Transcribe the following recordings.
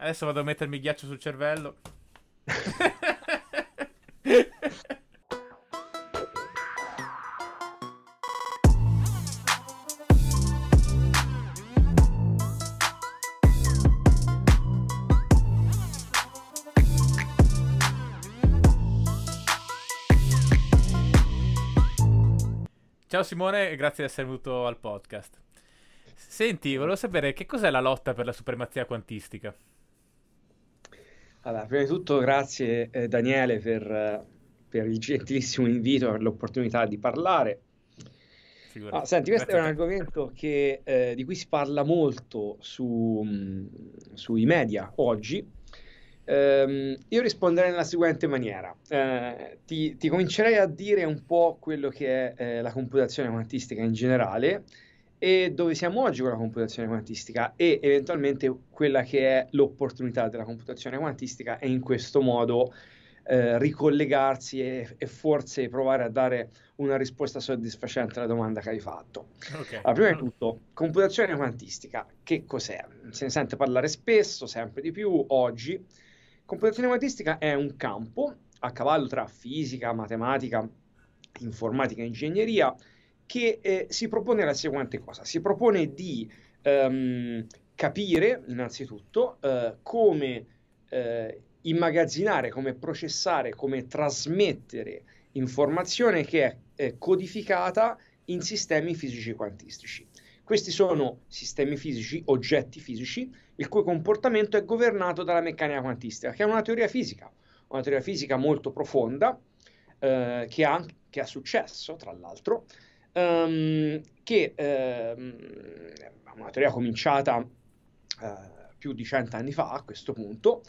Adesso vado a mettermi ghiaccio sul cervello. Ciao Simone grazie di essere venuto al podcast. Senti, volevo sapere che cos'è la lotta per la supremazia quantistica. Allora, prima di tutto grazie eh, Daniele per, eh, per, il gentilissimo invito, e per l'opportunità di parlare. Ah, senti, questo grazie. è un argomento che, eh, di cui si parla molto su, mm, sui media oggi. Eh, io risponderei nella seguente maniera. Eh, ti, ti, comincerei a dire un po' quello che è eh, la computazione quantistica in generale e dove siamo oggi con la computazione quantistica e eventualmente quella che è l'opportunità della computazione quantistica e in questo modo eh, ricollegarsi e, e, forse provare a dare una risposta soddisfacente alla domanda che hai fatto. Okay. Allora, prima di tutto, computazione quantistica, che cos'è? Se ne sente parlare spesso, sempre di più oggi. Computazione quantistica è un campo a cavallo tra fisica, matematica, informatica e ingegneria che eh, si propone la seguente cosa, si propone di ehm, capire innanzitutto eh, come eh, immagazzinare, come processare, come trasmettere informazione che è codificata in sistemi fisici quantistici. Questi sono sistemi fisici, oggetti fisici, il cui comportamento è governato dalla meccanica quantistica, che è una teoria fisica, una teoria fisica molto profonda, eh, che, ha, che, ha, successo, tra l'altro, um, che è um, ehm, una teoria cominciata uh, più di cent'anni fa a questo punto,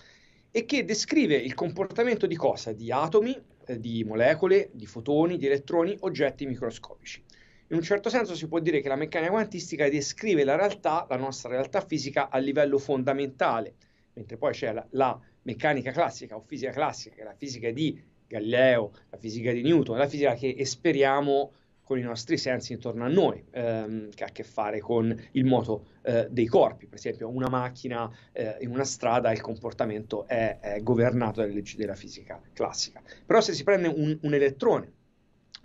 e che descrive il comportamento di cosa? Di atomi, eh, di molecole, di fotoni, di elettroni, oggetti microscopici. In un certo senso si può dire che la meccanica quantistica descrive la realtà, la nostra realtà fisica, a livello fondamentale, mentre poi c'è la, la meccanica classica o fisica classica, che è la fisica di Galileo, la fisica di Newton, la fisica che esperiamo con i nostri sensi intorno a noi, ehm, che ha a che fare con il moto eh, dei corpi. Per esempio, una macchina eh, in una strada il comportamento è, è, governato dalle leggi della fisica classica. Però se si prende un, un elettrone,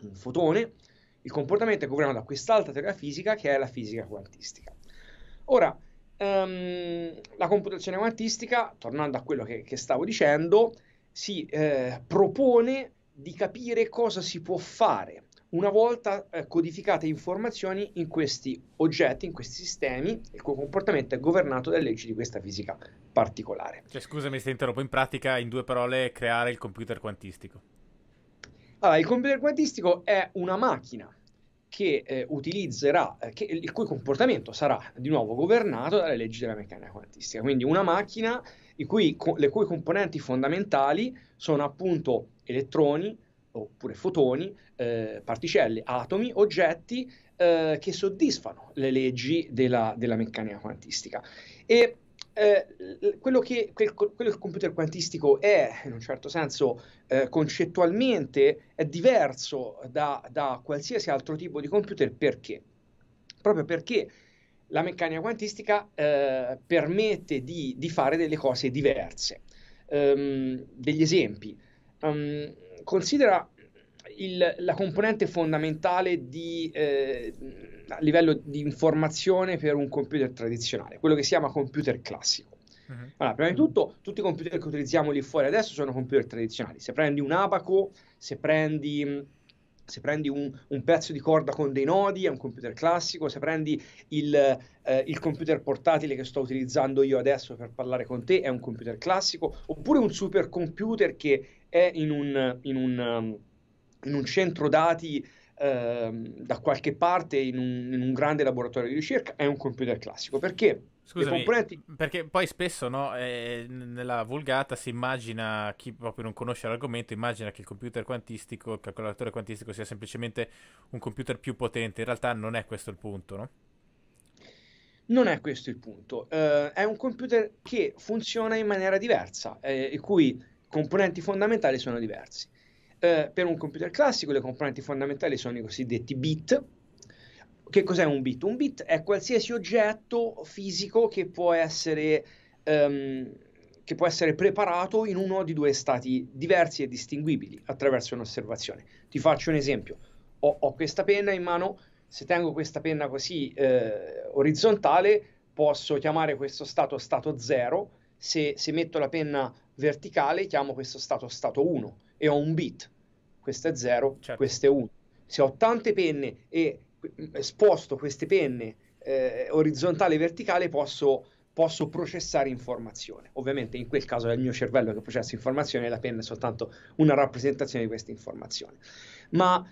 un fotone, il comportamento è governato da quest'altra teoria fisica che è la fisica quantistica. Ora, ehm, la computazione quantistica, tornando a quello che, che stavo dicendo, si eh, propone di capire cosa si può fare una volta eh, codificate informazioni in questi oggetti, in questi sistemi, il cui comportamento è governato dalle leggi di questa fisica particolare. Cioè, scusami se interrompo, in pratica, in due parole, creare il computer quantistico. Allora, il computer quantistico è una macchina che eh, utilizzerà, eh, che, il cui comportamento sarà di nuovo governato dalle leggi della meccanica quantistica. Quindi una macchina cui, co- le cui componenti fondamentali sono appunto elettroni, oppure fotoni, eh, particelle, atomi, oggetti eh, che soddisfano le leggi della, della meccanica quantistica. E eh, quello, che, quel, quello, che, il computer quantistico è, in un certo senso, eh, concettualmente è diverso da, da, qualsiasi altro tipo di computer perché? Proprio perché la meccanica quantistica eh, permette di, di, fare delle cose diverse. Um, degli esempi. Um, considera il, la componente fondamentale di, eh, a livello di informazione per un computer tradizionale, quello che si chiama computer classico. Uh-huh. Allora, prima di tutto, tutti i computer che utilizziamo lì fuori adesso sono computer tradizionali. Se prendi un abaco, se prendi se prendi un, un, pezzo di corda con dei nodi è un computer classico, se prendi il, eh, il, computer portatile che sto utilizzando io adesso per parlare con te è un computer classico, oppure un supercomputer che è in un, in un, um, in un centro dati eh, da qualche parte, in un, in un grande laboratorio di ricerca, è un computer classico. Perché? Scusami, componenti... perché poi spesso no, eh, nella vulgata si immagina, chi proprio non conosce l'argomento, immagina che il computer quantistico, il calcolatore quantistico sia semplicemente un computer più potente, in realtà non è questo il punto, no? Non è questo il punto, eh, è un computer che funziona in maniera diversa, eh, in cui componenti fondamentali sono diversi. Eh, per un computer classico le componenti fondamentali sono i cosiddetti bit. Che cos'è un bit? Un bit è qualsiasi oggetto fisico che può essere, um, che può essere preparato in uno di due stati diversi e distinguibili attraverso un'osservazione. Ti faccio un esempio. Ho, ho questa penna in mano, se tengo questa penna così eh, orizzontale posso chiamare questo stato stato zero, se, se metto la penna verticale chiamo questo stato stato 1 e ho un bit, questo è 0, certo. questo è 1. Se ho tante penne e mm, sposto queste penne eh, orizzontale e verticale posso, posso, processare informazione. Ovviamente in quel caso è il mio cervello che processa informazione e la penna è soltanto una rappresentazione di questa informazione. Ma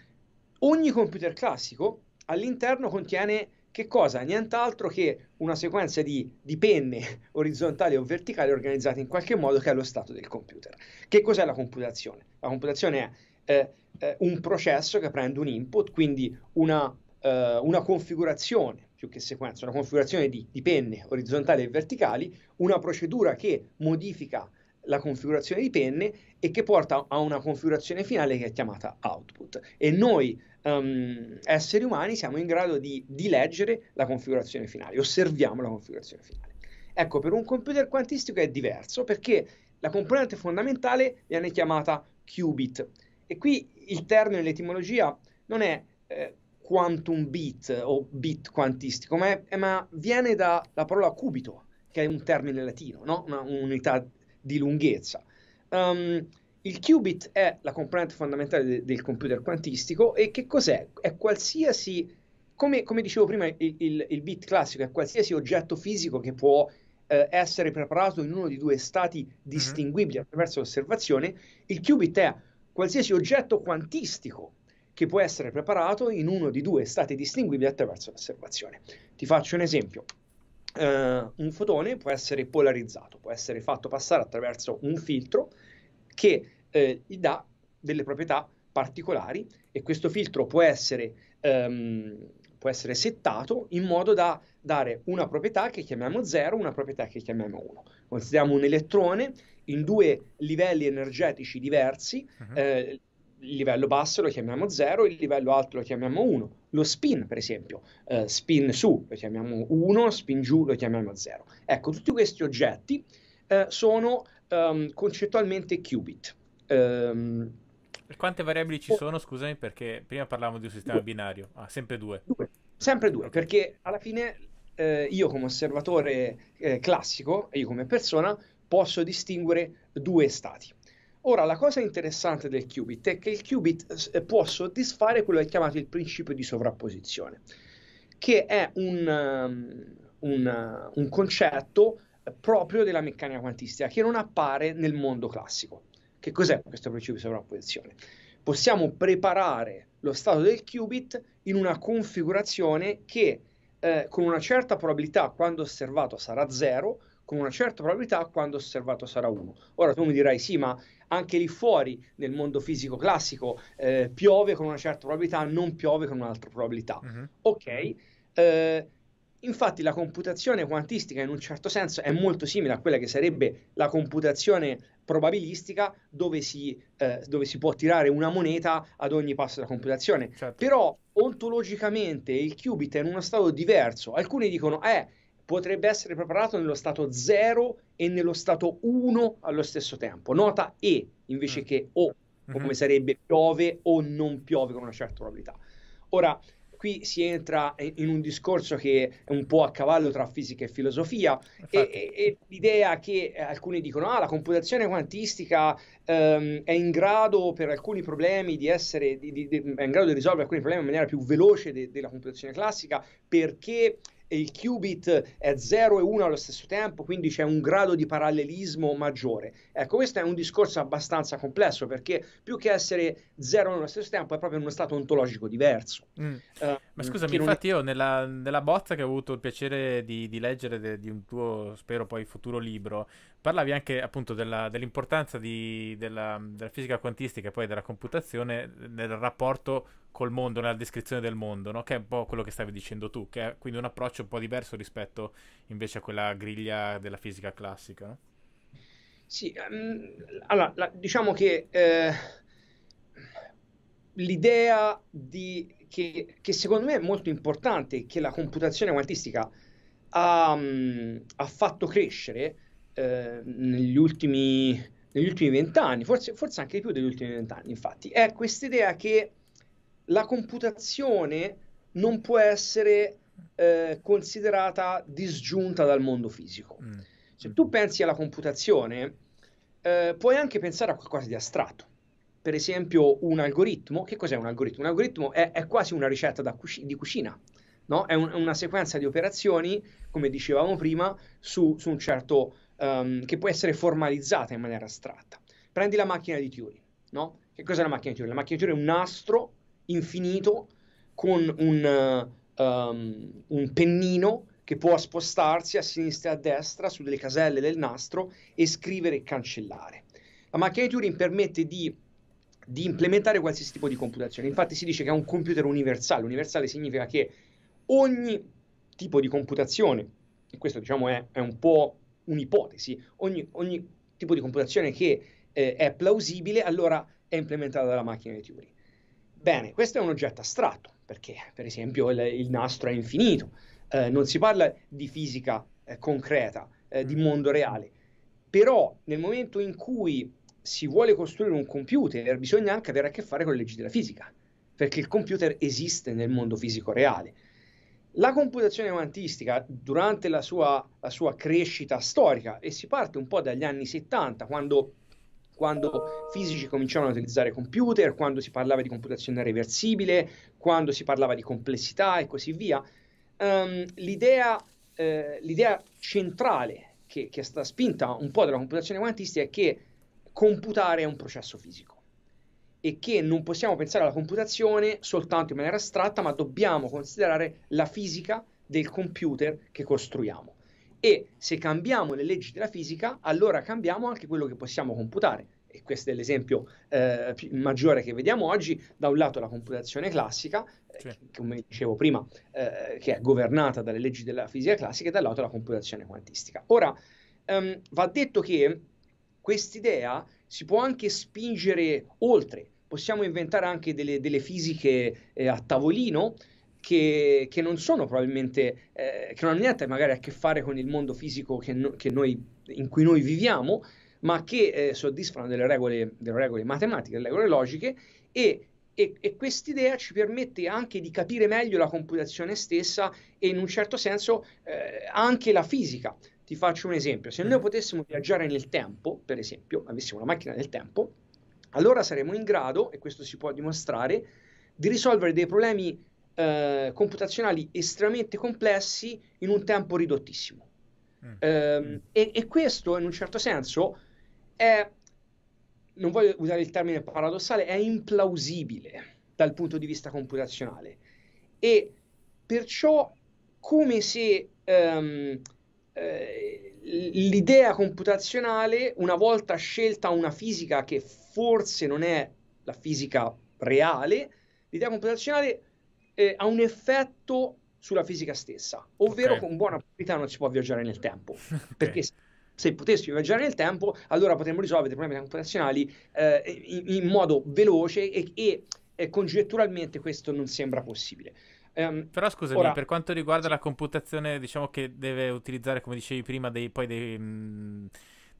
ogni computer classico all'interno contiene che cosa? Nient'altro che una sequenza di, di, penne orizzontali o verticali organizzate in qualche modo che è lo stato del computer. Che cos'è la computazione? La computazione è eh, un processo che prende un input, quindi una, eh, una configurazione più che sequenza, una configurazione di, di penne orizzontali e verticali, una procedura che modifica la configurazione di penne e che porta a una configurazione finale che è chiamata output. E noi um, esseri umani siamo in grado di, di leggere la configurazione finale, osserviamo la configurazione finale. Ecco, per un computer quantistico è diverso perché la componente fondamentale viene chiamata qubit e qui il termine, l'etimologia non è eh, quantum bit o bit quantistico, ma, è, eh, ma, viene dalla parola cubito, che è un termine latino, no? un'unità di lunghezza. Um, il qubit è la componente fondamentale de- del computer quantistico e che cos'è? È qualsiasi, come, come dicevo prima, il, il, il, bit classico è qualsiasi oggetto fisico che può eh, essere preparato in uno di due stati mhm. distinguibili mm-hmm. attraverso l'osservazione. Il qubit è qualsiasi oggetto quantistico che può essere preparato in uno di due stati distinguibili attraverso l'osservazione. Ti faccio un esempio. Uh, un fotone può essere polarizzato, può essere fatto passare attraverso un filtro che eh, gli dà delle proprietà particolari e questo filtro può essere, ehm, può essere settato in modo da dare una proprietà che chiamiamo 0 una proprietà che chiamiamo 1. Consideriamo un elettrone in due livelli energetici diversi, uh-huh. eh, il livello basso lo chiamiamo 0, il livello alto lo chiamiamo 1. Lo spin, per esempio, eh, spin su lo chiamiamo 1, spin giù lo chiamiamo 0. Ecco, tutti questi oggetti eh, sono um, concettualmente qubit. Um, per quante variabili ci sono? Scusami, perché prima parlavamo di un sistema due. binario. Ah, sempre due. due. Sempre due, okay. perché alla fine eh, io come osservatore eh, classico, io come persona, posso distinguere due stati. Ora, la cosa interessante del qubit è che il qubit eh, può soddisfare quello che è chiamato il principio di sovrapposizione, che è un, um, un, uh, un concetto proprio della meccanica quantistica che non appare nel mondo classico. Che cos'è questo principio di sovrapposizione? Possiamo preparare lo stato del qubit in una configurazione che eh, con una certa probabilità quando osservato sarà 0, con una certa probabilità quando osservato sarà 1. Ora tu mi dirai sì, ma anche lì fuori nel mondo fisico classico eh, piove con una certa probabilità, non piove con un'altra probabilità. Uh-huh. Ok, eh, Infatti la computazione quantistica in un certo senso è molto simile a quella che sarebbe la computazione probabilistica dove si, eh, dove si può tirare una moneta ad ogni passo della computazione. Certo. Però ontologicamente il qubit è in uno stato diverso. Alcuni dicono, eh, potrebbe essere preparato nello stato 0 e nello stato 1 allo stesso tempo. Nota E invece mm. che O, mm-hmm. come sarebbe piove o non piove con una certa probabilità. Ora, qui si entra in un discorso che è un po' a cavallo tra fisica e filosofia e, e, e, l'idea che alcuni dicono ah la computazione quantistica ehm, è in grado per alcuni problemi di essere di, di, di, è in grado di risolvere alcuni problemi in maniera più veloce de, della computazione classica perché il qubit è 0 e 1 allo stesso tempo, quindi c'è un grado di parallelismo maggiore. Ecco, questo è un discorso abbastanza complesso perché più che essere 0 nello stesso tempo è proprio uno stato ontologico diverso. Mm. Uh, Ma mm, scusami, infatti non... io nella, nella, bozza che ho avuto il piacere di, di leggere de, di un tuo, spero poi, futuro libro, parlavi anche appunto della, dell'importanza di, della, della fisica quantistica e poi della computazione nel rapporto col mondo, nella descrizione del mondo, no? che è un po' quello che stavi dicendo tu, che è quindi un approccio un po' diverso rispetto invece a quella griglia della fisica classica. No? Sì, um, allora la, diciamo che eh, l'idea di, che, che, secondo me è molto importante, che la computazione quantistica ha, um, ha fatto crescere eh, negli ultimi vent'anni, forse, forse, anche di più degli ultimi vent'anni, infatti, è questa idea che la computazione non può essere eh, considerata disgiunta dal mondo fisico. Mm. Se tu pensi alla computazione, eh, puoi anche pensare a qualcosa di astratto. Per esempio, un algoritmo. Che cos'è un algoritmo? Un algoritmo è, è quasi una ricetta cuci- di cucina. No? È un, una sequenza di operazioni, come dicevamo prima, su, su un certo, um, che può essere formalizzata in maniera astratta. Prendi la macchina di Turing. No? Che cos'è la macchina di Turing? La macchina di Turing è un nastro infinito con un, eh, um, un pennino che può spostarsi a sinistra e a destra su delle caselle del nastro e scrivere e cancellare. La macchina di Turing permette di, di, implementare qualsiasi tipo di computazione. Infatti si dice che è un computer universale. Universale significa che ogni tipo di computazione, e questo diciamo è, è un po' un'ipotesi, ogni, ogni, tipo di computazione che eh, è plausibile allora è implementata dalla macchina di Turing. Bene, questo è un oggetto astratto, perché per esempio il, il nastro è infinito, eh, non si parla di fisica eh, concreta, eh, di mm. mondo reale, però nel momento in cui si vuole costruire un computer bisogna anche avere a che fare con le leggi della fisica, perché il computer esiste nel mondo fisico reale. La computazione quantistica durante la sua, la sua crescita storica, e si parte un po' dagli anni 70, quando quando fisici cominciavano ad utilizzare computer, quando si parlava di computazione reversibile, quando si parlava di complessità e così via. Um, l'idea, eh, l'idea, centrale che, che, è stata spinta un po' dalla computazione quantistica è che computare è un processo fisico e che non possiamo pensare alla computazione soltanto in maniera astratta, ma dobbiamo considerare la fisica del computer che costruiamo e se cambiamo le leggi della fisica, allora cambiamo anche quello che possiamo computare. E questo è l'esempio eh, maggiore che vediamo oggi, da un lato la computazione classica, cioè. che, come dicevo prima, eh, che è governata dalle leggi della fisica classica, e dall'altro la computazione quantistica. Ora, ehm, va detto che quest'idea si può anche spingere oltre, possiamo inventare anche delle, delle fisiche eh, a tavolino che, che, non sono probabilmente, eh, che non hanno niente magari a che fare con il mondo fisico che no, che noi, in cui noi viviamo, ma che eh, soddisfano delle regole, delle regole, matematiche, delle regole logiche e, e, e quest'idea ci permette anche di capire meglio la computazione stessa e in un certo senso eh, anche la fisica. Ti faccio un esempio, se noi mm. potessimo viaggiare nel tempo, per esempio, avessimo una macchina del tempo, allora saremmo in grado, e questo si può dimostrare, di risolvere dei problemi eh, computazionali estremamente complessi in un tempo ridottissimo. Mm. Eh, mm. E, e, questo, in un certo senso, è, non voglio usare il termine paradossale, è implausibile dal punto di vista computazionale. E perciò come se ehm, eh, l'idea computazionale, una volta scelta una fisica che forse non è la fisica reale, l'idea computazionale eh, ha un effetto sulla fisica stessa, ovvero okay. con buona probabilità non si può viaggiare nel tempo, okay. perché se potessimo viaggiare nel tempo, allora potremmo risolvere i problemi computazionali eh, in, in, modo veloce e, e, e, congetturalmente questo non sembra possibile. Um, Però scusami, ora... per quanto riguarda la computazione, diciamo che deve utilizzare, come dicevi prima, dei, poi dei... Mh mm,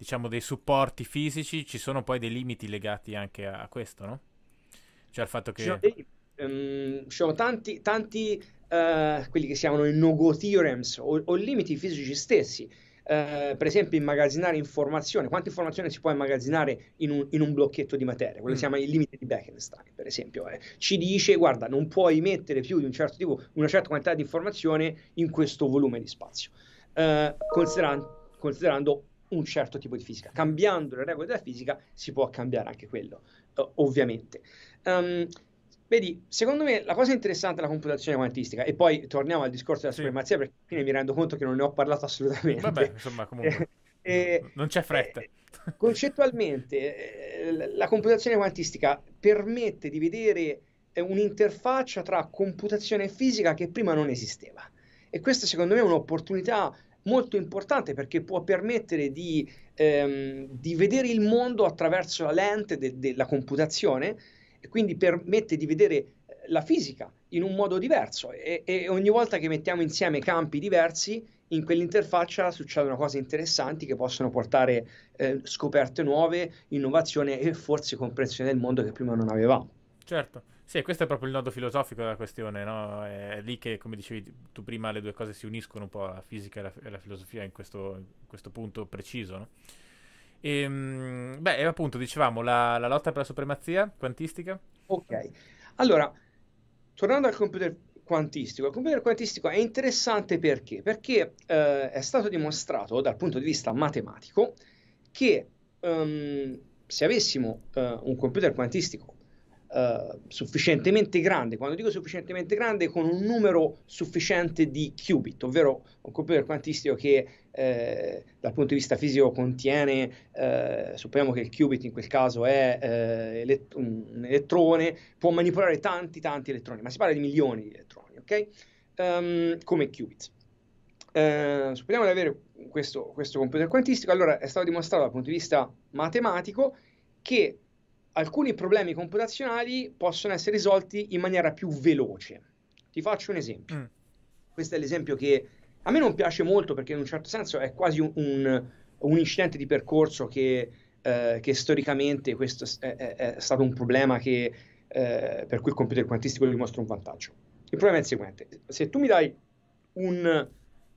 diciamo, dei supporti fisici, ci sono poi dei limiti legati anche a, questo, no? Cioè al fatto che... Ci ci ehm, sono tanti, tanti uh, quelli che si chiamano i no-go theorems o, o limiti fisici stessi. Uh, per esempio immagazzinare informazione, quanta informazione si può immagazzinare in un, in un blocchetto di materia, quello mm. si chiama il limite di Bekenstein, per esempio, eh. ci dice guarda, non puoi mettere più di un certo tipo, una certa quantità di informazione in questo volume di spazio, uh, eh, considerando, considerando un certo tipo di fisica. Cambiando le regole della fisica si può cambiare anche quello, uh, ovviamente. Um, Vedi, secondo me la cosa interessante è la computazione quantistica, e poi torniamo al discorso della sì. supremazia, perché alla fine mi rendo conto che non ne ho parlato assolutamente. Vabbè, insomma, comunque. eh, non c'è fretta. Eh, concettualmente, eh, la computazione quantistica permette di vedere eh, un'interfaccia tra computazione e fisica che prima non esisteva. E questa, secondo me, è un'opportunità molto importante perché può permettere di, ehm, di vedere il mondo attraverso la lente della de computazione e quindi permette di vedere eh, la fisica in un modo diverso e, e ogni volta che mettiamo insieme campi diversi in quell'interfaccia succedono cose interessanti che possono portare eh, scoperte nuove, innovazione e forse comprensione del mondo che prima non avevamo. Certo, sì, questo è proprio il nodo filosofico della questione, no? È lì che, come dicevi tu prima, le due cose si uniscono un po', la fisica e la, e la filosofia in questo, in questo punto preciso, no? Ehm, e, beh, appunto, dicevamo, la, la lotta per la supremazia quantistica. Ok, allora, tornando al computer quantistico. Il computer quantistico è interessante perché? Perché eh, è stato dimostrato dal punto di vista matematico che um, se avessimo uh, un computer quantistico eh, sufficientemente grande, quando dico sufficientemente grande, con un numero sufficiente di qubit, ovvero un computer quantistico che eh, dal punto di vista fisico contiene, eh, supponiamo che il qubit in quel caso è eh, elett- un elettrone, può manipolare tanti tanti elettroni, ma si parla di milioni di elettroni, ok? Um, come qubit. Uh, supponiamo di avere questo, questo computer quantistico, allora è stato dimostrato dal punto di vista matematico che alcuni problemi computazionali possono essere risolti in maniera più veloce. Ti faccio un esempio. Mm. Questo è l'esempio che a me non piace molto perché in un certo senso è quasi un, un, un incidente di percorso che, eh, che storicamente questo è, è, è, stato un problema che, eh, per cui il computer quantistico gli dimostra un vantaggio. Il problema è il seguente. Se tu mi dai un,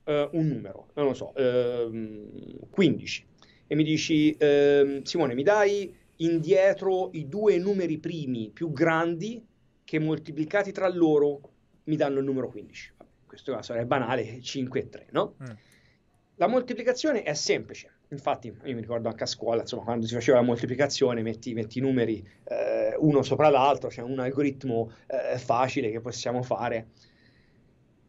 uh, un numero, non lo so, ehm, uh, 15, e mi dici, uh, Simone, mi dai indietro i due numeri primi più grandi che moltiplicati tra loro mi danno il numero 15. Vabbè, questo è una storia banale, 5 e 3, no? Mm. La moltiplicazione è semplice. Infatti, io mi ricordo anche a scuola, insomma, quando si faceva la moltiplicazione, metti, metti i numeri eh, uno sopra l'altro, c'è cioè un algoritmo eh, facile che possiamo fare.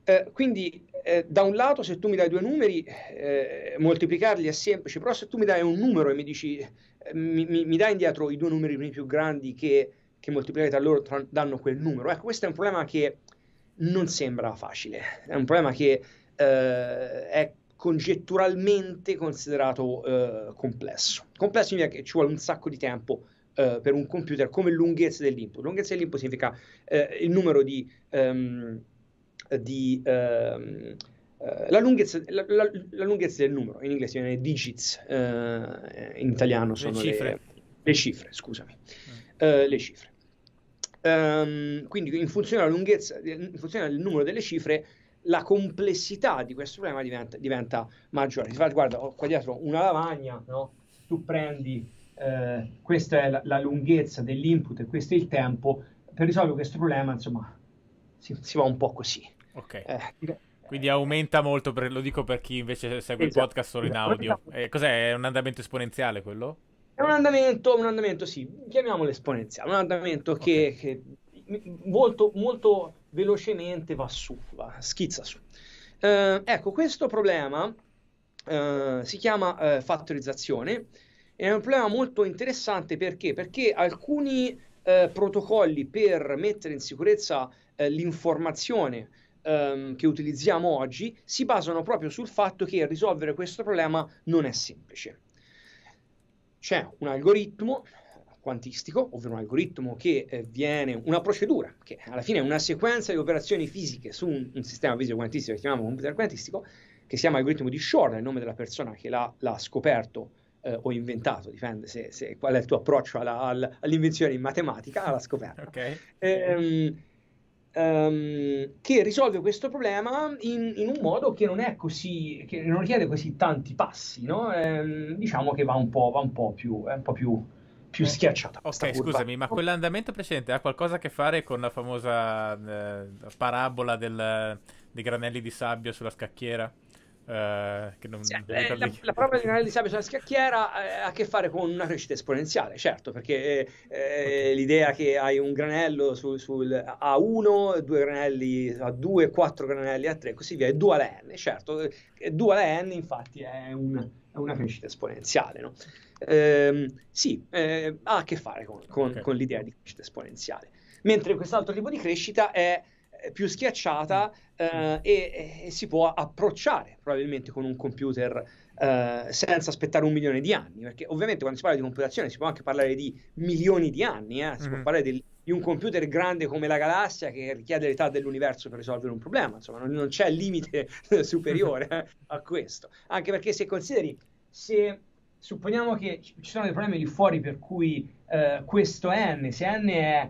Eh, quindi eh, da un lato se tu mi dai due numeri, eh, moltiplicarli è semplice, però se tu mi dai un numero e mi dici, eh, mi, mi, mi, dai indietro i due numeri più grandi che, che moltiplicati da loro tra, danno quel numero, ecco questo è un problema che non sembra facile, è un problema che eh, è congetturalmente considerato eh, complesso. Complesso significa che ci vuole un sacco di tempo per un computer come lunghezza dell'input. Lunghezza dell'input significa il numero di... Um, di... Ehm, eh, la lunghezza, la, la, la lunghezza, del numero, in inglese viene digits, eh, in italiano sono le cifre, le, le cifre scusami, mm. Eh, le cifre. Um, quindi in funzione, alla lunghezza, in funzione del numero delle cifre, la complessità di questo problema diventa, diventa maggiore. Ti guarda, ho qua dietro una lavagna, no? tu prendi, eh, questa è la, la lunghezza dell'input e questo è il tempo, per risolvere questo problema, insomma, si, si va un po' così. Ok. Eh, quindi aumenta molto, per, lo dico per chi invece segue esatto, il podcast solo in esatto. audio. Eh, cos'è? È un andamento esponenziale quello? È un andamento, un andamento sì, chiamiamolo esponenziale, un andamento okay. che, che molto, molto, velocemente va su, va, schizza su. Eh, ecco, questo problema eh, si chiama eh, fattorizzazione, è un problema molto interessante perché? Perché alcuni eh, protocolli per mettere in sicurezza eh, l'informazione ehm, che utilizziamo oggi si basano proprio sul fatto che risolvere questo problema non è semplice. C'è un algoritmo quantistico, ovvero un algoritmo che eh, viene, una procedura, che alla fine è una sequenza di operazioni fisiche su un, un sistema fisico quantistico che chiamiamo computer quantistico, che si chiama algoritmo di Shor, è il nome della persona che l'ha, l'ha scoperto eh, o inventato, dipende se, se, qual è il tuo approccio alla, all'invenzione in matematica, alla scoperta. Okay. E, um, ehm, che risolve questo problema in, in, un modo che non è così, che non richiede così tanti passi, no? ehm, diciamo che va un po', va un po più, è un po' più, più schiacciata. Ok, scusami, ma quell'andamento precedente ha qualcosa a che fare con la famosa eh, parabola del, dei granelli di sabbia sulla scacchiera? Eh, che non... sì, eh, la, la, prova di Sabbia sulla scacchiera eh, ha a che fare con una crescita esponenziale, certo, perché eh, eh, okay. l'idea che hai un granello sul, sul A1, due granelli A2, quattro granelli A3 e così via, è dual n, certo, dual n infatti è, un, è una crescita esponenziale, no? Ehm, sì, ha a che fare con, con, okay. con l'idea di crescita esponenziale, mentre quest'altro tipo di crescita è più schiacciata mm eh, e, e, si può approcciare probabilmente con un computer eh, senza aspettare un milione di anni, perché ovviamente quando si parla di computazione si può anche parlare di milioni di anni, eh? si mm. può mm-hmm. parlare del, di un computer grande come la galassia che richiede l'età dell'universo per risolvere un problema, insomma non, non c'è limite superiore eh, a questo, anche perché se consideri, se supponiamo che ci sono dei problemi lì fuori per cui eh, questo n, se n è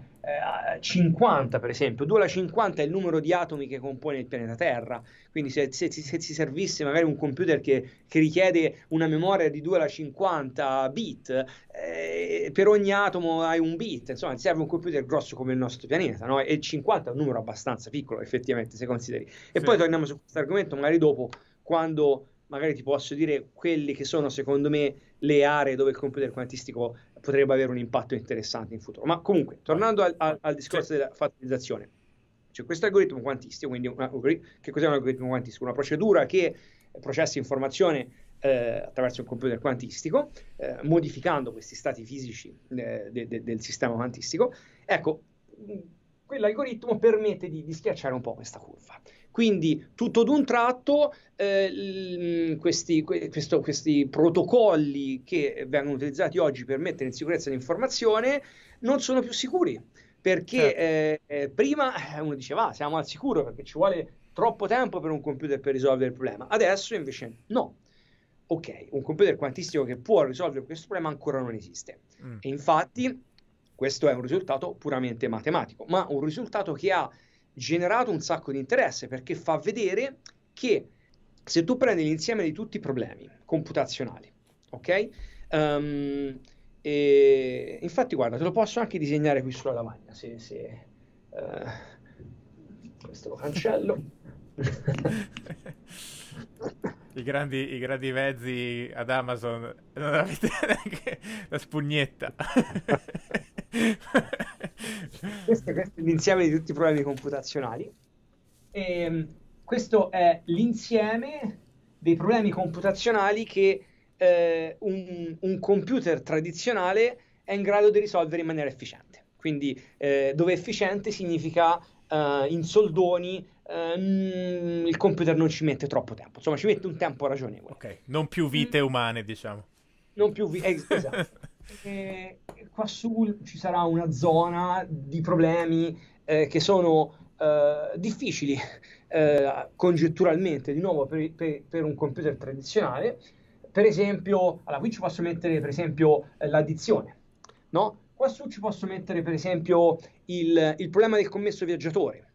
50 eh, per esempio, 2 alla 50 è il numero di atomi che compone il pianeta Terra, quindi se, se, se ci servisse magari un computer che, che, richiede una memoria di 2 alla 50 bit, eh, per ogni atomo hai un bit, insomma ti serve un computer grosso come il nostro pianeta, no? e 50 è un numero abbastanza piccolo effettivamente se consideri. E sì. poi torniamo su questo argomento magari dopo, quando magari ti posso dire quelli che sono secondo me le aree dove il computer quantistico potrebbe avere un impatto interessante in futuro. Ma comunque, tornando al, al, al discorso della fatalizzazione, cioè questo algoritmo quantistico, quindi una, che cos'è un algoritmo quantistico? Una procedura che processa informazione eh, attraverso un computer quantistico, eh, modificando questi stati fisici eh, de, de, del sistema quantistico. Ecco, quell'algoritmo permette di, di schiacciare un po' questa curva. Quindi tutto d'un tratto eh, mm, questi, questo, questi, protocolli che vengono utilizzati oggi per mettere in sicurezza l'informazione non sono più sicuri, perché certo. eh. Eh, prima eh, uno diceva ah, siamo al sicuro perché ci vuole troppo tempo per un computer per risolvere il problema, adesso invece no. Ok, un computer quantistico che può risolvere questo problema ancora non esiste. Mm. E infatti questo è un risultato puramente matematico, ma un risultato che ha generato un sacco di interesse perché fa vedere che se tu prendi l'insieme di tutti i problemi computazionali, ok? Um, e infatti, guarda, te lo posso anche disegnare qui sulla lavagna. Se, se uh, questo lo cancello. I grandi, I grandi mezzi ad Amazon non avete neanche la spugnetta. questo, questo, è l'insieme di tutti i problemi computazionali. E, ehm, questo è l'insieme dei problemi computazionali che eh, un, un, computer tradizionale è in grado di risolvere in maniera efficiente. Quindi eh, dove efficiente significa eh, in soldoni ehm, il computer non ci mette troppo tempo, insomma ci mette un tempo ragionevole. Ok, non più vite mm. umane diciamo. Non più vite, eh, esatto. eh, qua su ci sarà una zona di problemi eh, che sono eh, difficili eh, congetturalmente di nuovo per, per, per un computer tradizionale per esempio, allora qui ci posso mettere per esempio eh, l'addizione, no? Qua su ci posso mettere per esempio il, il problema del commesso viaggiatore,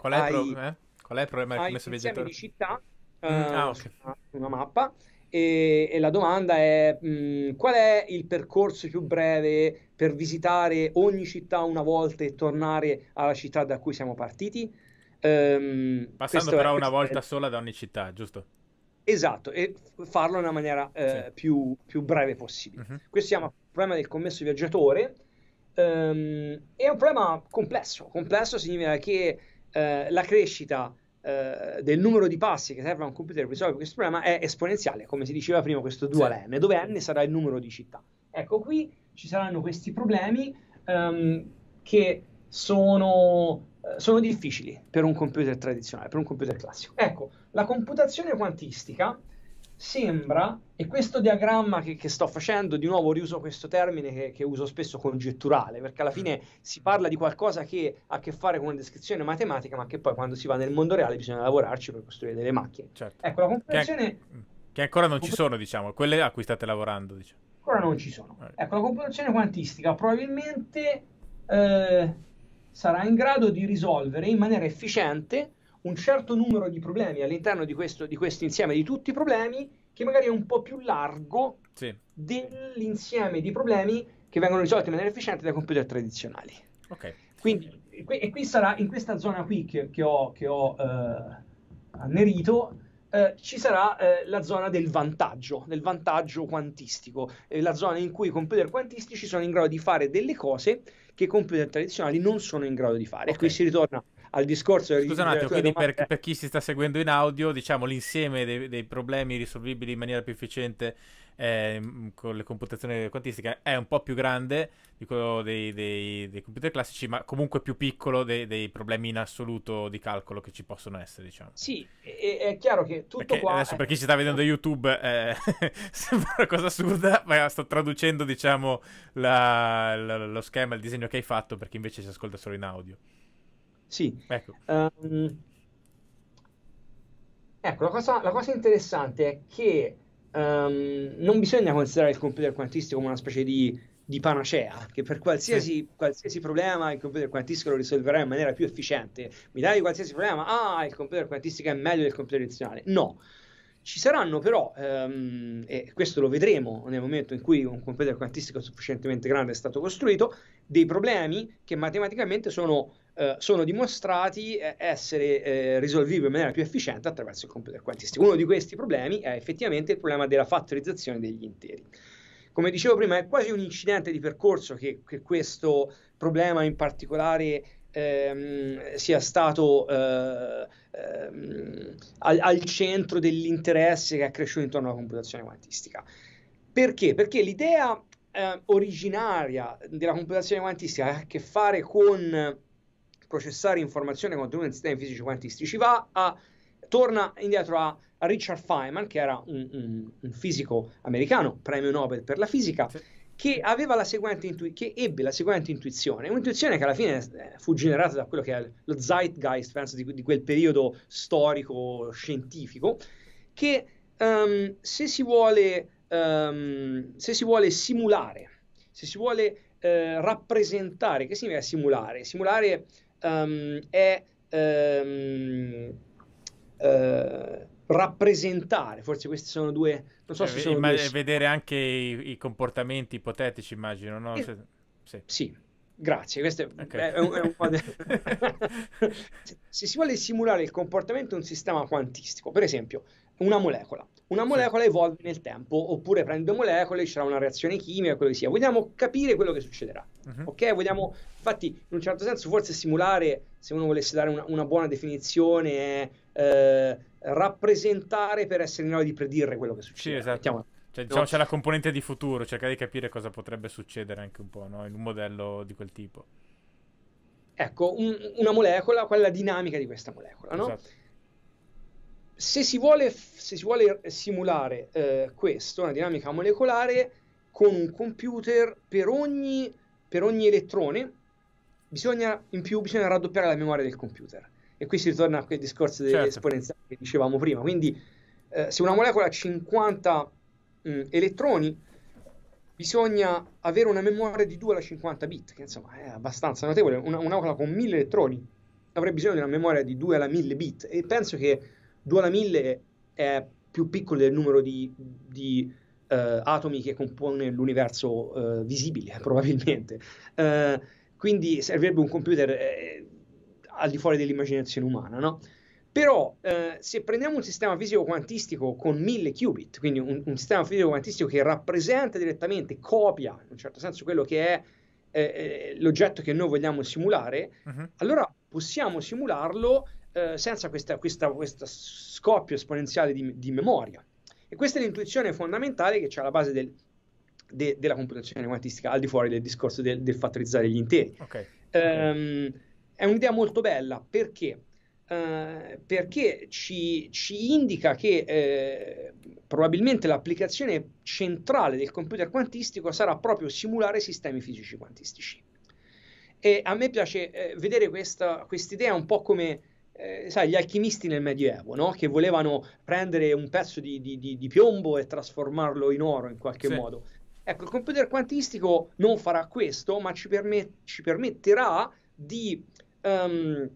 Qual è, il, pro- eh? Qual è il problema del commesso viaggiatore? di città mm, eh, ah, okay. una mappa e, e, la domanda è mh, mm, qual è il percorso più breve per visitare ogni città una volta e tornare alla città da cui siamo partiti? Ehm, Passando però è, una volta è... sola da ogni città, giusto? Esatto, e farlo in una maniera eh, sì. più, più, breve possibile. Uh-huh. Questo si chiama problema del commesso viaggiatore. Ehm, è un problema complesso. Complesso significa che eh, la crescita eh, del numero di passi che serve a un computer per risolvere questo problema è esponenziale, come si diceva prima questo dual n, dove n sarà il numero di città. Ecco, qui ci saranno questi problemi um, che sono, eh, sono difficili per un computer tradizionale, per un computer classico. Ecco, la computazione quantistica sembra, e questo diagramma che, che, sto facendo, di nuovo riuso questo termine che, che, uso spesso congetturale, perché alla mm. fine si parla di qualcosa che ha a che fare con una descrizione matematica, ma che poi quando si va nel mondo reale bisogna lavorarci per costruire delle macchine. Certo. Ecco, la computazione... Mm, che, ancora non ci sono, diciamo, quelle a cui state lavorando, diciamo. Ancora non ci sono. Ecco, la computazione quantistica probabilmente eh, sarà in grado di risolvere in maniera efficiente un certo numero di problemi all'interno di questo, di questo insieme di tutti i problemi che magari è un po' più largo sì. dell'insieme di problemi che vengono risolti in maniera efficiente dai computer tradizionali. Ok. Quindi, e qui sarà in questa zona qui che, che ho, che ho eh, annerito, eh, ci sarà eh, la zona del vantaggio, del vantaggio quantistico, eh, la zona in cui i computer quantistici sono in grado di fare delle cose che i computer tradizionali non sono in grado di fare. Okay. E qui si ritorna al discorso... Scusa un attimo, quindi domanda... per, per, chi si sta seguendo in audio, diciamo l'insieme dei, dei problemi risolvibili in maniera più efficiente eh, con le computazioni quantistiche è un po' più grande di quello dei, dei, dei computer classici, ma comunque più piccolo dei, dei, problemi in assoluto di calcolo che ci possono essere, diciamo. Sì, è, è chiaro che tutto Perché qua... Adesso è... per chi ci sta vedendo YouTube eh, sembra una cosa assurda, ma sto traducendo, diciamo, la, la, lo schema, il disegno che hai fatto per chi invece si ascolta solo in audio. Sì. Ecco. Um, ecco, la cosa, la cosa, interessante è che um, non bisogna considerare il computer quantistico come una specie di, di panacea, che per qualsiasi, sì. qualsiasi, problema il computer quantistico lo risolverà in maniera più efficiente. Mi dai qualsiasi problema? Ah, il computer quantistico è meglio del computer tradizionale. No. Ci saranno però, um, e questo lo vedremo nel momento in cui un computer quantistico sufficientemente grande è stato costruito, dei problemi che matematicamente sono eh, sono dimostrati eh, essere eh, risolvibili in maniera più efficiente attraverso il computer quantistico. Uno di questi problemi è effettivamente il problema della fattorizzazione degli interi. Come dicevo prima, è quasi un incidente di percorso che, che questo problema in particolare Ehm, sia stato eh, ehm, al, al, centro dell'interesse che è cresciuto intorno alla computazione quantistica. Perché? Perché l'idea eh, originaria della computazione quantistica ha a che fare con processare informazione contenuta in sistemi fisici quantistici, va a, torna indietro a, Richard Feynman, che era un, un, un, fisico americano, premio Nobel per la fisica, che, aveva la seguente intu- che, ebbe la seguente intuizione, un'intuizione che alla fine eh, fu generata da quello che è lo zeitgeist, penso, di, di quel periodo storico scientifico, che um, se, si vuole, um, se si vuole simulare, se si vuole eh, rappresentare. Che significa simulare? Simulare um, è um, uh, rappresentare, forse questi sono due, non so eh, se sono imma- due... vedere anche i, i, comportamenti ipotetici, immagino, no? Eh, sì. sì. Grazie, questo è, è, un, è un po' de... se, se si vuole simulare il comportamento di un sistema quantistico, per esempio una molecola, una molecola evolve nel tempo, oppure prende due molecole, c'è una reazione chimica, quello che sia. Vogliamo capire quello che succederà, uh-huh. ok? Vogliamo, infatti, in un certo senso, forse simulare, se uno volesse dare una, una buona definizione, è eh, rappresentare per essere in grado di predire quello che succede. Sì, esatto. Mettiamo... Cioè, diciamo, no. c'è la componente di futuro, cercare di capire cosa potrebbe succedere anche un po', no? In un modello di quel tipo. Ecco, un, una molecola, qual è la dinamica di questa molecola, no? Esatto se si vuole, se si vuole simulare eh, questo, una dinamica molecolare, con un computer per ogni, per ogni elettrone, bisogna, in più bisogna raddoppiare la memoria del computer. E qui si ritorna a quel discorso certo. dell'esponenziale che dicevamo prima. Quindi eh, se una molecola ha 50 mh, mm, elettroni, bisogna avere una memoria di 2 alla 50 bit, che insomma è abbastanza notevole. Una, molecola con 1000 elettroni avrà bisogno di una memoria di 2 alla 1000 bit. E penso che 1000 è più piccolo del numero di, di uh, atomi che compone l'universo uh, visibile, certo. probabilmente. Uh, quindi servirebbe un computer eh, al di fuori dell'immaginazione umana, no? Però eh, se prendiamo un sistema fisico quantistico con 1000 qubit, quindi un, un, sistema fisico quantistico che rappresenta direttamente, copia in un certo senso quello che è eh, l'oggetto che noi vogliamo simulare, uh-huh. allora possiamo simularlo eh, senza questo scoppio esponenziale di, di, memoria. E questa è l'intuizione fondamentale che c'è alla base del, de, della computazione quantistica, al di fuori del discorso del, del fattorizzare gli interi. Okay. Um, è un'idea molto bella perché, uh, perché ci, ci, indica che eh, probabilmente l'applicazione centrale del computer quantistico sarà proprio simulare sistemi fisici quantistici. E a me piace eh, vedere questa idea un po' come eh, sai, gli alchimisti nel Medioevo, no? che volevano prendere un pezzo di, di, di, di, piombo e trasformarlo in oro in qualche sì. modo. Ecco, il computer quantistico non farà questo, ma ci, permet- ci permetterà di, um,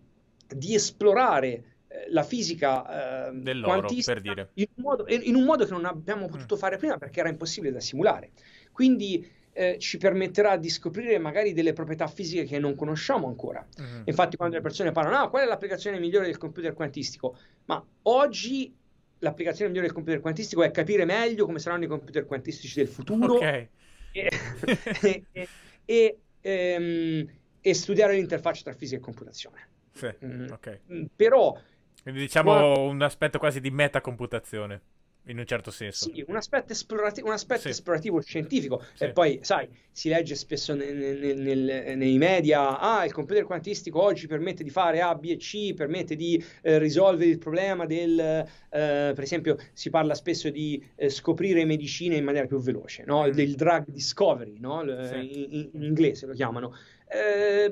di esplorare eh, la fisica eh, dell'oro, per dire. In un, modo, in un, modo, che non abbiamo mm. potuto fare prima perché era impossibile da simulare. Quindi eh, ci permetterà di scoprire magari delle proprietà fisiche che non conosciamo ancora. Mm-hmm. Infatti quando le persone parlano, ah, qual è l'applicazione migliore del computer quantistico? Ma oggi l'applicazione migliore del computer quantistico è capire meglio come saranno i computer quantistici del futuro okay. e, e, e, ehm, e, studiare l'interfaccia tra fisica e computazione. Sì, mm. okay. Mm, però... Quindi diciamo qua... un aspetto quasi di metacomputazione in un certo senso. Sì, un aspetto, esplorati- un aspetto sì. esplorativo scientifico. Sì. E poi, sai, si legge spesso nel, nel, nel, nei media, ah, il computer quantistico oggi permette di fare A, B e C, permette di eh, risolvere il problema del, eh, per esempio, si parla spesso di eh, scoprire medicine in maniera più veloce, no? mm. del drug discovery, no? L- sì. in, in inglese lo chiamano. Eh,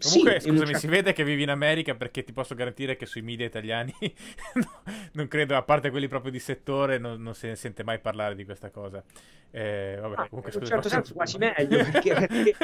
Comunque, sì, scusami, si vede che vivi in America perché ti posso garantire che sui media italiani no, non credo, a parte quelli proprio di settore, non, non se ne sente mai parlare di questa cosa. Eh, vabbè, ah, comunque, in un certo senso quasi meglio perché, perché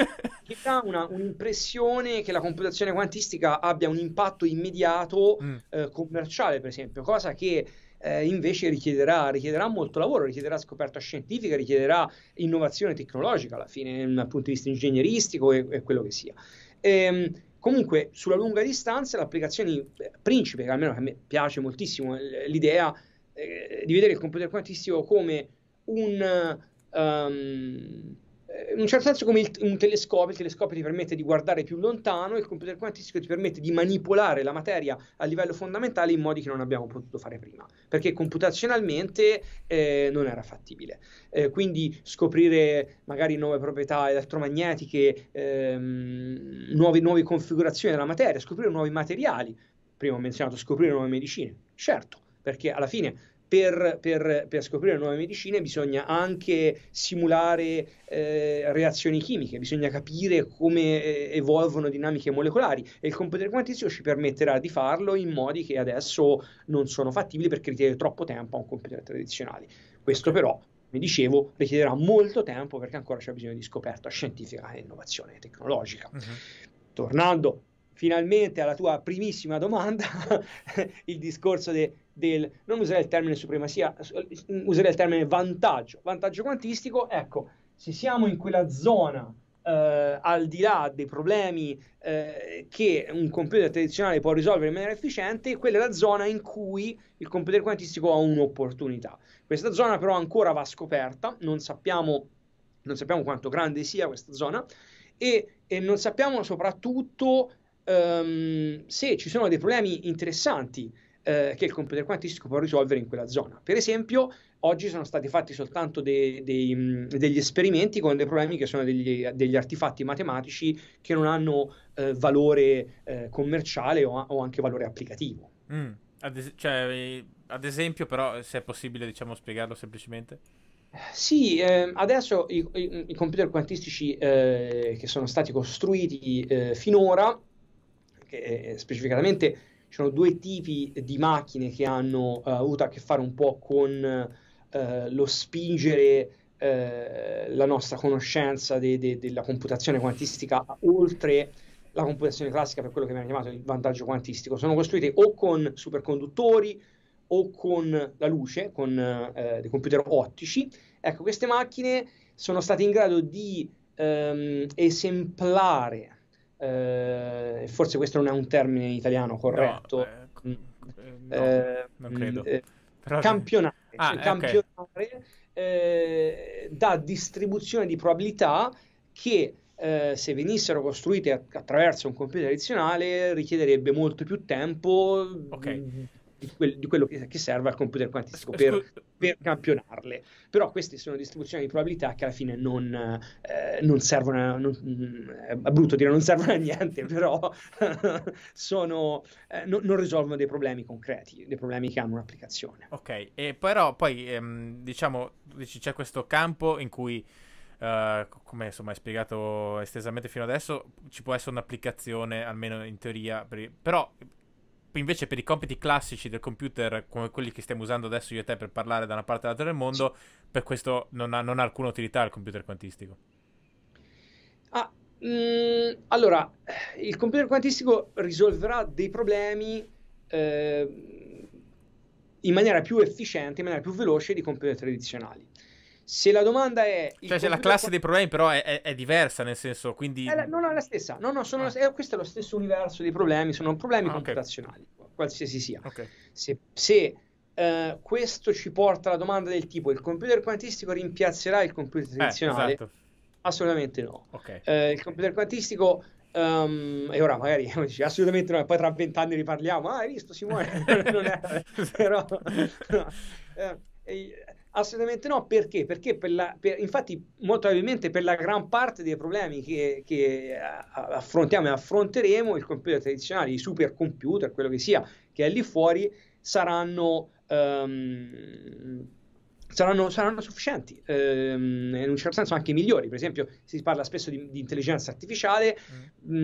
ti dà un'impressione che la computazione quantistica abbia un impatto immediato mm. eh, commerciale, per esempio, cosa che eh, invece richiederà, richiederà, molto lavoro, richiederà scoperta scientifica, richiederà innovazione tecnologica alla fine dal punto di vista ingegneristico e, e quello che sia. E, ehm, comunque sulla lunga distanza l'applicazione eh, principe, che almeno a me piace moltissimo, l'idea eh, di vedere il computer quantistico come un... Um, in un certo senso come il, un telescopio, il telescopio ti permette di guardare più lontano, il computer quantistico ti permette di manipolare la materia a livello fondamentale in modi che non abbiamo potuto fare prima, perché computazionalmente eh, non era fattibile. Eh, quindi scoprire magari nuove proprietà elettromagnetiche, ehm, nuove, nuove configurazioni della materia, scoprire nuovi materiali, prima ho menzionato scoprire nuove medicine, certo, perché alla fine per, per, per, scoprire nuove medicine bisogna anche simulare eh, reazioni chimiche, bisogna capire come eh, evolvono dinamiche molecolari e il computer quantistico ci permetterà di farlo in modi che adesso non sono fattibili perché richiede troppo tempo a un computer tradizionale. Questo però, come dicevo, richiederà molto tempo perché ancora c'è bisogno di scoperta scientifica e innovazione tecnologica. Uh-huh. Tornando finalmente alla tua primissima domanda, il discorso de, del, non userei il termine supremazia, userei il termine vantaggio, vantaggio quantistico, ecco, se siamo in quella zona eh, al di là dei problemi eh, che un computer tradizionale può risolvere in maniera efficiente, quella è la zona in cui il computer quantistico ha un'opportunità. Questa zona però ancora va scoperta, non sappiamo, non sappiamo quanto grande sia questa zona e, e non sappiamo soprattutto um, ehm, se ci sono dei problemi interessanti eh, che il computer quantistico può risolvere in quella zona. Per esempio, oggi sono stati fatti soltanto dei, dei, mm, degli esperimenti con dei problemi che sono degli, degli artefatti matematici che non hanno eh, valore eh, commerciale o, o, anche valore applicativo. Mm. Ad, es- cioè, eh, ad esempio, però, se è possibile, diciamo, spiegarlo semplicemente. Sì, eh, adesso i, i, i, computer quantistici eh, che sono stati costruiti eh, finora perché eh, specificatamente ci sono due tipi di macchine che hanno uh, avuto a che fare un po' con uh, lo spingere uh, la nostra conoscenza de- de- della computazione quantistica oltre la computazione classica per quello che viene chiamato il vantaggio quantistico. Sono costruite o con superconduttori o con la luce, con eh, dei computer ottici. Ecco, queste macchine sono state in grado di ehm, esemplare eh, forse questo non è un termine italiano corretto. Eh, mm. eh, no, eh, no, non credo. Eh, Però... Campionare, ah, cioè, campionare okay. da distribuzione di probabilità che eh, se venissero costruite attraverso un computer tradizionale richiederebbe molto più tempo. Ok, mm, di, quel, di quello che, che, serve al computer quantistico per, per, campionarle. Però queste sono distribuzioni di probabilità che alla fine non, eh, non servono, a, non, mm, è brutto dire non servono a niente, però sono, eh, no, non risolvono dei problemi concreti, dei problemi che hanno un'applicazione. Ok, e però poi ehm, diciamo c'è questo campo in cui... Uh, come insomma hai spiegato estesamente fino adesso, ci può essere un'applicazione, almeno in teoria, per... però invece per i compiti classici del computer, come quelli che stiamo usando adesso io e te per parlare da una parte all'altra del mondo, per questo non ha, non ha alcuna utilità il computer quantistico. Ah, mh, mm, allora, il computer quantistico risolverà dei problemi eh, in maniera più efficiente, in maniera più veloce di computer tradizionali. Se la domanda è... Cioè, se la classe dei problemi però è, è, è diversa, nel senso, quindi... Eh, la, non è la stessa, no, no, sono ah. la, eh, questo è lo stesso universo dei problemi, sono problemi ah, computazionali, okay. qualsiasi sia. Okay. Se, se uh, questo ci porta alla domanda del tipo, il computer quantistico rimpiazzerà il computer tradizionale? Eh, esatto. Assolutamente no. Okay. Uh, il computer quantistico Um, e ora magari dice, assolutamente no, poi tra vent'anni riparliamo. Ah, hai visto, Simone? non è, Però, no. eh, Assolutamente no, perché? Perché per la, per, infatti molto probabilmente per la gran parte dei problemi che, che affrontiamo e affronteremo, il computer tradizionale, i supercomputer, quello che sia, che è lì fuori, saranno... Um, Saranno, saranno, sufficienti, ehm, in un certo senso anche migliori. Per esempio, si parla spesso di, di intelligenza artificiale, mm. mh,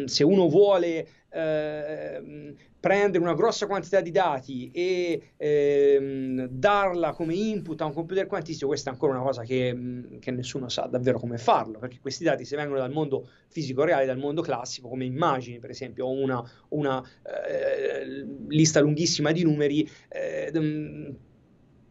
mm, se uno vuole ehm, prendere una grossa quantità di dati e ehm, darla come input a un computer quantistico, questa è ancora una cosa che, mm, che, nessuno sa davvero come farlo, perché questi dati se vengono dal mondo fisico reale, dal mondo classico, come immagini per esempio, o una, una eh, lista lunghissima di numeri, eh, mm,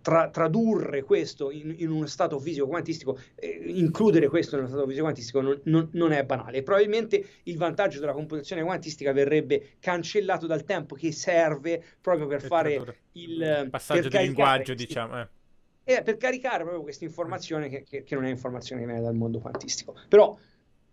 tra, tradurre questo in, in, uno stato fisico quantistico, eh, includere questo in uno stato fisico quantistico non, non, non è banale. Probabilmente il vantaggio della computazione quantistica verrebbe cancellato dal tempo che serve proprio per, per fare tradurre. il passaggio per di linguaggio, questi, diciamo. Eh. eh. per caricare proprio questa informazione che, che, che non è informazione che viene dal mondo quantistico. Però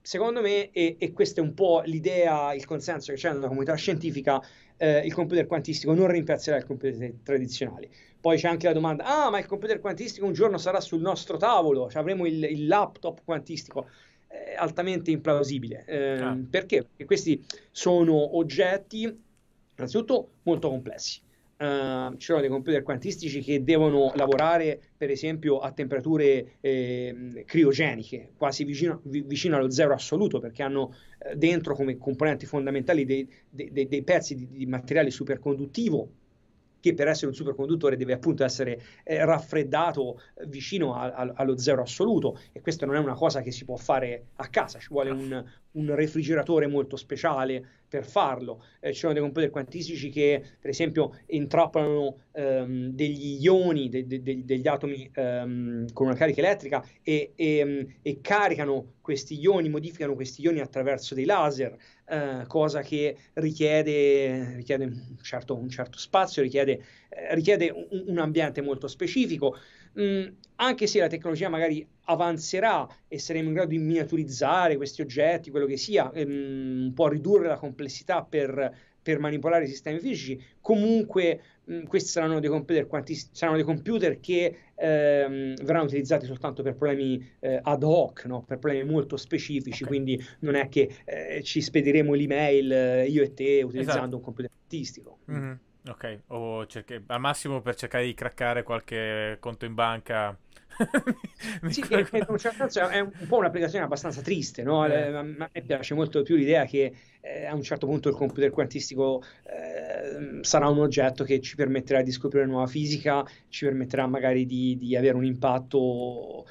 secondo me, e, e questa è un po' l'idea, il consenso che c'è nella comunità scientifica, eh, il computer quantistico non rimpiazzerà il computer tradizionale. Poi c'è anche la domanda, ah, ma il computer quantistico un giorno sarà sul nostro tavolo, cioè avremo il, il laptop quantistico altamente implausibile. Eh, ah. Perché? Perché questi sono oggetti, innanzitutto, molto complessi. Uh, ci sono dei computer quantistici che devono lavorare per esempio a temperature eh, criogeniche quasi vicino, vicino, allo zero assoluto perché hanno eh, dentro come componenti fondamentali dei, dei, dei, dei pezzi di, di, materiale superconduttivo che per essere un superconduttore deve appunto essere eh, raffreddato eh, vicino a, a, allo zero assoluto e questa non è una cosa che si può fare a casa, ci vuole ah. un, un refrigeratore molto speciale per farlo. Eh, ci sono dei computer quantistici che, per esempio, intrappolano ehm, degli ioni, de- de- de- degli atomi ehm, con una carica elettrica e, e, e, caricano questi ioni, modificano questi ioni attraverso dei laser, eh, cosa che richiede, richiede un, certo, un, certo, spazio, richiede, eh, richiede un, un ambiente molto specifico mh, mm, anche se la tecnologia magari avanzerà e saremo in grado di miniaturizzare questi oggetti, quello che sia, ehm, un po' ridurre la complessità per, per manipolare i sistemi fisici, comunque mh, mm, questi saranno dei computer, quanti, saranno dei computer che ehm, verranno utilizzati soltanto per problemi eh, ad hoc, no? per problemi molto specifici, okay. quindi non è che eh, ci spediremo l'email eh, io e te utilizzando esatto. un computer artistico. Mm-hmm. Ok, o cerchi, al massimo per cercare di craccare qualche conto in banca. sì, certo è, è, un po' un'applicazione abbastanza triste, no? eh. eh a me piace molto più l'idea che eh, a un certo punto il computer quantistico eh, sarà un oggetto che ci permetterà di scoprire nuova fisica, ci permetterà magari di, di avere un impatto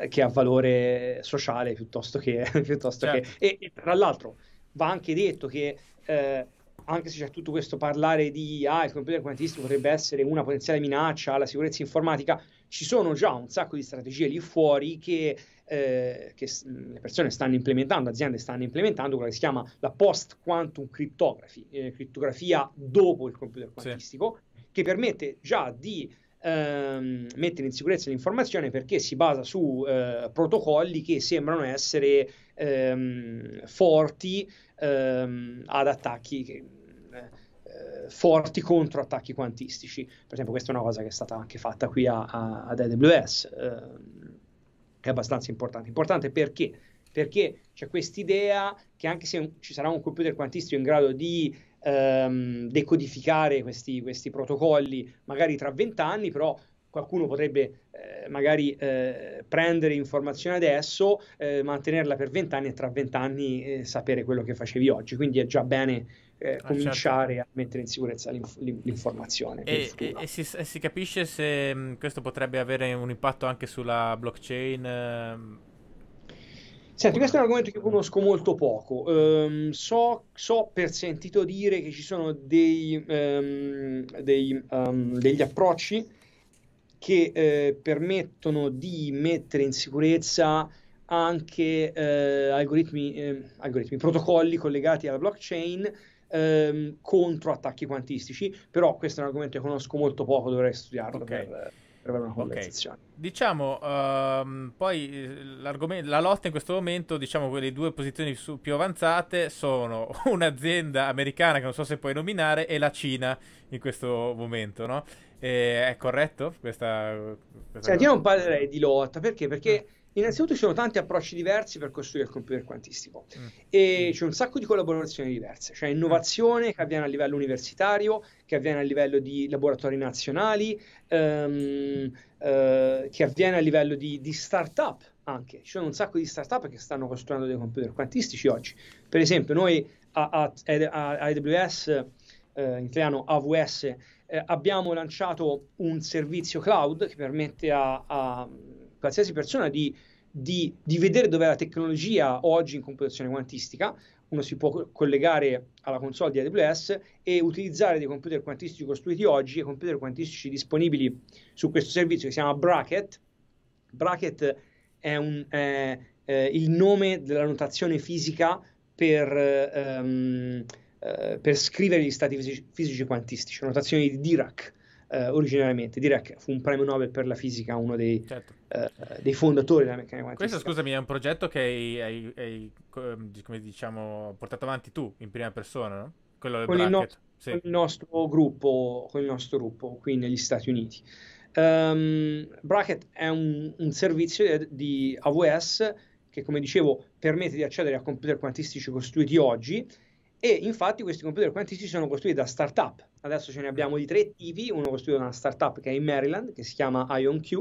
eh, che ha valore sociale piuttosto che... piuttosto certo. E, e, tra l'altro va anche detto che eh, anche se c'è tutto questo parlare di ah, il computer quantistico potrebbe essere una potenziale minaccia alla sicurezza informatica, ci sono già un sacco di strategie lì fuori che, eh, che le persone stanno implementando, aziende stanno implementando, quella che si chiama la post-quantum cryptography, eh, criptografia dopo il computer quantistico, sì. che permette già di ehm, mettere in sicurezza l'informazione perché si basa su eh, protocolli che sembrano essere ehm, forti ehm, ad attacchi che eh, forti attacchi quantistici. Per esempio, questa è una cosa che è stata anche fatta qui a, a, ad AWS, eh, è abbastanza importante. Importante perché? Perché c'è quest'idea che anche se ci sarà un computer quantistico in grado di ehm, decodificare questi, questi protocolli, magari tra vent'anni, però qualcuno potrebbe eh, magari eh, prendere informazione adesso, eh, mantenerla per vent'anni e tra vent'anni eh, sapere quello che facevi oggi. Quindi è già bene eh, ah, certo. cominciare certo. a mettere in sicurezza l'inf- l'informazione. E, e, e, si, e, si, capisce se mh, mm, questo potrebbe avere un impatto anche sulla blockchain? Ehm... Senti, questo è un argomento che conosco molto poco. Um, so, so, per sentito dire che ci sono dei, um, dei, um, degli approcci che eh, permettono di mettere in sicurezza anche eh, algoritmi, eh, algoritmi, protocolli collegati alla blockchain ehm, contro attacchi quantistici, però questo è un argomento che conosco molto poco, dovrei studiarlo okay. per, per avere una conversazione. Okay. Diciamo, um, poi eh, la lotta in questo momento, diciamo, quelle due posizioni su, più avanzate sono un'azienda americana che non so se puoi nominare e la Cina in questo momento, no? E eh, è corretto questa... questa Senti, io non parlerei di lotta, perché? Perché... Eh Innanzitutto ci sono tanti approcci diversi per costruire il computer quantistico mm. e mm. c'è un sacco di collaborazioni diverse, c'è cioè innovazione mm. che avviene a livello universitario, che avviene a livello di laboratori nazionali, ehm, eh, che avviene a livello di, di start-up anche. Ci sono un sacco di start-up che stanno costruendo dei computer quantistici oggi. Per esempio noi a, a, a AWS, eh, in italiano AWS, eh, abbiamo lanciato un servizio cloud che permette a, a qualsiasi persona di, di, di vedere dov'è la tecnologia oggi in computazione quantistica, uno si può collegare alla console di AWS e utilizzare dei computer quantistici costruiti oggi e computer quantistici disponibili su questo servizio che si chiama Bracket. Bracket è, un, è, è il nome della notazione fisica per, um, per scrivere gli stati fisici, fisici quantistici, notazione di Dirac eh, originariamente. Dirac fu un premio Nobel per la fisica, uno dei, certo. eh, dei fondatori della meccanica quantistica. Questo, scusami, è un progetto che hai, hai, hai ehm, come diciamo, portato avanti tu in prima persona, no? Quello con il, no- sì. con, il nostro gruppo, con il nostro gruppo qui negli Stati Uniti. Um, Bracket è un, un servizio di, AWS che, come dicevo, permette di accedere a computer quantistici costruiti oggi e infatti questi computer quantistici sono costruiti da startup Adesso ce ne abbiamo di tre attivi, uno costruito da una startup che è in Maryland, che si chiama IonQ,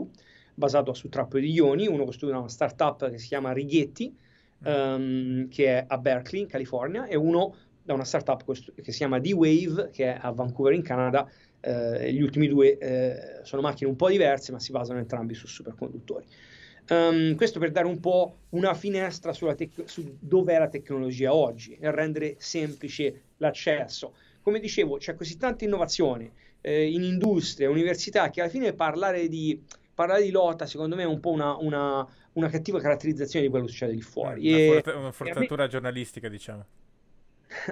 basato su trappole di ioni, uno costruito da una startup che si chiama Righetti, um, che è a Berkeley, in California, e uno da una startup costru- che si chiama D-Wave, che è a Vancouver, in Canada. Eh, gli ultimi due eh, sono macchine un po' diverse, ma si basano entrambi su superconduttori. Um, questo per dare un po' una finestra tec- su dov'è la tecnologia oggi e rendere semplice l'accesso come dicevo, c'è così tanta innovazione eh, in industria, università, che alla fine parlare di, parlare di lotta, secondo me, è un po' una, una, una cattiva caratterizzazione di quello che succede lì fuori. Mm, una, e, for- una forzatura me, giornalistica, diciamo.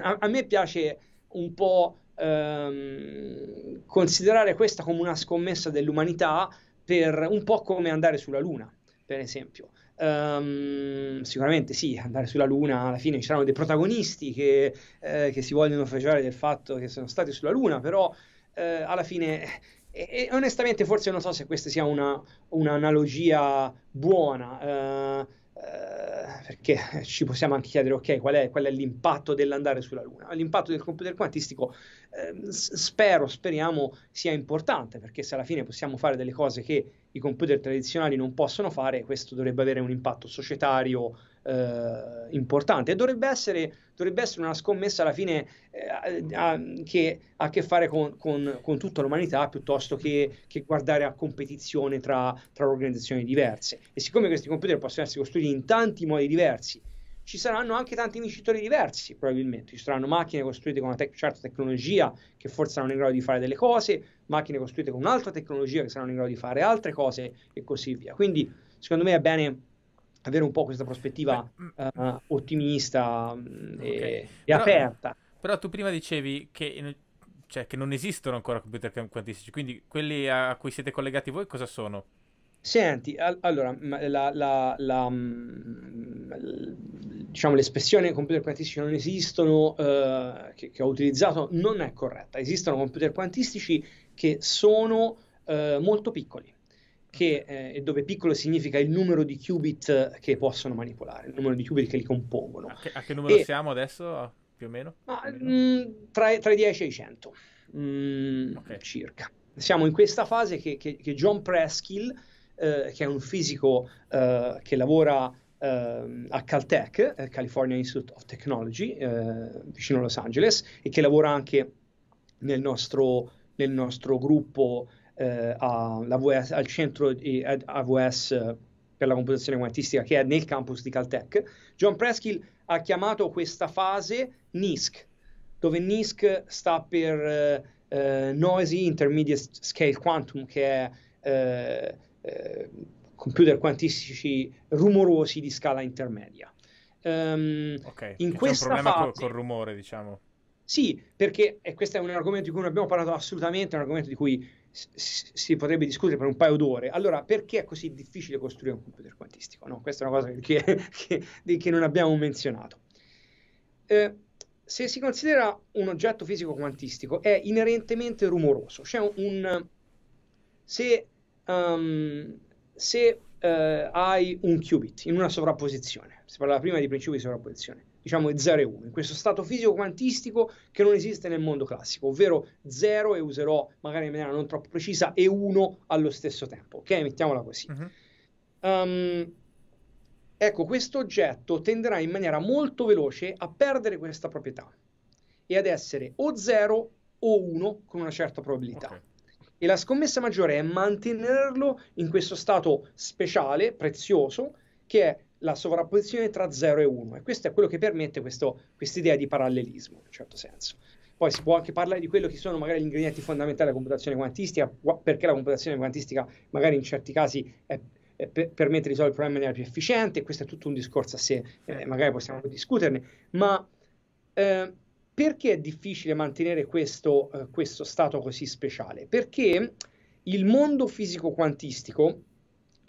A, a, me piace un po' ehm, considerare questa come una scommessa dell'umanità per un po' come andare sulla Luna, per esempio. Um, sicuramente sì, andare sulla Luna, alla fine ci saranno dei protagonisti che, eh, che si vogliono fregiare del fatto che sono stati sulla Luna, però eh, alla fine, e, eh, e eh, onestamente forse non so se questa sia una, un'analogia buona, eh, eh, perché ci possiamo anche chiedere, ok, qual è, qual è, l'impatto dell'andare sulla Luna? L'impatto del computer quantistico ehm, spero, speriamo sia importante, perché se alla fine possiamo fare delle cose che i computer tradizionali non possono fare, questo dovrebbe avere un impatto societario eh, importante e dovrebbe essere, dovrebbe essere, una scommessa alla fine eh, a, che ha a che fare con, con, con tutta l'umanità piuttosto che, che, guardare a competizione tra, tra organizzazioni diverse. E siccome questi computer possono essere costruiti in tanti modi diversi, ci saranno anche tanti vincitori diversi, probabilmente. Ci saranno macchine costruite con una tech, certa tecnologia che forse non è in grado di fare delle cose, macchine costruite con un'altra tecnologia che saranno in grado di fare altre cose e così via. Quindi, secondo me è bene avere un po' questa prospettiva uh, ottimista mm, okay. e, però, aperta. Però tu prima dicevi che, cioè, che, non esistono ancora computer quantistici, quindi quelli a cui siete collegati voi cosa sono? Senti, all- allora, la, la, la, mm, diciamo, l'espressione computer quantistici non esistono, uh, che, che ho utilizzato, non è corretta. Esistono computer quantistici che sono eh, molto piccoli, che, eh, dove piccolo significa il numero di qubit eh, che possono manipolare, il numero di qubit che li compongono. A che, a che numero e, siamo adesso, più o meno? Ma, mh, mm, tra, tra, i 10 e i 100, mh, mm, okay. circa. Siamo in questa fase che, che John Preskill, eh, che è un fisico eh, che lavora ehm, a Caltech, eh, California Institute of Technology, eh, vicino a Los Angeles, e che lavora anche nel nostro nel nostro gruppo eh, VS, al centro di AWS eh, per la computazione quantistica che è nel campus di Caltech, John Preskill ha chiamato questa fase NISC, dove NISC sta per eh, eh, Noisy Intermediate Scale Quantum, che è eh, eh, computer quantistici rumorosi di scala intermedia. Um, ok, in c'è un problema fase... col, col rumore, diciamo. Sì, perché e questo è un argomento di cui non abbiamo parlato assolutamente, è un argomento di cui si potrebbe discutere per un paio d'ore. Allora, perché è così difficile costruire un computer quantistico? No, questa è una cosa che, che, che, non abbiamo menzionato. Eh, se si considera un oggetto fisico quantistico, è inerentemente rumoroso. C'è un se, um, se uh, hai un qubit in una sovrapposizione, si parlava prima di principio di sovrapposizione, diciamo, è 0 e 1, in questo stato fisico quantistico che non esiste nel mondo classico, ovvero 0 e userò magari in maniera non troppo precisa e 1 allo stesso tempo, ok? Mettiamola così. Uh-huh. Um, ecco, questo oggetto tenderà in maniera molto veloce a perdere questa proprietà e ad essere o 0 o 1 con una certa probabilità. Okay. E la scommessa maggiore è mantenerlo in questo stato speciale, prezioso, che è la sovrapposizione tra 0 e 1 e questo è quello che permette questa idea di parallelismo in un certo senso. Poi si può anche parlare di quello che sono magari gli ingredienti fondamentali della computazione quantistica, perché la computazione quantistica magari in certi casi è, è, per, permette di risolvere il problema in maniera più efficiente, questo è tutto un discorso a sé, eh, magari possiamo discuterne, ma eh, perché è difficile mantenere questo, eh, questo stato così speciale? Perché il mondo fisico quantistico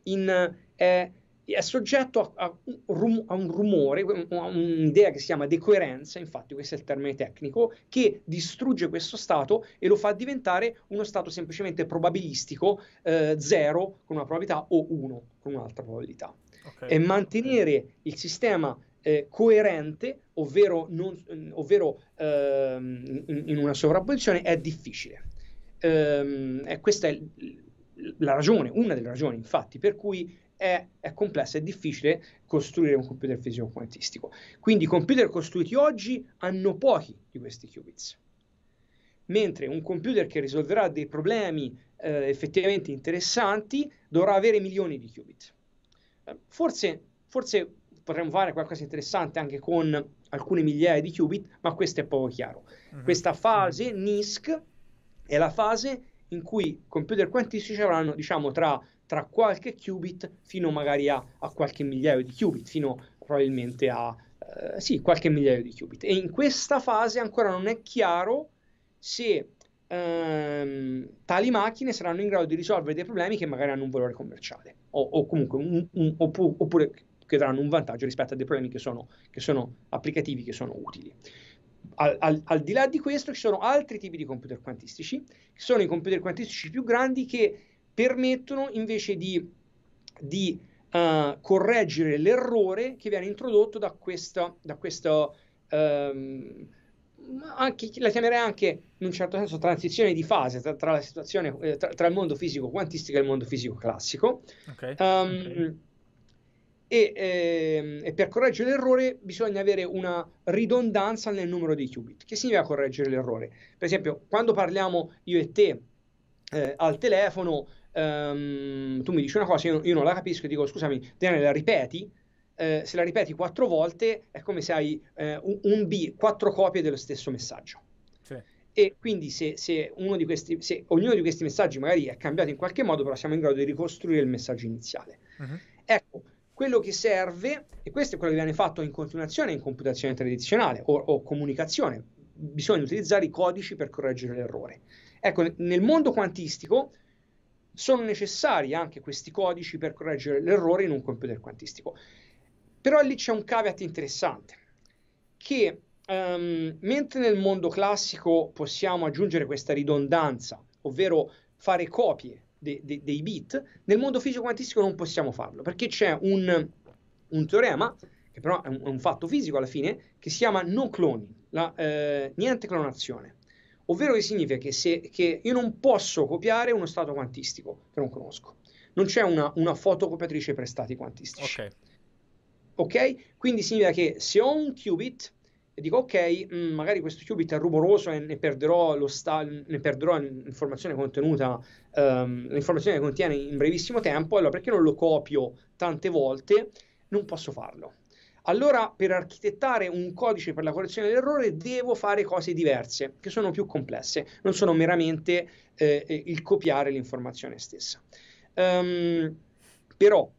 in, è è soggetto a, a, a un rumore, a un'idea che si chiama decoerenza, infatti questo è il termine tecnico, che distrugge questo stato e lo fa diventare uno stato semplicemente probabilistico, 0 eh, con una probabilità o 1 con un'altra probabilità. Okay. E mantenere okay. il sistema eh, coerente, ovvero, non, ovvero ehm, in, una sovrapposizione, è difficile. Ehm, questa è la ragione, una delle ragioni infatti, per cui è, è complessa, è difficile costruire un computer fisico quantistico. Quindi i computer costruiti oggi hanno pochi di questi qubits. Mentre un computer che risolverà dei problemi eh, effettivamente interessanti dovrà avere milioni di qubit. Eh, forse, forse potremmo fare qualcosa di interessante anche con alcune migliaia di qubit, ma questo è poco chiaro. Uh-huh. Questa fase mhm. NISC è la fase in cui computer quantistici avranno, diciamo, tra tra qualche qubit fino magari a, a qualche migliaio di qubit, fino probabilmente a eh, sì, qualche migliaio di qubit. E in questa fase ancora non è chiaro se ehm, tali macchine saranno in grado di risolvere dei problemi che magari hanno un valore commerciale o, o comunque un, un, oppure, oppure che daranno un vantaggio rispetto a dei problemi che sono, che sono applicativi, che sono utili. Al, al, al, di là di questo ci sono altri tipi di computer quantistici, che sono i computer quantistici più grandi che permettono invece di, di uh, correggere l'errore che viene introdotto da questa, da questa um, ehm, anche, la chiamerei anche in un certo senso transizione di fase tra, tra, eh, tra, tra il mondo fisico quantistico e il mondo fisico classico. Okay, um, okay. E, eh, e, per correggere l'errore bisogna avere una ridondanza nel numero dei qubit. Che significa correggere l'errore? Per esempio, quando parliamo io e te eh, al telefono, um, tu mi dici una cosa, io, io non la capisco, e dico scusami, Daniele, la ripeti? Eh, se la ripeti quattro volte è come se hai eh, un, un, B, quattro copie dello stesso messaggio. E quindi se, se, di questi, se, ognuno di questi messaggi magari è cambiato in qualche modo, però siamo in grado di ricostruire il messaggio iniziale. Uh-huh. Ecco, quello che serve, e questo è quello che viene fatto in continuazione in computazione tradizionale o, o comunicazione, bisogna utilizzare i codici per correggere l'errore. Ecco, nel mondo quantistico sono necessari anche questi codici per correggere l'errore in un computer quantistico. Però lì c'è un caveat interessante, che um, mentre nel mondo classico possiamo aggiungere questa ridondanza, ovvero fare copie de- de- dei bit, nel mondo fisico quantistico non possiamo farlo, perché c'è un, un teorema, che però è un, è un, fatto fisico alla fine, che si chiama no cloning, la, eh, niente clonazione Ovvero che significa che, se, che io non posso copiare uno stato quantistico che non conosco. Non c'è una, una fotocopiatrice per stati quantistici. Ok. Ok? Quindi significa che se ho un qubit e dico ok, mh, mm, magari questo qubit è rumoroso e ne perderò, lo sta- ne perderò l'informazione contenuta, um, l'informazione che contiene in brevissimo tempo, allora perché non lo copio tante volte? Non posso farlo allora per architettare un codice per la correzione dell'errore devo fare cose diverse, che sono più complesse, non sono meramente eh, eh il copiare l'informazione stessa. Um, però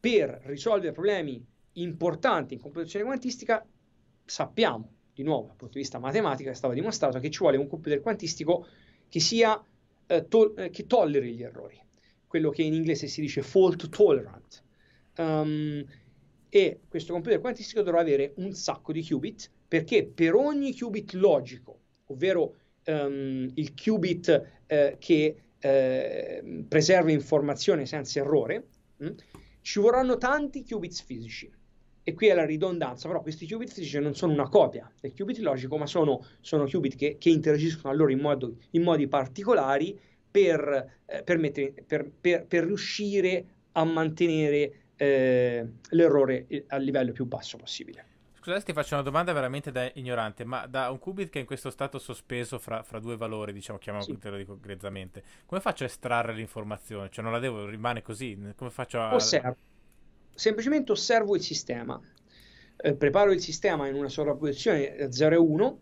per risolvere problemi importanti in computazione quantistica sappiamo, di nuovo dal punto di vista matematico, è stato dimostrato che ci vuole un computer quantistico che, sia, eh, to- eh, che tolleri gli errori, quello che in inglese si dice fault tolerant. Um, e questo computer quantistico dovrà avere un sacco di qubit perché per ogni qubit logico, ovvero um, il qubit eh, che eh, preserva informazione senza errore, mh, mm, ci vorranno tanti qubits fisici. E qui è la ridondanza, però questi qubit fisici non sono una copia del qubit logico, ma sono, sono qubit che, che, interagiscono a loro in, modo, in modi particolari per, eh, per, mettere, per, per riuscire a mantenere eh, l'errore eh, al livello più basso possibile. Scusate, ti faccio una domanda veramente da ignorante, ma da un qubit che è in questo stato sospeso fra, fra due valori, diciamo, chiamiamo, sì. te lo dico grezzamente, come faccio a estrarre l'informazione? Cioè non la devo, rimane così? Come faccio a... Osservo. Semplicemente osservo il sistema, eh, preparo il sistema in una sovrapposizione 0 eh, e 1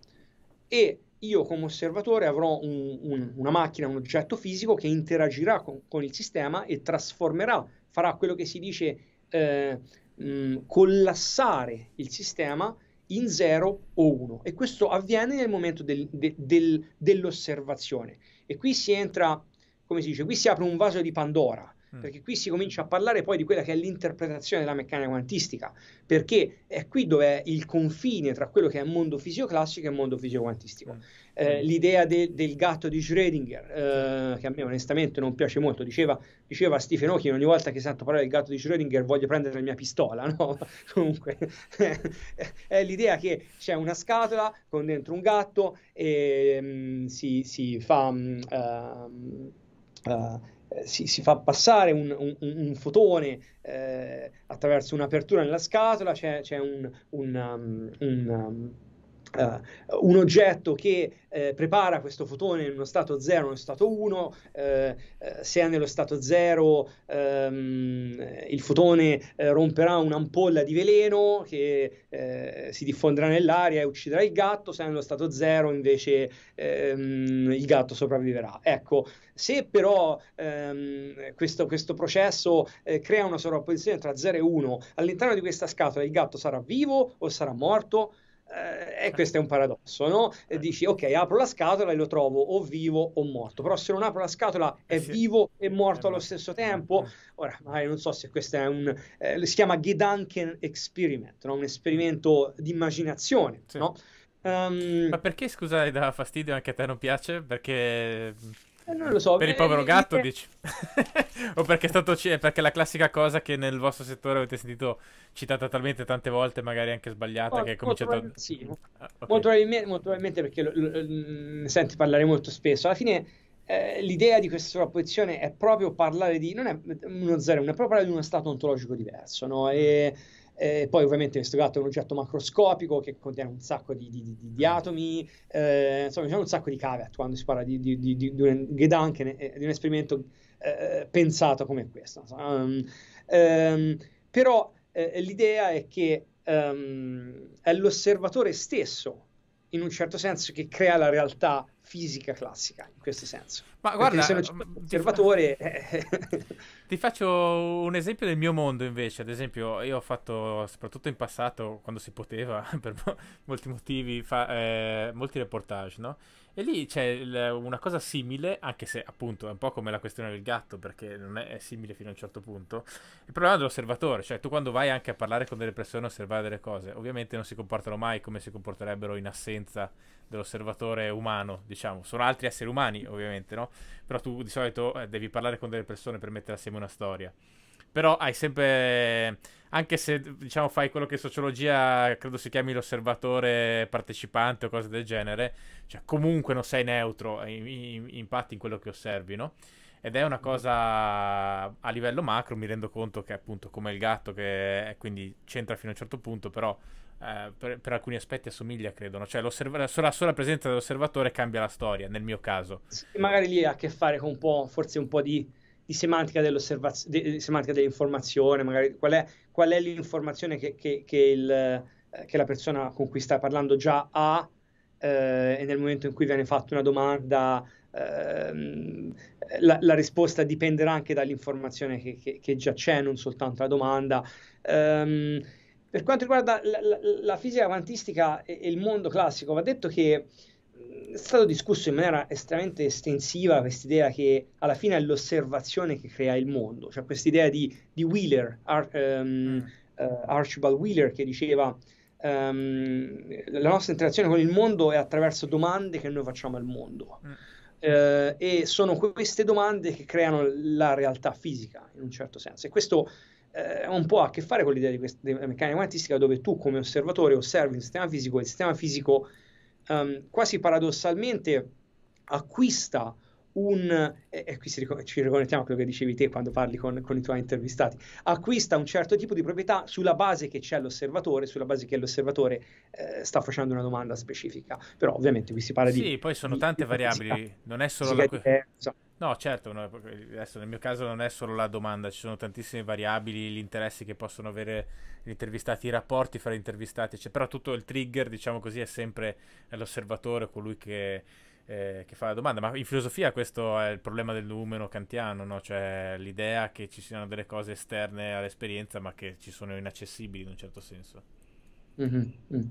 e io come osservatore avrò un, un, una macchina, un oggetto fisico che interagirà con, con il sistema e trasformerà, farà quello che si dice eh, mh, collassare il sistema in 0 o 1 e questo avviene nel momento del, de, del, dell'osservazione e qui si entra, come si dice, qui si apre un vaso di Pandora Mm. perché qui si comincia a parlare poi di quella che è l'interpretazione della meccanica quantistica, perché è qui dove è il confine tra quello che è mondo fisioclassico e mondo fisioquantistico. Mm. Eh, mm. l'idea de- del gatto di Schrödinger, eh, che a me onestamente non piace molto, diceva, diceva Stephen Hawking ogni volta che sento parlare del gatto di Schrödinger voglio prendere la mia pistola, no? Comunque, è l'idea che c'è una scatola con dentro un gatto e um, si, si, fa... Um, uh, uh, eh, si, si, fa passare un, un, un fotone eh, attraverso un'apertura nella scatola, c'è, c'è un, un um, um, Uh, un oggetto che eh, prepara questo fotone in uno stato 0 e uno stato eh, 1, eh, se è nello stato 0 ehm, il fotone eh, romperà un'ampolla di veleno che eh, si diffonderà nell'aria e ucciderà il gatto, se è nello stato 0 invece ehm, il gatto sopravviverà. Ecco, se però ehm, questo, questo, processo crea una sovrapposizione tra 0 e 1, all'interno di questa scatola il gatto sarà vivo o sarà morto? eh, e questo è un paradosso, no? E eh. dici, ok, apro la scatola e lo trovo o vivo o morto, però se non apro la scatola eh è sì. vivo e morto allo stesso mm, tempo. Mm. Ora, magari non so se questo è un... Eh, si chiama Gedanken Experiment, no? un esperimento di immaginazione, sì. no? Um... Ma perché, scusa, dà fastidio anche a te non piace? Perché mm, eh, non lo so. Per il povero gatto, che... dici? o perché, è stato, perché la classica cosa che nel vostro settore avete sentito citata talmente tante volte, magari anche sbagliata, oh, che è cominciato a... Sì, mm, ah, okay. molto, probabilmente, molto, probabilmente, perché lo, lo, lo, mm, senti parlare molto spesso. Alla fine eh, l'idea di questa sovrapposizione è proprio parlare di... non è uno zero, è proprio parlare di uno stato ontologico diverso, no? E... Mm eh, poi ovviamente questo gatto è un oggetto macroscopico che contiene un sacco di, di, di, di atomi, eh, insomma c'è diciamo un sacco di caveat eh, quando si parla di, un Gedanken, eh, di un esperimento eh, pensato come questo. Um, um, però eh, l'idea è che um, è l'osservatore stesso in un certo senso che crea la realtà fisica classica, in questo senso. Ma guarda, Perché se non osservatore... Fa... Eh. ti faccio un esempio del mio mondo invece, ad esempio io ho fatto, soprattutto in passato, quando si poteva, per molti motivi, fa, eh, molti reportage, no? E lì c'è il, una cosa simile, anche se appunto è un po' come la questione del gatto, perché non è, è simile fino a un certo punto. Il problema dell'osservatore, cioè tu quando vai anche a parlare con delle persone, osservare delle cose, ovviamente non si comportano mai come si comporterebbero in assenza dell'osservatore umano, diciamo. Sono altri esseri umani, ovviamente, no? Però tu di solito eh, devi parlare con delle persone per mettere assieme una storia. Però hai sempre anche se diciamo, fai quello che in sociologia credo si chiami l'osservatore partecipante o cose del genere, cioè comunque non sei neutro, eh, impatti in quello che osservi, no? Ed è una mm. cosa a livello macro, mi rendo conto che appunto come il gatto che è, quindi c'entra fino a un certo punto, però eh, per, per, alcuni aspetti assomiglia, credono. Cioè la sola, sola presenza dell'osservatore cambia la storia, nel mio caso. Sì, magari lì ha a che fare con un po', forse un po' di di semantica, dell'osservazione, di, di semantica dell'informazione, magari qual è, qual è l'informazione che, che, che, il, eh, che, la persona con cui sta parlando già ha eh, e nel momento in cui viene fatta una domanda eh, la, la, risposta dipenderà anche dall'informazione che, già c'è, non soltanto la domanda. Um, per quanto riguarda la, la, la fisica quantistica e, e, il mondo classico, va detto che è stato discusso in maniera estremamente estensiva questa idea che alla fine è l'osservazione che crea il mondo, cioè questa idea di, di, Wheeler, Ar- um, uh, Archibald Wheeler, che diceva um, la nostra interazione con il mondo è attraverso domande che noi facciamo al mondo. Mm. Uh, e sono queste domande che creano la realtà fisica in un certo senso. E questo eh, ha uh, un po' a che fare con l'idea di questa meccanica quantistica, dove tu, come osservatore, osservi un sistema fisico e il sistema fisico um, quasi paradossalmente acquista un, e qui ci riconnettiamo a quello che dicevi te quando parli con, con, i tuoi intervistati, acquista un certo tipo di proprietà sulla base che c'è l'osservatore, sulla base che l'osservatore eh, sta facendo una domanda specifica. Però ovviamente qui si parla sì, di... Sì, poi sono di, tante di variabili, non è solo la... Que- No, certo, no, adesso nel mio caso non è solo la domanda, ci sono tantissime variabili, gli interessi che possono avere gli intervistati, i rapporti fra gli intervistati, cioè, però tutto il trigger, diciamo così, è sempre l'osservatore, colui che, eh, che, fa la domanda. Ma in filosofia questo è il problema del numero kantiano, no? cioè l'idea che ci siano delle cose esterne all'esperienza ma che ci sono inaccessibili in un certo senso. Mm-hmm. Mm.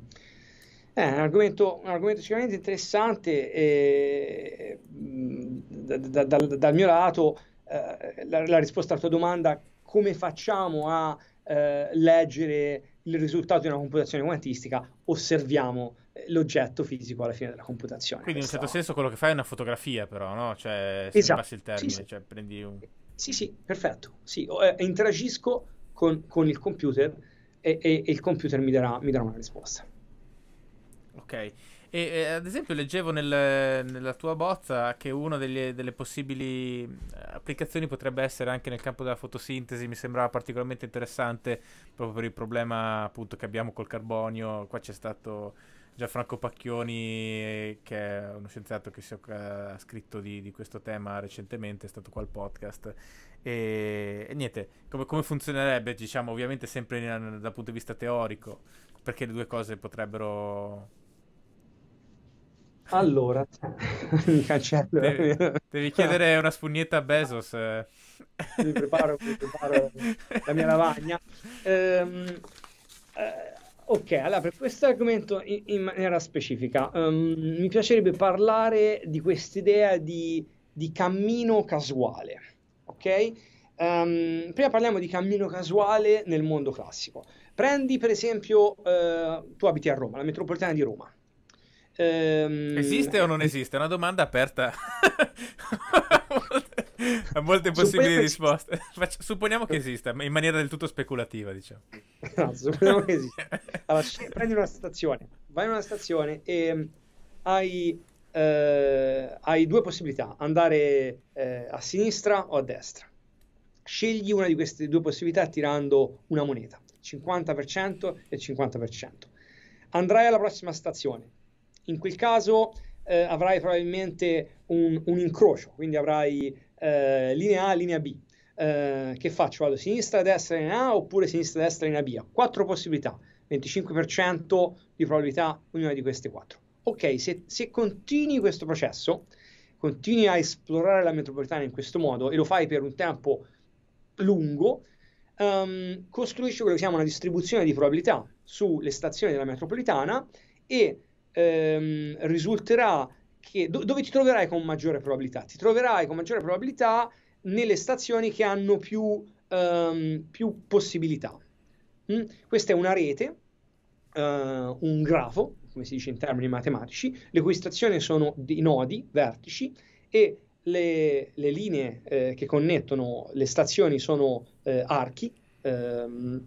È eh, un argomento, un argomento sicuramente interessante e, mm, da, da, dal, dal, mio lato eh, la, la, risposta alla tua domanda come facciamo a eh, leggere il risultato di una computazione quantistica, osserviamo eh, l'oggetto fisico alla fine della computazione. Quindi in un certo senso quello che fai è una fotografia però, no? Cioè, se esatto. il termine, sì, cioè, prendi un... Sì, sì, perfetto. Sì, eh, interagisco con, con il computer e, e, e, il computer mi darà, mi darà una risposta. Ok, e, e, ad esempio leggevo nel, nella tua bozza che una delle, delle, possibili eh, applicazioni potrebbe essere anche nel campo della fotosintesi, mi sembrava particolarmente interessante proprio per il problema appunto che abbiamo col carbonio, qua c'è stato Gianfranco Pacchioni che è uno scienziato che si ha scritto di, di questo tema recentemente, è stato qua al podcast e, e niente, come, come, funzionerebbe diciamo ovviamente sempre in, dal punto di vista teorico perché le due cose potrebbero allora, mi cancello. Devi, devi, chiedere una spugnetta a Bezos. Eh. mi, preparo, mi preparo la mia lavagna. Ehm, eh, ok, allora per questo argomento in, in maniera specifica, um, mi piacerebbe parlare di quest'idea di, di cammino casuale. Ok? Um, prima parliamo di cammino casuale nel mondo classico. Prendi per esempio, uh, tu abiti a Roma, la metropolitana di Roma Ehm... Esiste o non esiste? È una domanda aperta a molte possibili Supponiamo risposte. Supponiamo che esista, in maniera del tutto speculativa, diciamo. No, supponiamo che esista. Allora, prendi una stazione, vai in una stazione e ehm, hai, eh, hai due possibilità, andare eh, a sinistra o a destra. Scegli una di queste due possibilità tirando una moneta, 50% e 50%. Andrai alla prossima stazione, in quel caso eh, avrai probabilmente un, un, incrocio, quindi avrai eh, linea A, linea B. Eh, che faccio? Vado sinistra, destra linea A oppure sinistra, destra linea B? Quattro possibilità, 25% di probabilità ognuna di queste quattro. Ok, se, se continui questo processo, continui a esplorare la metropolitana in questo modo e lo fai per un tempo lungo, um, costruisci quello che si chiama una distribuzione di probabilità sulle stazioni della metropolitana e ehm, risulterà che do, dove ti troverai con maggiore probabilità? Ti troverai con maggiore probabilità nelle stazioni che hanno più, ehm, più possibilità. Mm? Questa è una rete, eh, un grafo, come si dice in termini matematici, le cui stazioni sono dei nodi, vertici, e le, le linee eh, che connettono le stazioni sono eh, archi ehm,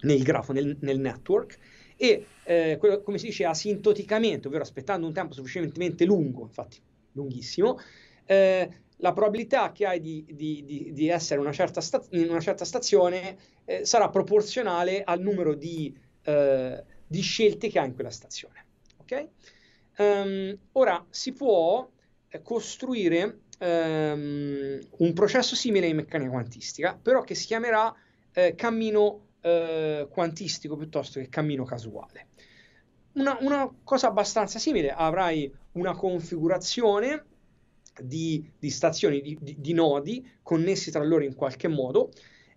nel grafo, nel, nel network, e eh, quello, come si dice asintoticamente, ovvero aspettando un tempo sufficientemente lungo, infatti lunghissimo, eh, la probabilità che hai di, di, di, di essere una certa sta- in una certa stazione eh, sarà proporzionale al numero di, eh, scelte che hai in quella stazione. Okay? Um, ora si può eh, costruire um, un processo simile in meccanica quantistica, però che si chiamerà eh, cammino eh, quantistico piuttosto che cammino casuale. Una, una, cosa abbastanza simile, avrai una configurazione di, di stazioni, di, di, di, nodi connessi tra loro in qualche modo,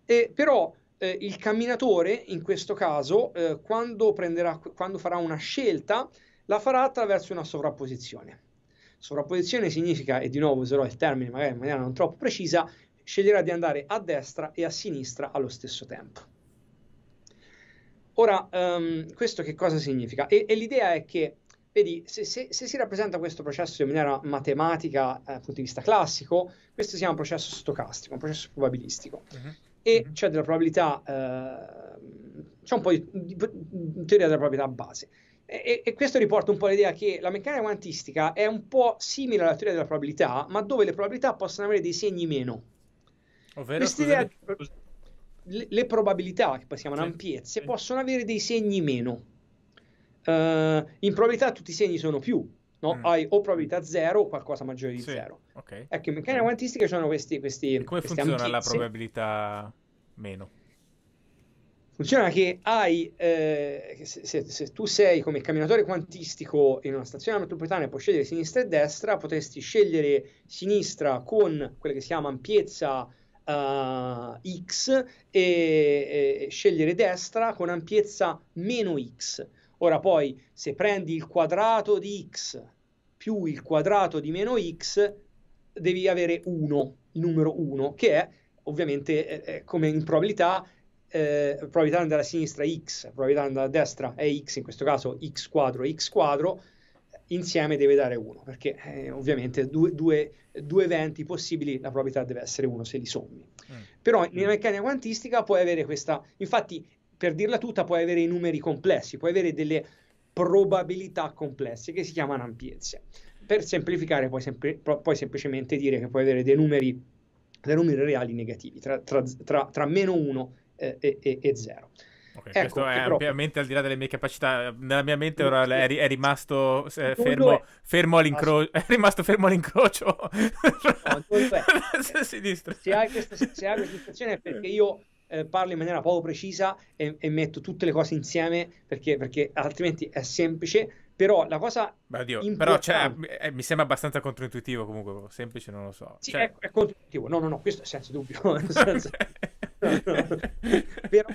e, però eh, il camminatore in questo caso, eh, quando, prenderà, quando farà una scelta, la farà attraverso una sovrapposizione. Sovrapposizione significa, e di nuovo userò il termine magari in maniera non troppo precisa, sceglierà di andare a destra e a sinistra allo stesso tempo. Ora, um, questo che cosa significa? E, e l'idea è che, vedi, se, se, se, si rappresenta questo processo in maniera matematica eh, dal punto di vista classico, questo si chiama processo stocastico, un processo probabilistico. Uh-huh. E uh-huh. c'è della probabilità, eh, c'è un po' di, di, di teoria della probabilità base. E, e, questo riporta un po' l'idea che la meccanica quantistica è un po' simile alla teoria della probabilità, ma dove le probabilità possono avere dei segni meno. Ovvero, Quest'idea... scusami, le, le probabilità, che poi si chiamano sì, ampiezze, sì. possono avere dei segni meno. Uh, in probabilità tutti i segni sono più, no? Mm. Hai o probabilità zero o qualcosa maggiore di 0. Sì. Okay. Ecco, in meccanica quantistica ci sono questi, questi e Come funziona ampiezze. la probabilità meno? Funziona che hai, eh, se, se, se, tu sei come camminatore quantistico in una stazione metropolitana e puoi scegliere sinistra e destra, potresti scegliere sinistra con quella che si chiama ampiezza uh, x e, e scegliere destra con ampiezza meno x. Ora poi se prendi il quadrato di x più il quadrato di meno x devi avere 1, il numero 1, che è ovviamente eh, come in probabilità eh, probabilità di andare a sinistra x, probabilità di andare a destra è x, in questo caso x quadro e x quadro, insieme deve dare 1, perché eh, ovviamente due, due, due, eventi possibili la probabilità deve essere 1 se li sommi. Mm. Però nella mm. meccanica quantistica puoi avere questa, infatti per dirla tutta puoi avere i numeri complessi, puoi avere delle probabilità complesse che si chiamano ampiezze. Per semplificare puoi, sempl- puoi semplicemente dire che puoi avere dei numeri, dei numeri reali negativi, tra, tra, tra, tra meno 1 eh, e 0. Okay, ecco, questo è ampiamente al di là delle mie capacità. Nella mia mente ora è, è rimasto eh, fermo, fermo all'incrocio. Ah, è rimasto fermo all'incrocio. No, sinistra. Se hai questa, se hai questa situazione è perché io eh, parlo in maniera poco precisa e, e, metto tutte le cose insieme perché, perché altrimenti è semplice. Però la cosa. Beh, oddio, importante... però cioè, eh, mi sembra abbastanza controintuitivo comunque. Semplice, non lo so. Sì, cioè... è, è, controintuitivo. No, no, no, questo è senza dubbio. senza... no, no. però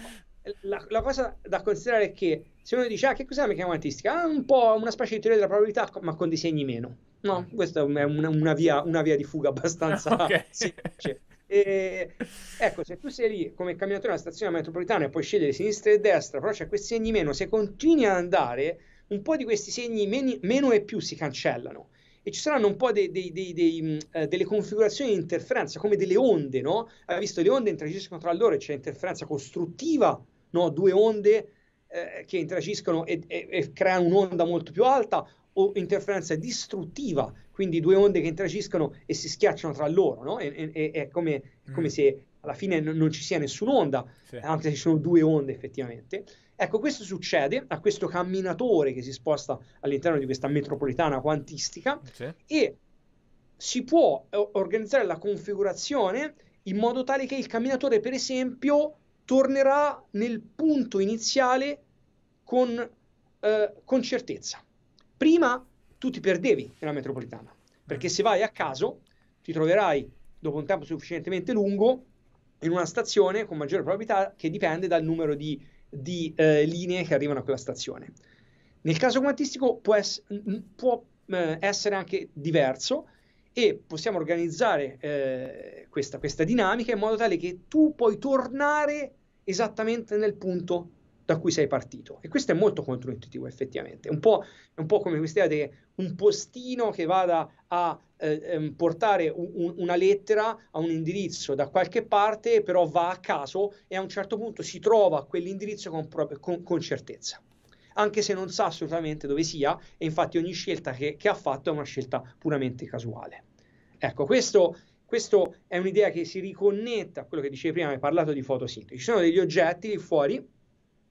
la, la, cosa da considerare è che se uno dice ah, che cos'è la meccanica quantistica? Ah, un po' una specie di teoria della probabilità, ma con dei segni meno. No, mm. questa è una, una, via, una via, di fuga abbastanza okay. semplice. E, ecco, se tu sei lì come camminatore alla stazione metropolitana e puoi scegliere sinistra e destra, però c'è questi segni meno, se continui ad andare, un po' di questi segni meni, meno e più si cancellano e ci saranno un po' dei, dei, dei, uh, delle configurazioni di interferenza, come delle onde, no? Hai visto le onde interagiscono tra loro e c'è interferenza costruttiva no? due onde eh, che interagiscono e, e, e creano un'onda molto più alta o interferenza distruttiva, quindi due onde che interagiscono e si schiacciano tra loro, no? e, e, è come, mm. come, se alla fine n- non ci sia nessun'onda, sì. se ci sono due onde effettivamente. Ecco, questo succede a questo camminatore che si sposta all'interno di questa metropolitana quantistica sì. e si può eh, organizzare la configurazione in modo tale che il camminatore, per esempio, tornerà nel punto iniziale con, eh, con certezza. Prima tu ti perdevi nella metropolitana, perché se vai a caso ti troverai dopo un tempo sufficientemente lungo in una stazione con maggiore probabilità che dipende dal numero di, di eh, linee che arrivano a quella stazione. Nel caso quantistico può, es- può eh, essere anche diverso, e possiamo organizzare eh, questa, questa dinamica in modo tale che tu puoi tornare esattamente nel punto da cui sei partito. E questo è molto controintuitivo, effettivamente. È un po', un po come questa di un postino che vada a eh, ehm, portare un, una lettera a un indirizzo da qualche parte, però va a caso e a un certo punto si trova quell'indirizzo con, con, con certezza anche se non sa assolutamente dove sia e infatti ogni scelta che, che ha fatto è una scelta puramente casuale. Ecco, questo questa è un'idea che si riconnetta a quello che dicevi prima, hai parlato di fotosintesi. Ci sono degli oggetti lì fuori,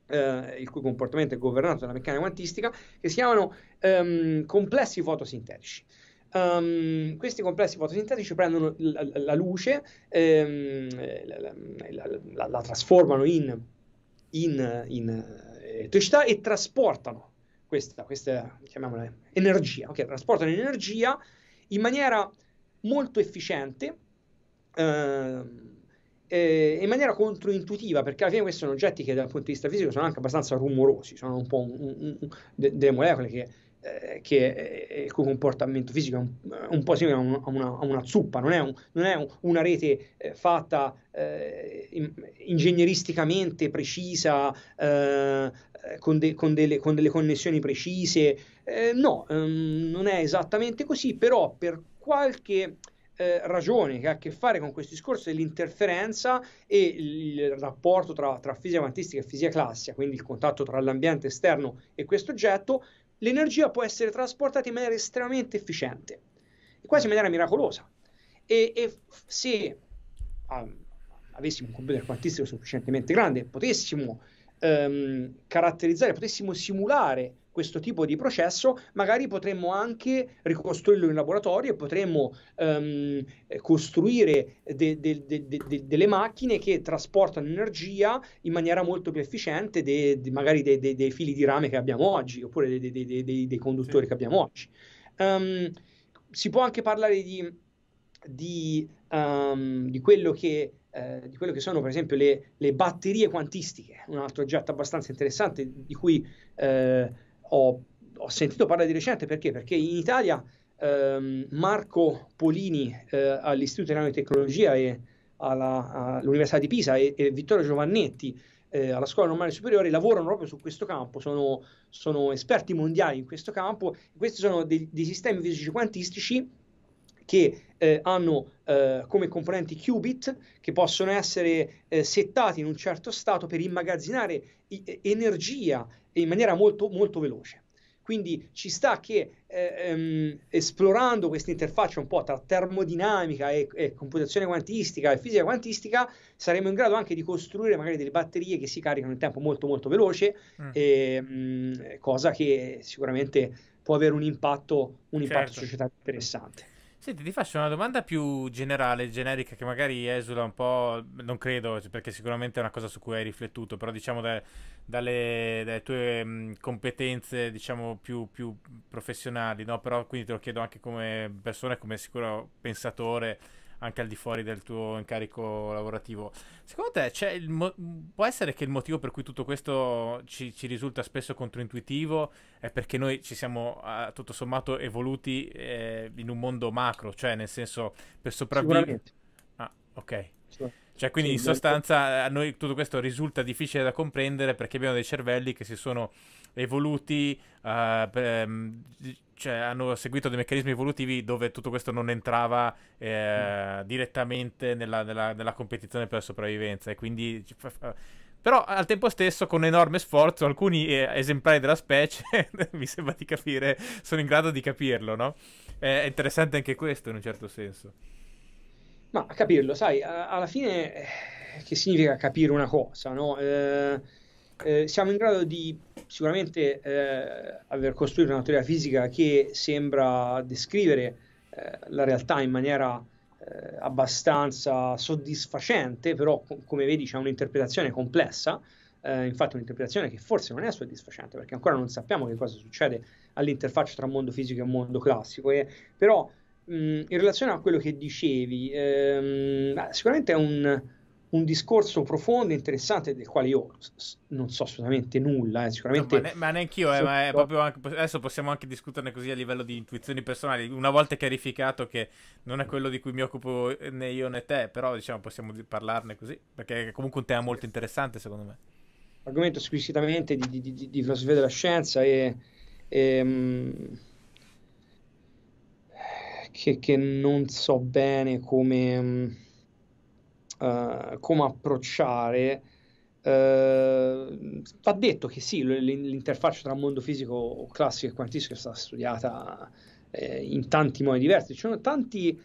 eh, il cui comportamento è governato dalla meccanica quantistica, che si chiamano ehm, complessi fotosintetici. Um, questi complessi fotosintetici prendono la, la luce, ehm, la, la, la, trasformano in, in, in eh, e trasportano questa, questa chiamiamola energia, ok, trasportano energia in maniera molto efficiente, eh, eh, in maniera controintuitiva, perché alla fine questi sono oggetti che dal punto di vista fisico sono anche abbastanza rumorosi, sono un po' un, un, un, de- delle molecole che eh, che il cui comportamento fisico è un, un po' simile a, una, a, una, zuppa, non è, un, non è una rete eh, fatta eh, in, ingegneristicamente precisa, eh, con, de, con, delle, con, delle, connessioni precise. Eh, no, ehm, non è esattamente così, però per qualche eh, ragione che ha a che fare con questo discorso dell'interferenza e il rapporto tra, tra fisica quantistica e fisica classica, quindi il contatto tra l'ambiente esterno e questo oggetto, l'energia può essere trasportata in maniera estremamente efficiente, quasi in maniera miracolosa. E, e se um, avessimo un computer quantistico sufficientemente grande, potessimo ehm, caratterizzare, potessimo simulare questo tipo di processo, magari potremmo anche ricostruirlo in laboratorio e potremmo ehm, eh, costruire de- de- de- delle macchine che trasportano energia in maniera molto più efficiente magari dei fili di rame che abbiamo oggi, oppure dei conduttori sì. che abbiamo oggi. Um, si può anche parlare di, di, um, di quello che eh, di quello che sono per esempio le, le, batterie quantistiche, un altro oggetto abbastanza interessante di cui eh, ho, ho, sentito parlare di recente perché? Perché in Italia ehm, Marco Polini eh, all'Istituto di Nanotecnologia e alla, all'Università di Pisa e, e Vittorio Giovannetti eh, alla scuola normale superiore lavorano proprio su questo campo, sono, sono esperti mondiali in questo campo. Questi sono dei, dei sistemi fisici quantistici che eh, hanno eh, come componenti qubit che possono essere eh, settati in un certo stato per immagazzinare i- eh, energia in maniera molto, molto veloce. Quindi ci sta che eh, ehm, esplorando questa interfaccia un po' tra termodinamica e, e, computazione quantistica e fisica quantistica saremo in grado anche di costruire magari delle batterie che si caricano in tempo molto molto veloce, mm. e, ehm, mh, cosa che sicuramente può avere un impatto, un impatto certo. societario interessante. Senti, ti faccio una domanda più generale, generica, che magari esula un po', non credo, perché sicuramente è una cosa su cui hai riflettuto, però diciamo da, dalle, dalle, tue mh, mm, competenze, diciamo, più, più professionali, no? Però quindi te lo chiedo anche come persona, e come sicuro pensatore anche al di fuori del tuo incarico lavorativo. Secondo te mo- può essere che il motivo per cui tutto questo ci, ci risulta spesso controintuitivo è perché noi ci siamo eh, tutto sommato evoluti eh, in un mondo macro, cioè nel senso per sopravvivere... Ah, ok. Cioè, quindi in sostanza a noi tutto questo risulta difficile da comprendere perché abbiamo dei cervelli che si sono evoluti uh, per, ehm, cioè, hanno seguito dei meccanismi evolutivi dove tutto questo non entrava eh, mm. direttamente nella, nella, nella, competizione per la sopravvivenza. E quindi. Però al tempo stesso, con enorme sforzo, alcuni eh, esemplari della specie, mi sembra di capire, sono in grado di capirlo, no? È interessante anche questo in un certo senso. Ma capirlo, sai, alla fine eh, che significa capire una cosa, no? Eh eh, siamo in grado di sicuramente eh, aver costruito una teoria fisica che sembra descrivere eh, la realtà in maniera eh, abbastanza soddisfacente, però com- come vedi c'è un'interpretazione complessa, eh, infatti un'interpretazione che forse non è soddisfacente perché ancora non sappiamo che cosa succede all'interfaccia tra mondo fisico e mondo classico, e, però mh, in relazione a quello che dicevi, ehm, sicuramente è un un discorso profondo e interessante del quale io non so assolutamente nulla, eh, sicuramente... No, ma, ne- ma neanche io, eh, so... ma anche, adesso possiamo anche discuterne così a livello di intuizioni personali, una volta chiarificato che non è quello di cui mi occupo eh, né io né te, però diciamo possiamo parlarne così, perché è comunque un tema molto interessante secondo me. Argomento squisitamente di, di, di, di filosofia della scienza e... e ehm, mh... che, che non so bene come... Mm, uh, come approcciare, uh, va detto che sì, l'interfaccia tra mondo fisico classico e quantistico è stata studiata eh, in tanti modi diversi, ci sono tanti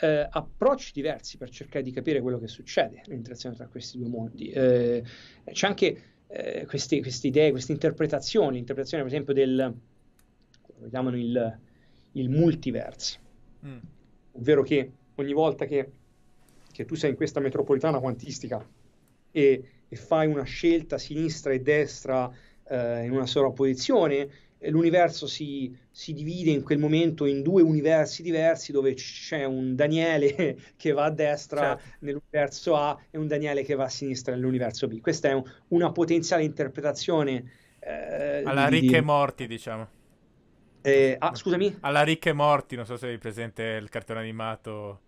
eh, approcci diversi per cercare di capire quello che succede nell'interazione tra questi due mondi. Eh, c'è anche eh, queste, queste, idee, queste interpretazioni, l'interpretazione per esempio del, lo chiamano il, il multiverse, mm. ovvero che ogni volta che che tu sei in questa metropolitana quantistica e, e fai una scelta sinistra e destra eh, in una sovrapposizione, l'universo si, si, divide in quel momento in due universi diversi dove c'è un Daniele che va a destra certo. nell'universo A e un Daniele che va a sinistra nell'universo B. Questa è un, una potenziale interpretazione. Eh, Alla di, ricca e morti, diciamo. Eh, ah, scusami? Alla ricca e morti, non so se hai presente il cartone animato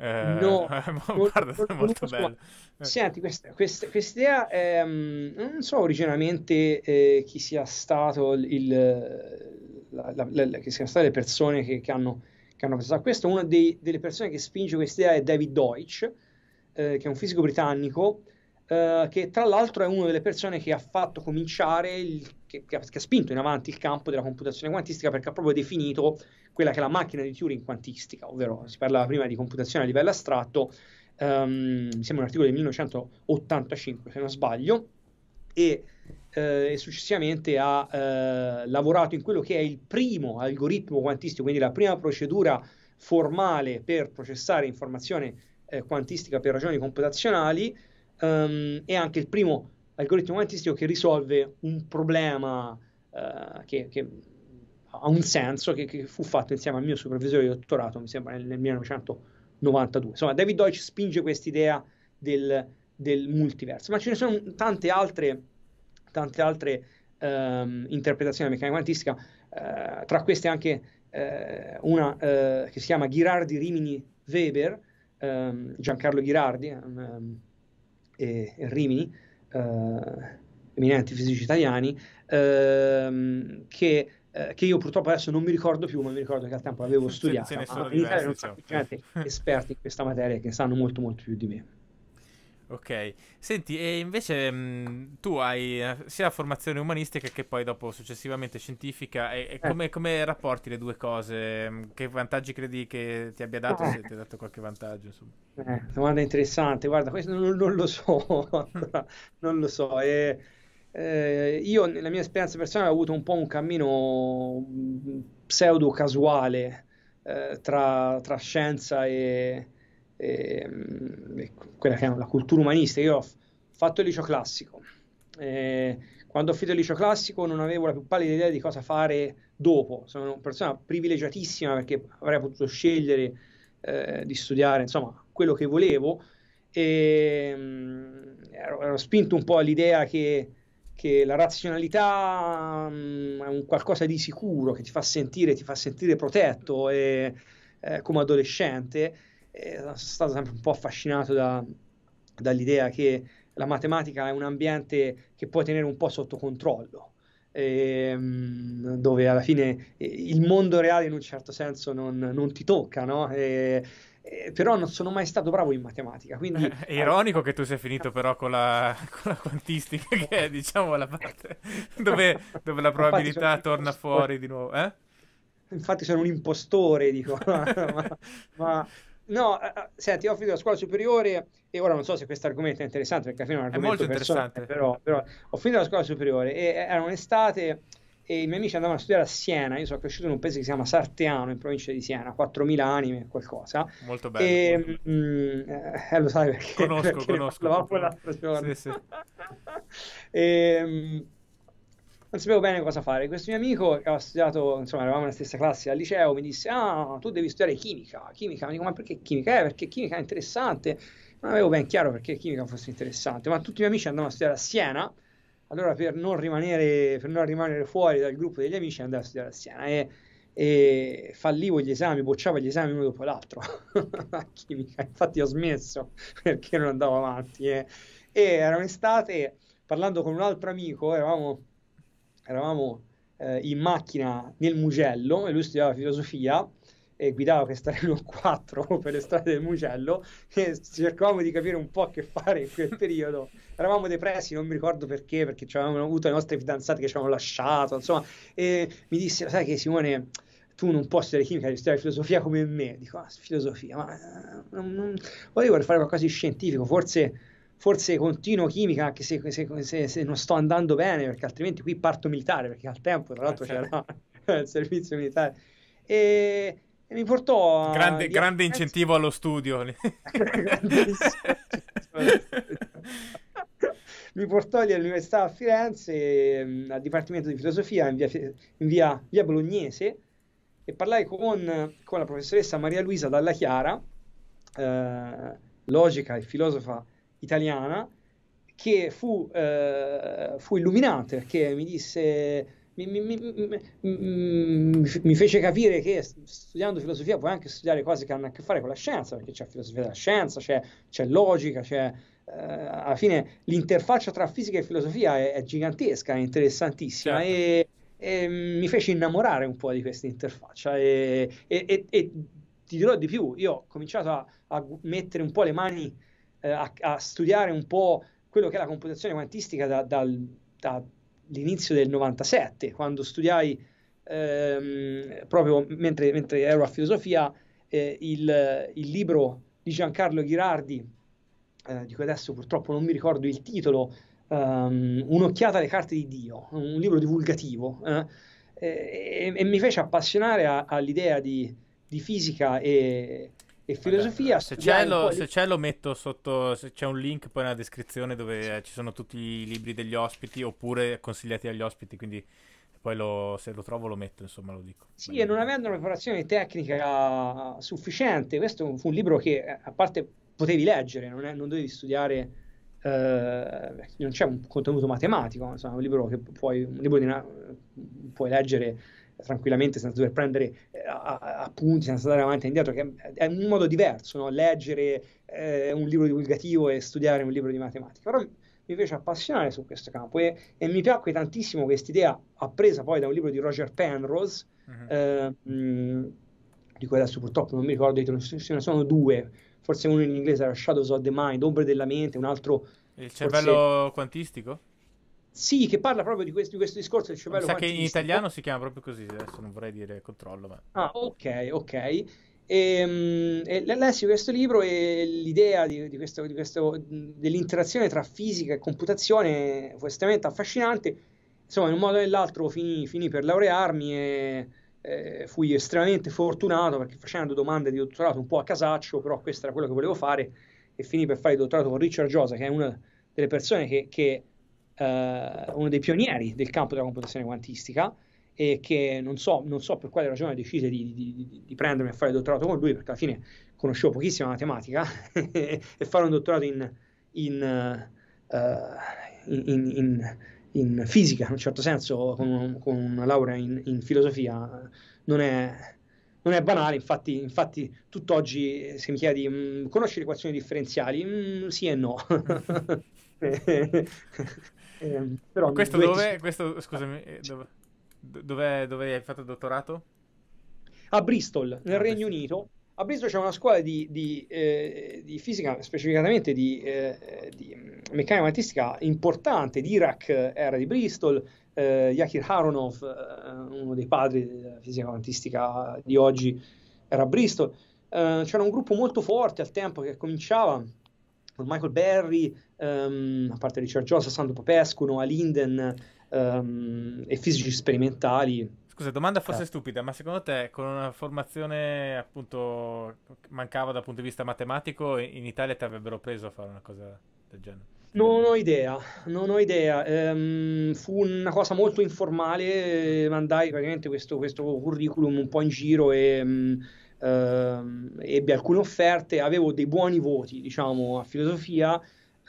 eh, no, guarda, è molto bello. Eh. Senti, questa, questa, idea, ehm, non so originariamente eh, chi sia stato il, la, la, la, che siano state le persone che, che, hanno, che hanno pensato a questo. Una dei, delle persone che spinge questa idea è David Deutsch, eh, che è un fisico britannico eh, che tra l'altro è una delle persone che ha fatto cominciare, il, che, che, ha, che, ha, spinto in avanti il campo della computazione quantistica perché ha proprio definito quella che è la macchina di Turing quantistica, ovvero si parlava prima di computazione a livello astratto, ehm, mi sembra un articolo del 1985 se non sbaglio, e, eh, e successivamente ha eh, lavorato in quello che è il primo algoritmo quantistico, quindi la prima procedura formale per processare informazione eh, quantistica per ragioni computazionali, um, ehm, è anche il primo algoritmo quantistico che risolve un problema uh, che, che, ha un senso, che, che, fu fatto insieme al mio supervisore di dottorato, mi sembra, nel, nel 1992. Insomma, David Deutsch spinge quest'idea del, del multiverso, ma ce ne sono tante altre, tante altre um, interpretazioni della meccanica quantistica, uh, tra queste anche uh, una che si chiama girardi Rimini Weber, um, ehm, Giancarlo Girardi. um, e, e Rimini, eh, eminenti fisici italiani, ehm, che eh, che io purtroppo adesso non mi ricordo più, ma mi ricordo che al tempo avevo studiato. Ce, ce ne sono diversi, certo. esperti in questa materia che sanno molto molto più di me. Ok, senti, e invece mh, mm, tu hai eh, sia la formazione umanistica che poi dopo successivamente scientifica, e, e eh. come, come rapporti le due cose? Mm, che vantaggi credi che ti abbia dato, se eh. ti ha dato qualche vantaggio? Insomma? Eh, domanda interessante, guarda, questo non, non lo so, non lo so. E, eh, io nella mia esperienza personale ho avuto un po' un cammino mm, pseudo casuale tra, tra scienza e eh, quella che è la cultura umanista. Io ho fatto il liceo classico. Eh, quando ho finito il liceo classico non avevo la più pallida idea di cosa fare dopo. Sono una persona privilegiatissima perché avrei potuto scegliere eh, di studiare insomma quello che volevo. E, ehm, mh, ero, ero, spinto un po' all'idea che, che la razionalità mh, mm, è un qualcosa di sicuro che ti fa sentire, ti fa sentire protetto e, eh, eh, come adolescente sono stato sempre un po' affascinato da, dall'idea che la matematica è un ambiente che puoi tenere un po' sotto controllo, ehm, dove alla fine eh, il mondo reale in un certo senso non, non ti tocca, no? E, però non sono mai stato bravo in matematica. Quindi... È ironico che tu sia finito però con la, con la quantistica, che è diciamo la parte dove, dove la probabilità Infatti, torna fuori di nuovo. Eh? Infatti sono un impostore, dico, ma, ma, No, eh, eh, senti, ho finito la scuola superiore e ora non so se questo argomento è interessante perché alla è un argomento è molto interessante, però, però, ho finito la scuola superiore e eh, era un'estate e i miei amici andavano a studiare a Siena, io sono cresciuto in un paese che si chiama Sarteano in provincia di Siena, 4.000 anime, qualcosa. Molto bello. E, mh, mm, eh, lo sai perché? Conosco, perché conosco. Sì, sì. e, mh, mm, non sapevo bene cosa fare. Questo mio amico che aveva studiato, insomma, eravamo nella stessa classe al liceo, mi disse: Ah, tu devi studiare chimica. Chimica, mi dico, ma perché chimica? Eh, perché chimica è interessante. Non avevo ben chiaro perché chimica fosse interessante, ma tutti i miei amici andavano a studiare a Siena. Allora, per non rimanere, per non rimanere fuori dal gruppo degli amici, andavo a studiare a Siena. E, e fallivo gli esami, bocciavo gli esami uno dopo l'altro a chimica. Infatti, ho smesso perché non andavo avanti. Eh. E era un'estate, parlando con un altro amico, eravamo eravamo eh, in macchina nel Mugello e lui studiava filosofia e guidava questa Renault 4 per le strade del Mugello e cercavamo di capire un po' che fare in quel periodo. Eravamo depressi, non mi ricordo perché, perché avevamo avuto le nostre fidanzate che ci avevano lasciato, insomma, e mi disse, sai che Simone tu non puoi studiare chimica, devi studiare filosofia come me. Dico, ah, filosofia, ma eh, non, non... volevo fare qualcosa di scientifico, forse forse continuo chimica anche se, se, se, se, non sto andando bene perché altrimenti qui parto militare perché al tempo tra ah, l'altro c'era il servizio militare e, e mi portò grande, a... grande incentivo allo studio mi portò lì all'università a Firenze ehm, al dipartimento di filosofia in via, in via, via Bolognese e parlai con, con, la professoressa Maria Luisa Dalla Chiara eh, logica e filosofa italiana che fu, eh, fu illuminata perché mi disse mi, mi, mi, mi, fece capire che studiando filosofia puoi anche studiare cose che hanno a che fare con la scienza, perché c'è filosofia della scienza, c'è, c'è logica, c'è, eh, alla fine l'interfaccia tra fisica e filosofia è, è gigantesca, è interessantissima certo. e, e, mi fece innamorare un po' di questa interfaccia e, e, e, ti dirò di più, io ho cominciato a, a mettere un po' le mani eh, a, a, studiare un po' quello che è la computazione quantistica da, dal, dall'inizio del 97, quando studiai ehm, proprio mentre, mentre, ero a filosofia eh, il, il, libro di Giancarlo Ghirardi, eh, di cui adesso purtroppo non mi ricordo il titolo, ehm, Un'occhiata alle carte di Dio, un libro divulgativo, eh, e, e, mi fece appassionare all'idea di, di fisica e e filosofia. Se c'è, lo, se, c'è lo, metto sotto, se c'è un link poi nella descrizione dove eh, ci sono tutti i libri degli ospiti oppure consigliati agli ospiti, quindi poi lo, se lo trovo lo metto, insomma lo dico. Sì, Beh, e non avendo una preparazione tecnica sufficiente, questo fu un libro che eh, a parte potevi leggere, non, è, non dovevi studiare, eh, non c'è un contenuto matematico, insomma, un libro che puoi, un libro di una, puoi leggere tranquillamente senza dover prendere eh, appunti, senza andare avanti e indietro, che è un modo diverso, no? leggere eh, un libro divulgativo e studiare un libro di matematica. Però mi fece appassionare su questo campo e, e mi piacque tantissimo quest'idea appresa poi da un libro di Roger Penrose, uh-huh. eh, mh, mm, di cui adesso purtroppo non mi ricordo di traduzione, sono due, forse uno in inglese era Shadows of the Mind, Ombre della Mente, un altro... Il cervello forse... quantistico? Sì, che parla proprio di questo, di questo discorso del cervello. sa che in italiano si chiama proprio così, adesso non vorrei dire controllo. Ma... Ah, ok, ok. Ehm, lessi questo libro e l'idea di, di questo, di questo, dell'interazione tra fisica e computazione fu estremamente affascinante. Insomma, in un modo o nell'altro finì, finì per laurearmi e eh, fui estremamente fortunato perché facendo domande di dottorato un po' a casaccio, però questo era quello che volevo fare e finì per fare il dottorato con Richard Josa, che è una delle persone che, che eh, uno dei pionieri del campo della computazione quantistica e che non so, non so per quale ragione decise di, di, di, di, prendermi a fare il dottorato con lui, perché alla fine conoscevo pochissima matematica e fare un dottorato in, in, uh, in, in in fisica, in un certo senso, con, con una laurea in, in, filosofia, non è, non è banale, infatti, infatti tutt'oggi eh, se mi chiedi mh, mm, conosci le equazioni differenziali, mh, mm, sì e no. Eh, eh, eh, però questo dove? Ti... Questo, scusami, ah, dove, dove, hai fatto il dottorato? A Bristol, nel ah, Regno Bristol. Unito. A Bristol c'è una scuola di, di, eh, di fisica, specificatamente di, eh, di mm, meccanica matematica importante, Dirac era di Bristol, eh, Yakir Haronov, eh, uno dei padri della fisica quantistica di oggi, era a Bristol. Eh, c'era un gruppo molto forte al tempo che cominciava con Michael Berry, ehm, a parte Richard Jones, Sandro Popescu, Noah Linden ehm, e fisici sperimentali. Scusa, domanda forse eh. stupida, ma secondo te con una formazione appunto mancava dal punto di vista matematico in Italia ti avrebbero preso a fare una cosa del genere? Non ho idea, non ho idea. Ehm, fu una cosa molto informale, eh, mandai praticamente questo, questo curriculum un po' in giro e mh, mm, ehm, ebbi alcune offerte, avevo dei buoni voti, diciamo, a filosofia.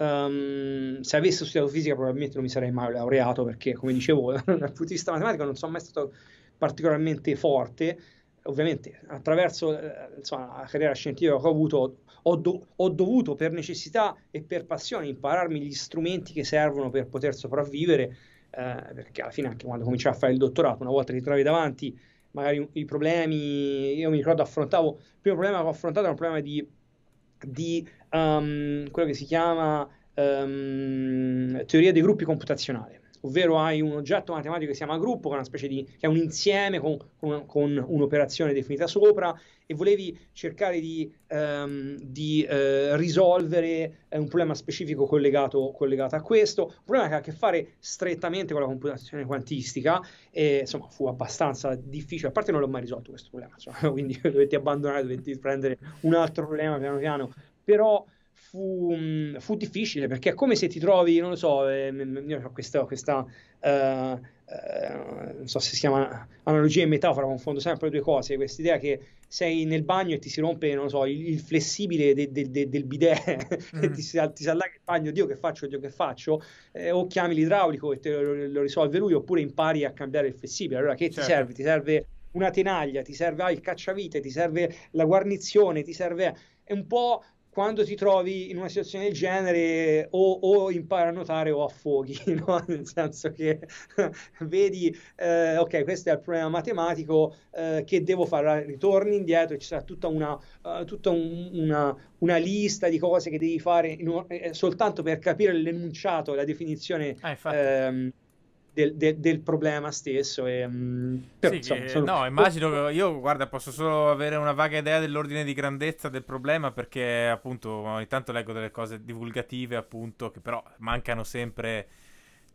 Um, se avessi studiato fisica probabilmente non mi sarei mai laureato perché, come dicevo, dal punto di vista matematico non sono mai stato particolarmente forte. Ovviamente attraverso eh, insomma, la carriera scientifica che ho avuto ho, do- ho dovuto per necessità e per passione impararmi gli strumenti che servono per poter sopravvivere, eh, perché alla fine anche quando cominciai a fare il dottorato, una volta che ti trovi davanti magari i problemi, io mi ricordo affrontavo, il primo problema che ho affrontato era un problema di, di um, quello che si chiama um, teoria dei gruppi computazionale, ovvero hai un oggetto matematico che si chiama gruppo, che è, una specie di, che è un insieme con, con, con un'operazione definita sopra e volevi cercare di, um, di uh, risolvere eh, un problema specifico collegato, collegato, a questo, un problema che ha a che fare strettamente con la computazione quantistica e insomma fu abbastanza difficile, a parte non l'ho mai risolto questo problema, insomma, quindi dovetti abbandonare, dovetti prendere un altro problema piano piano, però... Fu, fu, difficile perché è come se ti trovi, non lo so, eh, questa, questa uh, eh, non so se si chiama analogia e metafora, confondo sempre due cose, questa idea che sei nel bagno e ti si rompe, non so, il, il flessibile de, de, de, del bidet mm. e ti, si, ti allaga il bagno, Dio che faccio, Dio che faccio, eh, o chiami l'idraulico e te lo, lo, risolve lui, oppure impari a cambiare il flessibile. Allora che certo. ti serve? Ti serve una tenaglia, ti serve ah, il cacciavite, ti serve la guarnizione, ti serve... È un po' quando ti trovi in una situazione del genere o, o impari a nuotare o affoghi, no? nel senso che vedi, eh, ok, questo è il problema matematico eh, che devo fare, ritorni indietro, ci sarà tutta, una, uh, tutta un, una, una, lista di cose che devi fare in, eh, soltanto per capire l'enunciato, la definizione. Ah, del, del, del, problema stesso. E, mm, però, sì, insomma, sono... No, immagino che io, guarda, posso solo avere una vaga idea dell'ordine di grandezza del problema perché appunto ogni tanto leggo delle cose divulgative, appunto, che però mancano sempre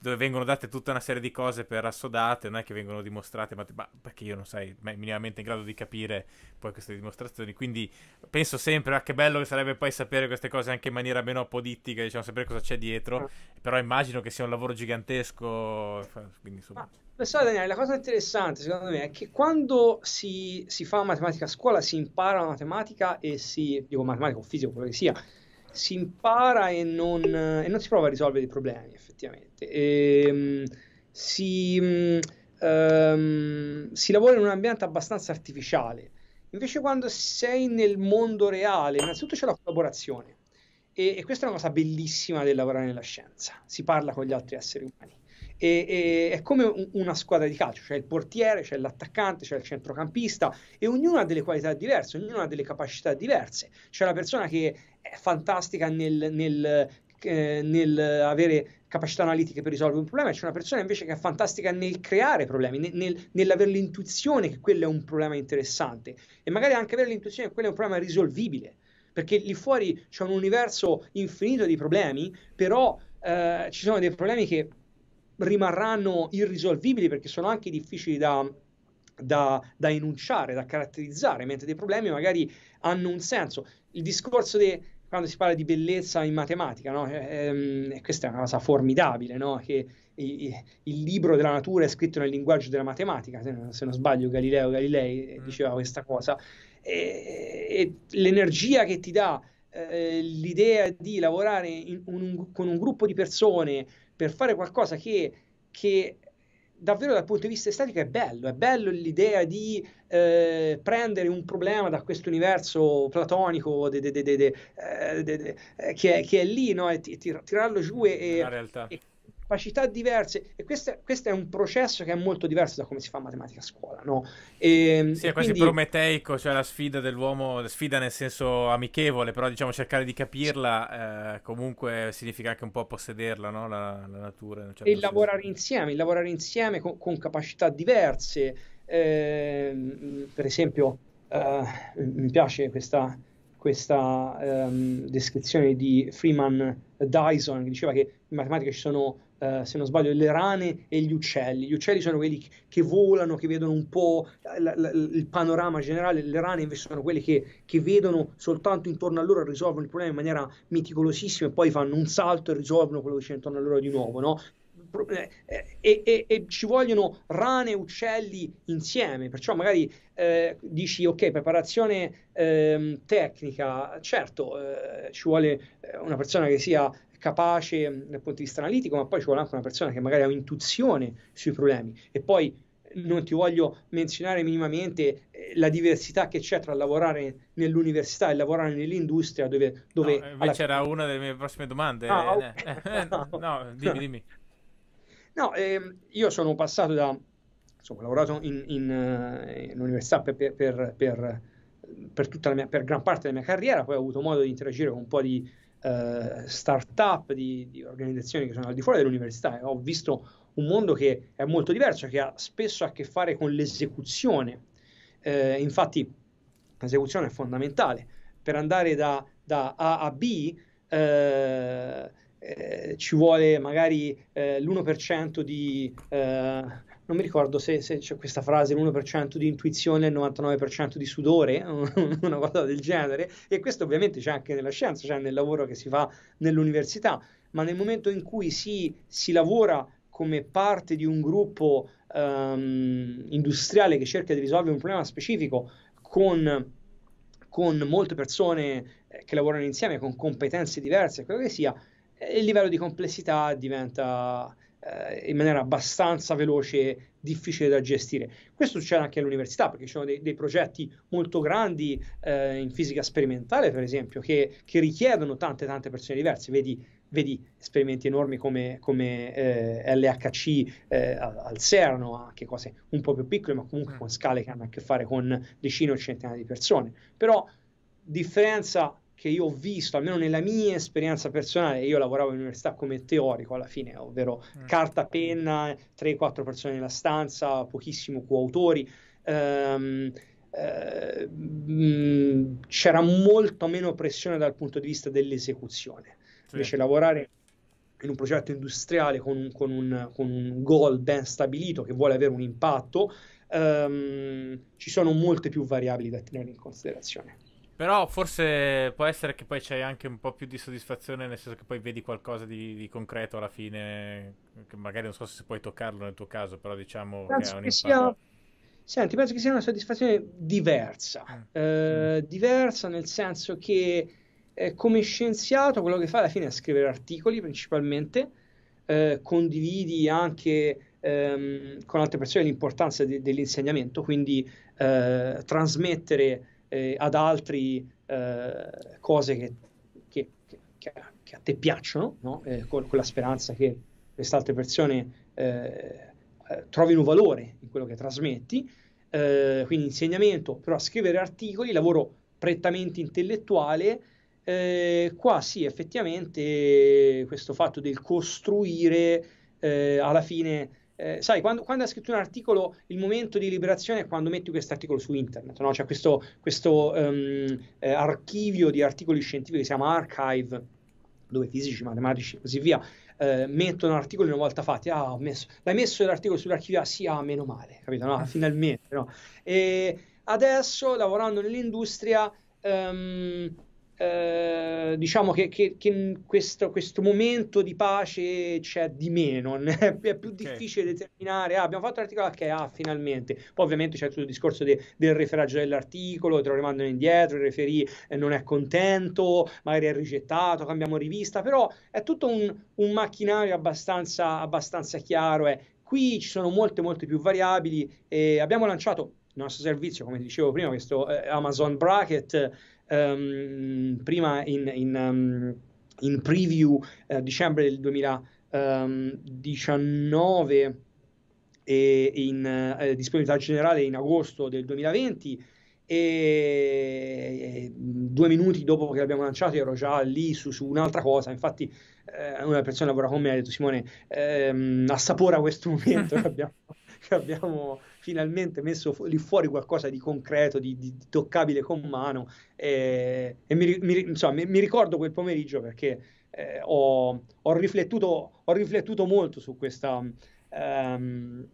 dove vengono date tutta una serie di cose per assodate, non è che vengono dimostrate, ma, ma perché io non sei minimamente in grado di capire poi queste dimostrazioni, quindi penso sempre, ah che bello che sarebbe poi sapere queste cose anche in maniera meno apodittica, diciamo, sapere cosa c'è dietro, ah. però immagino che sia un lavoro gigantesco, quindi insomma... Ah, so, Daniele, la cosa interessante secondo me è che quando si, si fa matematica a scuola si impara la matematica e si, dico matematica o fisico, quello che sia, si impara e non, e non si prova a risolvere i problemi effettivamente. E, ehm, si, um, si lavora in un ambiente abbastanza artificiale. Invece quando sei nel mondo reale, innanzitutto c'è la collaborazione. E, e, questa è una cosa bellissima del lavorare nella scienza. Si parla con gli altri esseri umani. E, e è come un, una squadra di calcio, c'è il portiere, c'è l'attaccante, c'è il centrocampista e ognuno ha delle qualità diverse, ognuno ha delle capacità diverse. C'è la persona che è fantastica nel, nel eh, nel avere capacità analitiche per risolvere un problema, c'è una persona invece che è fantastica nel creare problemi, nel, nel, nell'avere l'intuizione che quello è un problema interessante e magari anche avere l'intuizione che quello è un problema risolvibile, perché lì fuori c'è un universo infinito di problemi, però eh, ci sono dei problemi che rimarranno irrisolvibili perché sono anche difficili da, da, da, enunciare, da caratterizzare, mentre dei problemi magari hanno un senso. Il discorso di quando si parla di bellezza in matematica, no? e, eh, ehm, e questa è una cosa formidabile, no? che e, e, il libro della natura è scritto nel linguaggio della matematica, se non sbaglio Galileo Galilei eh, mm. diceva questa cosa, e l'energia che ti dà eh, l'idea di lavorare in un, con un gruppo di persone per fare qualcosa che, che davvero dal punto di vista estetico è bello, è bello l'idea di eh, prendere un problema da questo universo platonico de, de, de, eh, eh, che, è, che, è, lì no? e t- tirarlo giù e, e, capacità diverse e questo, questo è un processo che è molto diverso da come si fa matematica a scuola, no? E, ehm, sì, è quasi quindi... prometeico, cioè la sfida dell'uomo, la sfida nel senso amichevole, però diciamo cercare di capirla eh, comunque significa anche un po' possederla, no? La, la natura. Certo e il lavorare insieme, il lavorare insieme con, con capacità diverse, eh, per esempio eh, mi piace questa questa um, descrizione di Freeman Dyson che diceva che in matematica ci sono eh, se non sbaglio, le rane e gli uccelli. Gli uccelli sono quelli che volano, che vedono un po' la, la, il panorama generale, le rane invece sono quelli che, che, vedono soltanto intorno a loro, risolvono il problema in maniera meticolosissima e poi fanno un salto e risolvono quello che c'è intorno a loro di nuovo, no? Eh, eh, e, e, e, ci vogliono rane e uccelli insieme, perciò magari eh, dici ok, preparazione eh, tecnica, certo eh, ci vuole una persona che sia capace dal punto di vista analitico, ma poi ci vuole anche una persona che magari ha intuizione sui problemi e poi non ti voglio menzionare minimamente eh, la diversità che c'è tra lavorare nell'università e lavorare nell'industria dove... dove no, eh, invece alla... era una delle mie prossime domande. Ah, eh, eh no, dimmi, dimmi. No, eh, io sono passato da... insomma, ho lavorato in, in, in università per, per, per, per, tutta la mia, per gran parte della mia carriera, poi ho avuto modo di interagire con un po' di eh, start-up, di, di, organizzazioni che sono al di fuori dell'università. e eh, Ho visto un mondo che è molto diverso, che ha spesso a che fare con l'esecuzione. Eh, infatti, l'esecuzione è fondamentale. Per andare da, da A a B eh, eh ci vuole magari eh, l'1% di non mi ricordo se, se c'è questa frase, l'1% di intuizione e il 99% di sudore, una cosa del genere, e questo ovviamente c'è anche nella scienza, c'è cioè nel lavoro che si fa nell'università, ma nel momento in cui si, si lavora come parte di un gruppo um, industriale che cerca di risolvere un problema specifico con, con molte persone eh, che lavorano insieme, con competenze diverse, quello che sia, eh, il livello di complessità diventa eh, in maniera abbastanza veloce, difficile da gestire. Questo succede anche all'università, perché ci sono dei, dei progetti molto grandi eh, in fisica sperimentale, per esempio, che, che, richiedono tante tante persone diverse. Vedi, vedi esperimenti enormi come, come eh, LHC eh, al Serno, anche cose un po' più piccole, ma comunque mm. con scale che hanno a che fare con decine o centinaia di persone. Però differenza che io ho visto, almeno nella mia esperienza personale, io lavoravo in università come teorico alla fine, ovvero mm. carta, penna, 3-4 persone nella stanza, pochissimo coautori. Ehm, eh, mm, c'era molto meno pressione dal punto di vista dell'esecuzione. Sì. Invece lavorare in un progetto industriale con un, con, un, con un goal ben stabilito che vuole avere un impatto, ehm, ci sono molte più variabili da tenere in considerazione. Però forse può essere che poi c'è anche un po' più di soddisfazione, nel senso che poi vedi qualcosa di, di concreto alla fine, che magari non so se puoi toccarlo nel tuo caso, però diciamo penso che è un impatto. Sia... Senti, penso che sia una soddisfazione diversa, mm. Eh, mm. diversa nel senso che eh, come scienziato quello che fai alla fine è scrivere articoli principalmente, eh, condividi anche ehm, con altre persone l'importanza de- dell'insegnamento, quindi eh, trasmettere eh, ad altri eh, cose che, che, che, che, a te piacciono, no? eh, con, con, la speranza che queste altre persone eh, eh, trovino valore in quello che trasmetti, eh, quindi insegnamento, però scrivere articoli, lavoro prettamente intellettuale, qua sì, effettivamente questo fatto del costruire alla fine eh, sai, quando, quando, hai scritto un articolo, il momento di liberazione è quando metti questo articolo su internet, no? C'è cioè, questo, questo um, eh, archivio di articoli scientifici che si chiama Archive, dove fisici, matematici e così via eh, mettono articoli una volta fatti. Ah, ho messo, l'hai messo l'articolo sull'archivio? Ah, sì, ah, meno male, capito? No? Ah. Finalmente, no? E adesso, lavorando nell'industria, um, eh, diciamo che, che, che in questo, questo, momento di pace c'è di meno, è più okay. difficile determinare, ah, abbiamo fatto l'articolo, ok, ah, finalmente. Poi ovviamente c'è tutto il discorso de, del referaggio dell'articolo, te lo rimandano indietro, il referì eh, non è contento, magari è rigettato, cambiamo rivista, però è tutto un, un macchinario abbastanza, abbastanza chiaro. Eh. Qui ci sono molte, molte più variabili e abbiamo lanciato il nostro servizio, come dicevo prima, questo eh, Amazon Bracket um, prima in, in, um, in preview uh, dicembre del 2019 ehm, e in uh, disponibilità generale in agosto del 2020 e due minuti dopo che l'abbiamo lanciato ero già lì su, su un'altra cosa infatti eh, una persona che lavora con me ha detto Simone ehm, assapora questo momento che abbiamo, che abbiamo finalmente messo lì fuori qualcosa di concreto, di, di, toccabile con mano e, e mi, mi, insomma, mi, mi, ricordo quel pomeriggio perché eh, ho, ho, riflettuto, ho, riflettuto, molto su questa... Um,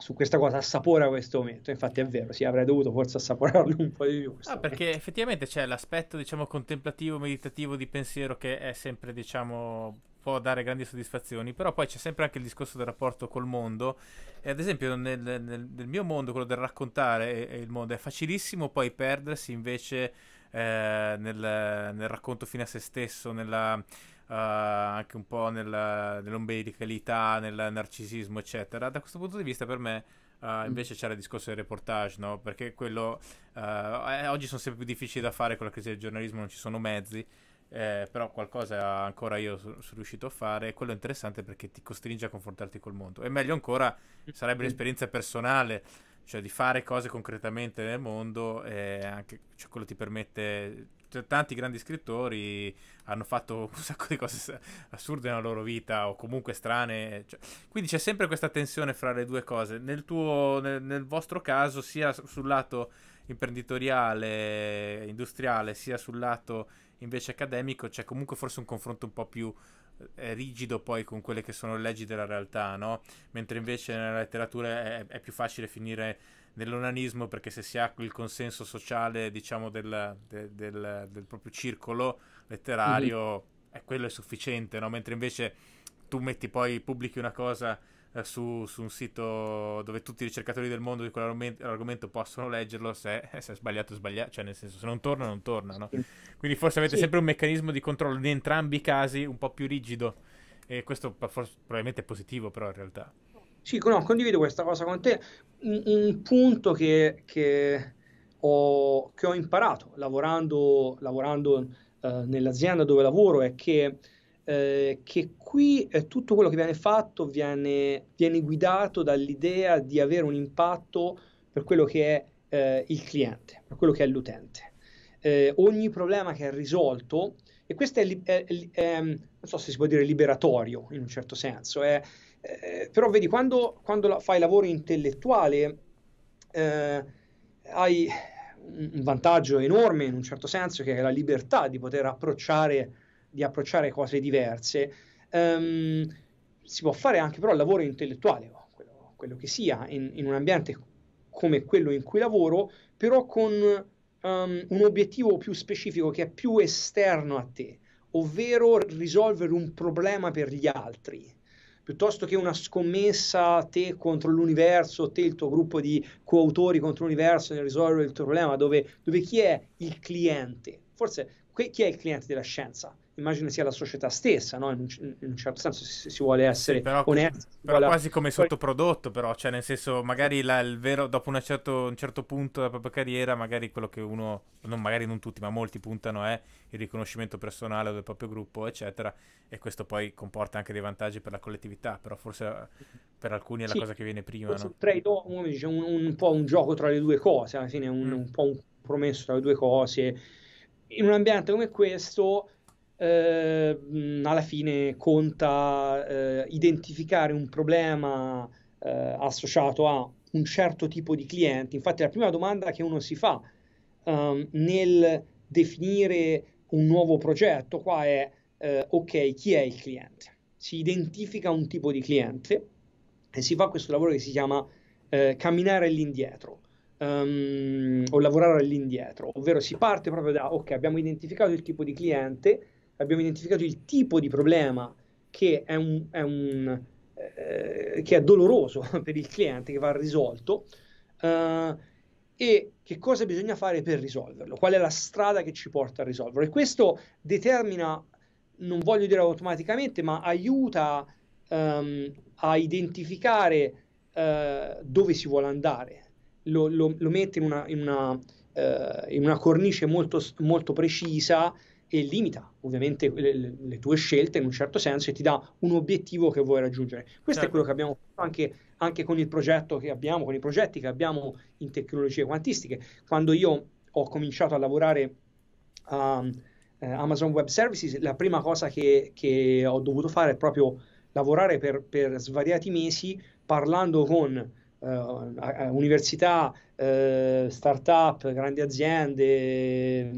su questa cosa assapora questo momento. Infatti è vero, sì, avrei dovuto forse assaporarlo un po' di più. Ah, perché effettivamente c'è l'aspetto, diciamo, contemplativo, meditativo di pensiero che è sempre, diciamo, può dare grandi soddisfazioni, però poi c'è sempre anche il discorso del rapporto col mondo. E ad esempio, nel, nel, nel mio mondo, quello del raccontare il mondo, è facilissimo poi perdersi invece eh, nel, nel, racconto fino a se stesso, nella, uh, anche un po' nella, nell'ombelicalità, nel narcisismo, eccetera. Da questo punto di vista, per me. Uh, invece c'era il discorso del reportage, no? Perché quello uh, eh, oggi sono sempre più difficili da fare con la crisi del giornalismo, non ci sono mezzi eh, però qualcosa ancora io sono riuscito a fare. e Quello è interessante perché ti costringe a confrontarti col mondo. E meglio ancora sarebbe l'esperienza personale, cioè di fare cose concretamente nel mondo, e anche, cioè, quello ti permette cioè tanti grandi scrittori hanno fatto un sacco di cose assurde nella loro vita o comunque strane. Cioè, quindi c'è sempre questa tensione fra le due cose. Nel, tuo, nel, nel, vostro caso, sia sul lato imprenditoriale, industriale, sia sul lato invece accademico c'è comunque forse un confronto un po' più eh, eh, rigido poi con quelle che sono le leggi della realtà, no? Mentre invece nella letteratura è, è più facile finire nell'onanismo perché se si ha il consenso sociale, diciamo, del, del, del, del proprio circolo letterario, mm-hmm. è eh, quello è sufficiente, no? Mentre invece tu metti poi, pubblichi una cosa eh, su, su, un sito dove tutti i ricercatori del mondo di quell'argomento possono leggerlo, se, eh, se, è sbagliato è sbagliato, cioè nel senso se non torna non torna. No? Quindi forse avete sì. sempre un meccanismo di controllo in entrambi i casi un po' più rigido e questo forse, probabilmente è positivo però in realtà. Sì, no, condivido questa cosa con te. Un, un punto che, che, ho, che, ho, imparato lavorando, lavorando eh, nell'azienda dove lavoro è che eh, che qui eh, tutto quello che viene fatto viene, viene, guidato dall'idea di avere un impatto per quello che è eh, il cliente, per quello che è l'utente. Eh, ogni problema che è risolto, e questo è, è, è, mm, non so se si può dire liberatorio in un certo senso, è, eh, però vedi quando, quando la, fai lavoro intellettuale hai un vantaggio enorme in un certo senso che è la libertà di poter approcciare di approcciare cose diverse, um, si può fare anche però lavoro intellettuale, oh, quello, quello che sia, in, in, un ambiente come quello in cui lavoro, però con um, un obiettivo più specifico che è più esterno a te, ovvero risolvere un problema per gli altri piuttosto che una scommessa te contro l'universo, te il tuo gruppo di coautori contro l'universo nel risolvere il tuo problema, dove, dove chi è il cliente? Forse chi è il cliente della scienza? immagino sia la società stessa, no? in, in, un certo senso si, si vuole essere sì, però, onesti. Però vuole... quasi come sottoprodotto, però, cioè nel senso, magari la, vero, dopo certo, un certo punto della propria carriera, magari quello che uno, non, magari non tutti, ma molti puntano è il riconoscimento personale del proprio gruppo, eccetera, e questo poi comporta anche dei vantaggi per la collettività, però forse per alcuni è la sì, cosa che viene prima. No? Un, dice, un, un, po' un gioco tra le due cose, alla fine un, mm. un po' un compromesso tra le due cose. In un ambiente come questo eh, alla fine conta eh, identificare un problema eh, associato a un certo tipo di cliente. Infatti la prima domanda che uno si fa um, nel definire un nuovo progetto qua è eh, ok, chi è il cliente? Si identifica un tipo di cliente e si fa questo lavoro che si chiama eh, camminare all'indietro. Um, o lavorare all'indietro, ovvero si parte proprio da ok, abbiamo identificato il tipo di cliente, abbiamo identificato il tipo di problema che è, un, è, un, eh, che è doloroso per il cliente, che va risolto, eh, e che cosa bisogna fare per risolverlo, qual è la strada che ci porta a risolverlo. E questo determina, non voglio dire automaticamente, ma aiuta ehm, a identificare eh, dove si vuole andare, lo, lo, lo mette in una, in, una, eh, in una, cornice molto, molto precisa e limita ovviamente le, le, tue scelte in un certo senso e ti dà un obiettivo che vuoi raggiungere. Questo certo. è quello che abbiamo fatto anche, anche, con il progetto che abbiamo, con i progetti che abbiamo in tecnologie quantistiche. Quando io ho cominciato a lavorare a eh, Amazon Web Services, la prima cosa che, che, ho dovuto fare è proprio lavorare per, per svariati mesi parlando con eh, università, eh, start-up, grandi aziende, mh,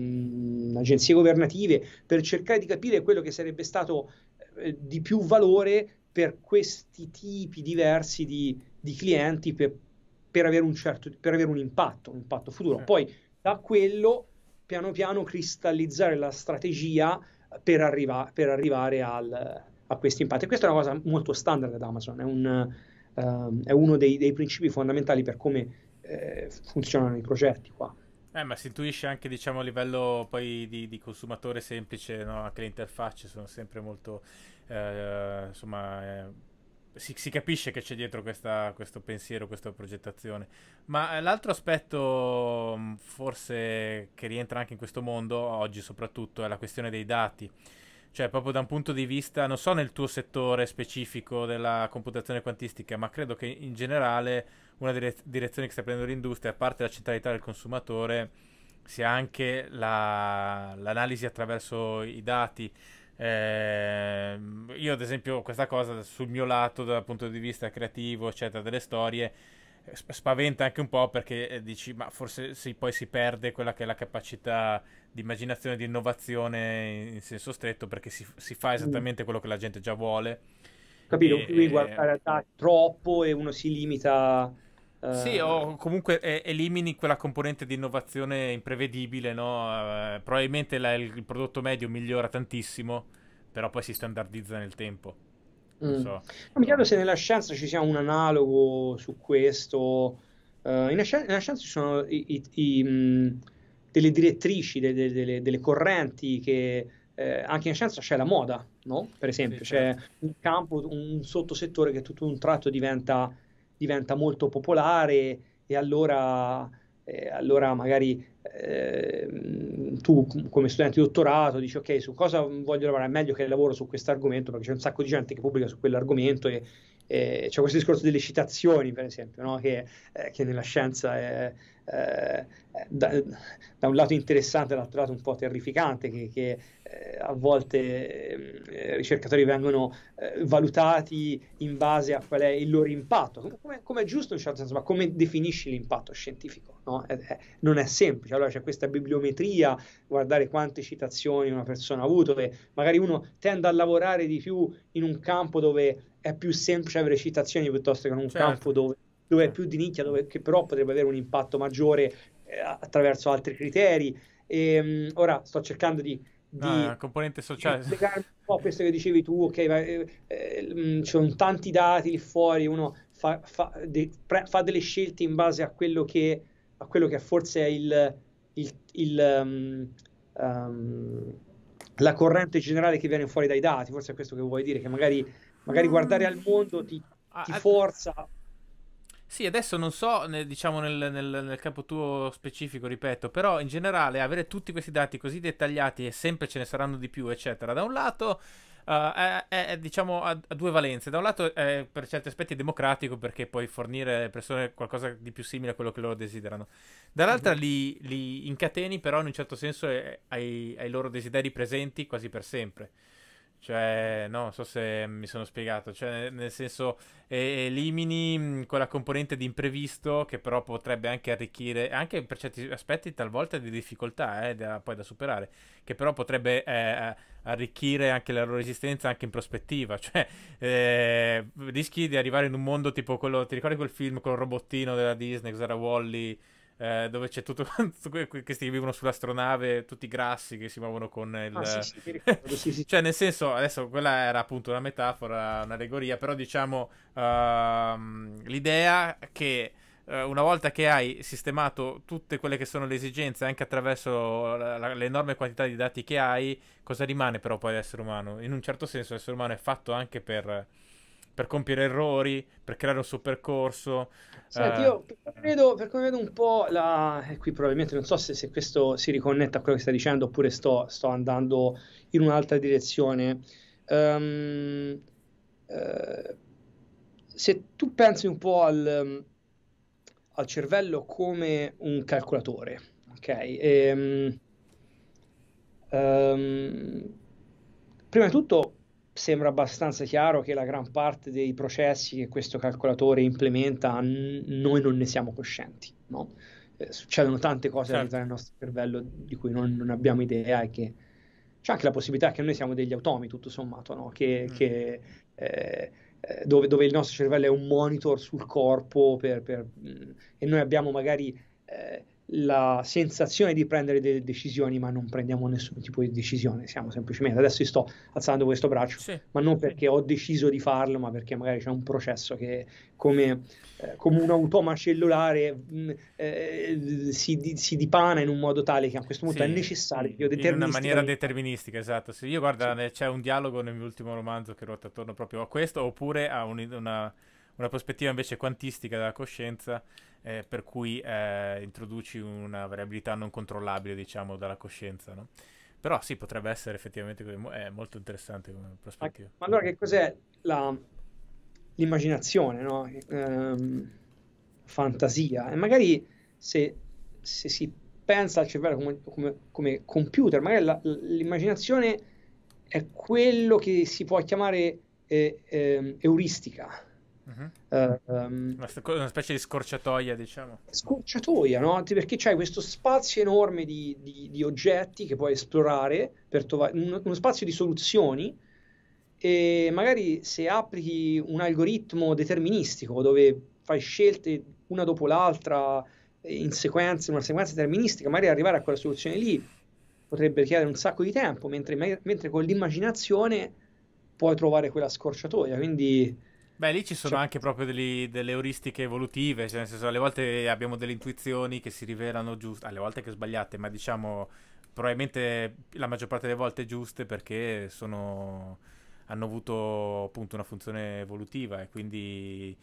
mm, agenzie governative, per cercare di capire quello che sarebbe stato eh, di più valore per questi tipi diversi di, di clienti per, per, avere un certo, per avere un impatto, un impatto futuro. Poi da quello piano piano cristallizzare la strategia per, arriva, per arrivare al, a questi impatti. Questa è una cosa molto standard ad Amazon, è un, uh, è uno dei, dei, principi fondamentali per come eh, funzionano i progetti qua. Eh, ma si intuisce anche diciamo, a livello poi di, di consumatore semplice, no? anche le interfacce sono sempre molto, eh, insomma, eh, si, si, capisce che c'è dietro questa, questo pensiero, questa progettazione. Ma eh, l'altro aspetto forse che rientra anche in questo mondo, oggi soprattutto, è la questione dei dati. Cioè, proprio da un punto di vista, non so nel tuo settore specifico della computazione quantistica, ma credo che in generale una delle direzioni che sta prendendo l'industria, a parte la centralità del consumatore, sia anche la, l'analisi attraverso i dati. Eh, io, ad esempio, questa cosa sul mio lato, dal punto di vista creativo, eccetera, delle storie spaventa anche un po' perché eh, dici ma forse sì, poi si perde quella che è la capacità di immaginazione, di innovazione in senso stretto, perché si, si fa mm. esattamente quello che la gente già vuole. Capito, e, qui guarda, in realtà troppo e uno si limita... Uh... Sì, o comunque eh, elimini quella componente di innovazione imprevedibile, no? Eh, probabilmente la, il prodotto medio migliora tantissimo, però poi si standardizza nel tempo. Mm. So. mi chiedo se nella scienza ci sia un analogo su questo. Uh, eh, nella, scienza, nella, scienza ci sono i, i, i mh mm, delle direttrici, delle, delle, delle correnti che eh, anche in scienza c'è la moda, no? per esempio, sì, c'è certo. un campo, un sottosettore che tutto un tratto diventa, diventa molto popolare e allora, eh, allora magari eh, tu come studente di dottorato dici ok su cosa voglio lavorare, è meglio che lavoro su questo argomento perché c'è un sacco di gente che pubblica su quell'argomento e, e c'è questo discorso delle citazioni per esempio no? che, eh, che nella scienza è eh, da, da, un lato interessante, dall'altro lato un po' terrificante, che, che eh, a volte eh, ricercatori vengono eh, valutati in base a qual è il loro impatto, come, è giusto in un certo senso, ma come definisci l'impatto scientifico? No? È, è, non è semplice, allora c'è questa bibliometria, guardare quante citazioni una persona ha avuto, e magari uno tende a lavorare di più in un campo dove è più semplice avere citazioni piuttosto che in un certo. campo dove dove è più di nicchia, dove, che però potrebbe avere un impatto maggiore eh, attraverso altri criteri. E, ehm, ora sto cercando di di ah, componente sociale. Spiegarmi un po' questo che dicevi tu, ok, ma eh, eh, mm, ci sono tanti dati lì fuori, uno fa, fa, de, pre, fa, delle scelte in base a quello che, a quello che forse è il, il, il um, um, la corrente generale che viene fuori dai dati, forse è questo che vuoi dire, che magari, magari guardare al mondo ti, ah, ti eh, forza sì, adesso non so, nel, diciamo nel, nel, nel, campo tuo specifico, ripeto, però in generale avere tutti questi dati così dettagliati e sempre ce ne saranno di più, eccetera, da un lato uh, è, è, diciamo, ha due valenze, da un lato è per certi aspetti democratico perché puoi fornire alle persone qualcosa di più simile a quello che loro desiderano, dall'altra mhm. li, li incateni però in un certo senso eh, ai, ai loro desideri presenti quasi per sempre. Cioè, no, non so se mi sono spiegato, cioè, nel senso eh, elimini mm, quella componente di imprevisto che però potrebbe anche arricchire, anche per certi aspetti talvolta di difficoltà, eh, da, poi da superare, che però potrebbe eh, arricchire anche la loro esistenza anche in prospettiva, cioè eh, rischi di arrivare in un mondo tipo quello, ti ricordi quel film con il robottino della Disney, cos'era Wally? -E? eh, dove c'è tutto questi che vivono sull'astronave, tutti grassi che si muovono con ah, il... Ah, sì, sì, ricordo, sì, cioè, nel senso, adesso quella era appunto una metafora, un'allegoria, però diciamo uh, l'idea che eh, una volta che hai sistemato tutte quelle che sono le esigenze anche attraverso l'enorme quantità di dati che hai, cosa rimane però poi l'essere umano? In un certo senso l'essere umano è fatto anche per per compiere errori, per creare un suo percorso. Senti, eh... io per come, vedo, per come vedo un po' la... E eh, qui probabilmente non so se, se, questo si riconnetta a quello che stai dicendo oppure sto, sto andando in un'altra direzione. Um, uh, se tu pensi un po' al, al cervello come un calcolatore, ok? E, um, ehm, prima di tutto sembra abbastanza chiaro che la gran parte dei processi che questo calcolatore implementa n- noi non ne siamo coscienti. No? Eh, succedono tante cose certo. nel nostro cervello di cui non, non abbiamo idea e che c'è anche la possibilità che noi siamo degli automi, tutto sommato, no? che, mm. che, eh, eh dove, dove, il nostro cervello è un monitor sul corpo per, per, mm, e noi abbiamo magari eh, la sensazione di prendere delle decisioni, ma non prendiamo nessun tipo di decisione. Siamo semplicemente adesso sto alzando questo braccio, sì. ma non perché ho deciso di farlo, ma perché magari c'è un processo che, come, eh, come un automa cellulare, mh, mm, eh, si, di, si, dipana in un modo tale che a questo punto sì. è necessario. Io in una maniera deterministica, esatto. Se io guarda, sì. Eh, c'è un dialogo nel mio ultimo romanzo che ruota attorno proprio a questo, oppure a un, una, una prospettiva invece quantistica della coscienza eh, per cui eh, introduci una variabilità non controllabile, diciamo, dalla coscienza, no? Però sì, potrebbe essere effettivamente è molto interessante come prospettiva. Ma allora che cos'è la, l'immaginazione, no? ehm, fantasia? E magari se, se, si pensa cioè, al cervello come, come, come computer, magari la, l'immaginazione è quello che si può chiamare eh, eh, euristica, Uh-huh. Um, una, specie di scorciatoia, diciamo. Scorciatoia, no? Perché c'è questo spazio enorme di, di, di oggetti che puoi esplorare, per trovare, un, uno spazio di soluzioni e magari se applichi un algoritmo deterministico dove fai scelte una dopo l'altra in sequenza, in una sequenza deterministica, magari arrivare a quella soluzione lì potrebbe richiedere un sacco di tempo, mentre, mentre con l'immaginazione puoi trovare quella scorciatoia, quindi Beh, lì ci sono cioè... anche proprio degli, delle euristiche evolutive, cioè nel senso alle volte abbiamo delle intuizioni che si rivelano giuste, alle volte che sbagliate, ma diciamo probabilmente la maggior parte delle volte giuste perché sono, hanno avuto appunto una funzione evolutiva e quindi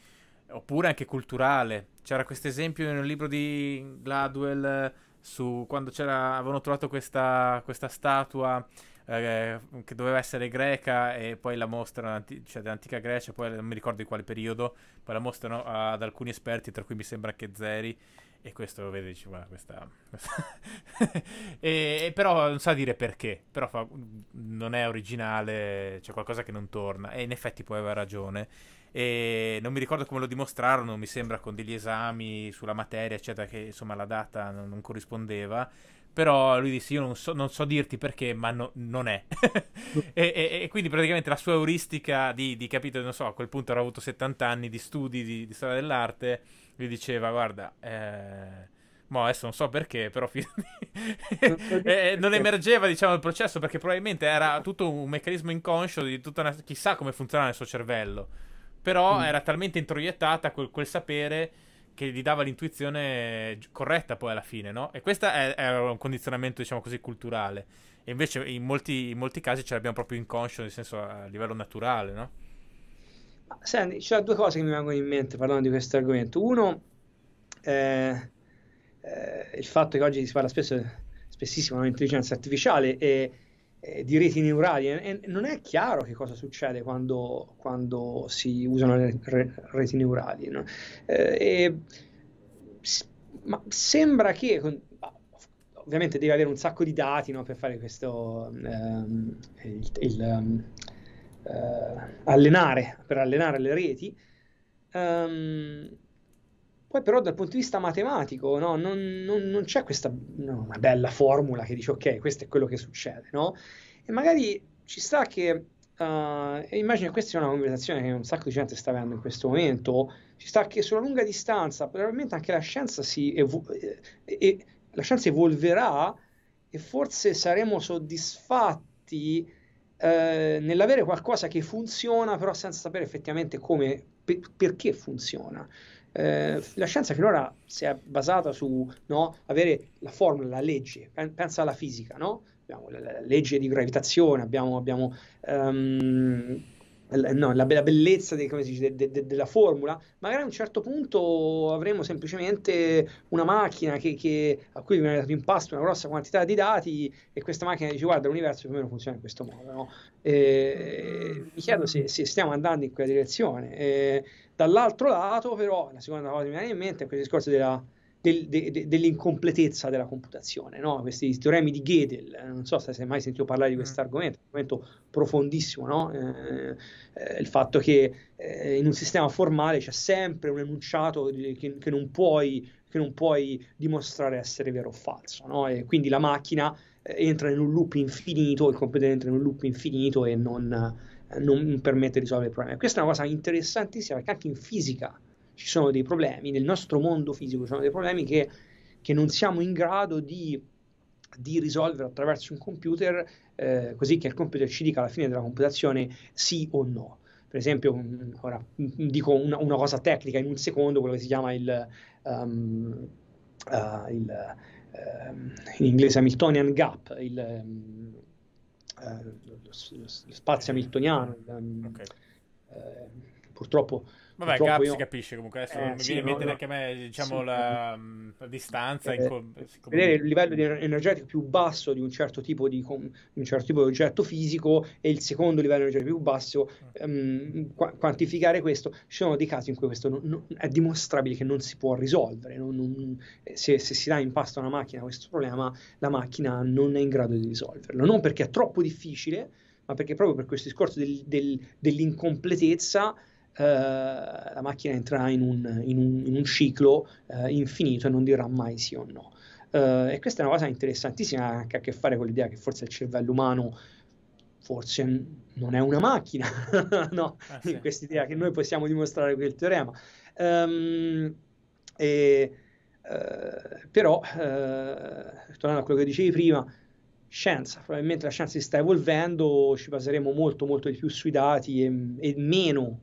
oppure anche culturale. C'era questo esempio nel libro di Gladwell su quando avevano trovato questa, questa statua eh, che doveva essere greca e poi la mostrano, cioè dell'antica Grecia, poi non mi ricordo di quale periodo, poi la mostrano ad alcuni esperti, tra cui mi sembra che Zeri, e questo vedi, dici, guarda, questa... e, e, però non sa dire perché, però fa, non è originale, c'è qualcosa che non torna, e in effetti poi aveva ragione. E non mi ricordo come lo dimostrarono, mi sembra con degli esami sulla materia, eccetera, che insomma la data non, non corrispondeva però lui disse: Io non so, non so dirti perché, ma no, non è. e, e, e, quindi praticamente la sua euristica di, di, capito, non so, a quel punto avrà avuto 70 anni di studi di, di storia dell'arte. gli diceva: Guarda, eh. Ma adesso non so perché, però eh, non emergeva diciamo il processo perché probabilmente era tutto un meccanismo inconscio di tutta una... chissà come funzionava il suo cervello. Però mm. era talmente introiettata quel, quel sapere che gli dava l'intuizione corretta poi alla fine, no? E questo è un condizionamento, diciamo così, culturale. E invece in molti, in molti casi ce l'abbiamo proprio inconscio, nel senso a livello naturale, no? Senti, c'è due cose che mi vengono in mente parlando di questo argomento. Uno, eh, eh, il fatto che oggi si parla spesso, spessissimo, di intelligenza artificiale e eh, di reti neurali e non è chiaro che cosa succede quando, quando si usano le re, reti neurali. No? Eh, e, ma sembra che, ovviamente devi avere un sacco di dati no, per fare questo, ehm, il, il, ehm, eh, allenare, per allenare le reti. Um, poi però dal punto di vista matematico no, non, non, non, c'è questa no, una bella formula che dice ok, questo è quello che succede, no? E magari ci sta che, uh, immagino che questa sia una conversazione che un sacco di gente sta avendo in questo momento, ci sta che sulla lunga distanza probabilmente anche la scienza si evo- eh, e, e, la scienza evolverà e forse saremo soddisfatti eh, nell'avere qualcosa che funziona però senza sapere effettivamente come, per, perché funziona. Eh, la scienza finora si è basata su no, avere la formula, la legge, pensa alla fisica, no? abbiamo la, la, legge di gravitazione, abbiamo, abbiamo um, no, la, la, bellezza de, dice, de, de, della formula, magari a un certo punto avremo semplicemente una macchina che, che, a cui viene dato in pasto una grossa quantità di dati e questa macchina dice guarda l'universo più o meno funziona in questo modo. No? E, eh, mi chiedo se, se, stiamo andando in quella direzione. E, eh, Dall'altro lato, però, la seconda cosa che mi viene in mente è questo discorso della, del, de, de, dell'incompletezza della computazione, no? questi teoremi di Gödel. Eh, non so se hai mai sentito parlare di mm. questo argomento, un argomento profondissimo, no? eh, eh, il fatto che eh, in un sistema formale c'è sempre un enunciato che, che non puoi che non puoi dimostrare essere vero o falso. No? E quindi la macchina eh, entra in un loop infinito, il computer entra in un loop infinito e non, non permette di risolvere i problemi. Questa è una cosa interessantissima perché anche in fisica ci sono dei problemi, nel nostro mondo fisico ci sono dei problemi che, che non siamo in grado di, di risolvere attraverso un computer eh, così che il computer ci dica alla fine della computazione sì o no. Per esempio, mm, ora mm, dico una, una cosa tecnica in un secondo, quello che si chiama il, um, uh, il uh, in inglese Hamiltonian Gap, il, um, eh, lo spazio eh, hamiltoniano. Okay. Eh, purtroppo Vabbè, Gap io... si capisce comunque, adesso eh, non mi sì, viene in no, mente neanche a me diciamo, sì. la, la, distanza. Eh, co- eh, eh, vedere il livello energetico più basso di un, certo tipo di, com- un certo tipo di oggetto fisico e il secondo livello energetico più basso, mm. ehm, qu- quantificare questo. Ci sono dei casi in cui questo non, non, è dimostrabile che non si può risolvere. Non, eh, se, se, si dà in pasto a una macchina questo problema, la macchina non è in grado di risolverlo. Non perché è troppo difficile, ma perché proprio per questo discorso del, del, dell'incompletezza eh, la macchina entrerà in un, in un, in un ciclo eh, infinito e non dirà mai sì o no. Eh, e questa è una cosa interessantissima anche a che fare con l'idea che forse il cervello umano forse non è una macchina, no? Ah, sì. Questa idea che noi possiamo dimostrare quel teorema. Um, e, uh, però, uh, tornando a quello che dicevi prima, scienza, probabilmente la scienza si sta evolvendo, ci baseremo molto molto di più sui dati e, e meno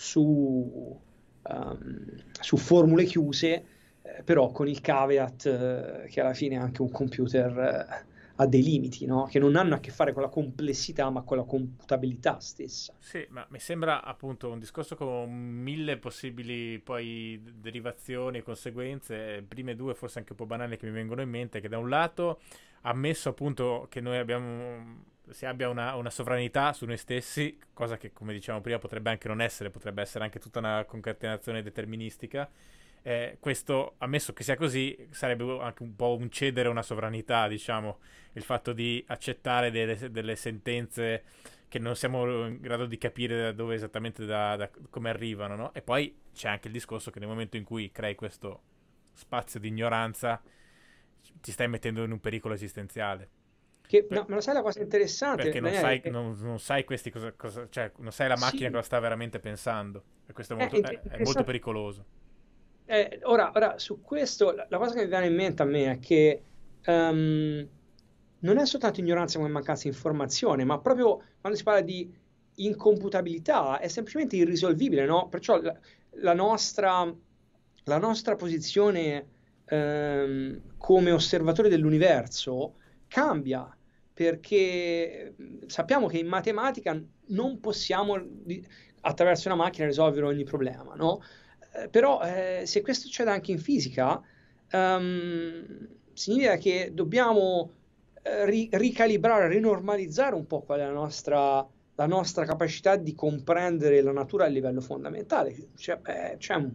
su, um, su formule chiuse, eh, però con il caveat eh, che alla fine è anche un computer eh, ha dei limiti, no? che non hanno a che fare con la complessità, ma con la computabilità stessa. Sì, ma mi sembra appunto un discorso con mille possibili poi derivazioni e conseguenze, prime due forse anche un po' banali che mi vengono in mente, che da un lato, ammesso appunto che noi abbiamo si abbia una, una, sovranità su noi stessi, cosa che come dicevamo prima potrebbe anche non essere, potrebbe essere anche tutta una concatenazione deterministica. Eh, questo, ammesso che sia così, sarebbe anche un po' un cedere una sovranità, diciamo, il fatto di accettare delle, delle, sentenze che non siamo in grado di capire da dove esattamente da, da come arrivano, no? E poi c'è anche il discorso che nel momento in cui crei questo spazio di ignoranza ti stai mettendo in un pericolo esistenziale che, per... no, ma lo sai la cosa interessante? Perché non eh, sai, che... Eh. non, non sai, questi cosa, cosa, cioè, non sai la macchina sì. cosa sta veramente pensando. E questo è eh, molto, eh, è, è molto pericoloso. Eh, ora, ora, su questo, la, la, cosa che mi viene in mente a me è che um, non è soltanto ignoranza come mancanza di informazione, ma proprio quando si parla di incomputabilità è semplicemente irrisolvibile, no? Perciò la, la, nostra, la nostra, posizione um, come osservatore dell'universo cambia perché sappiamo che in matematica non possiamo attraverso una macchina risolvere ogni problema, no? Eh, però eh, se questo succede anche in fisica, um, significa che dobbiamo eh, ri- ricalibrare, rinormalizzare un po' qual è la nostra, la nostra, capacità di comprendere la natura a livello fondamentale. Cioè, beh, c'è un,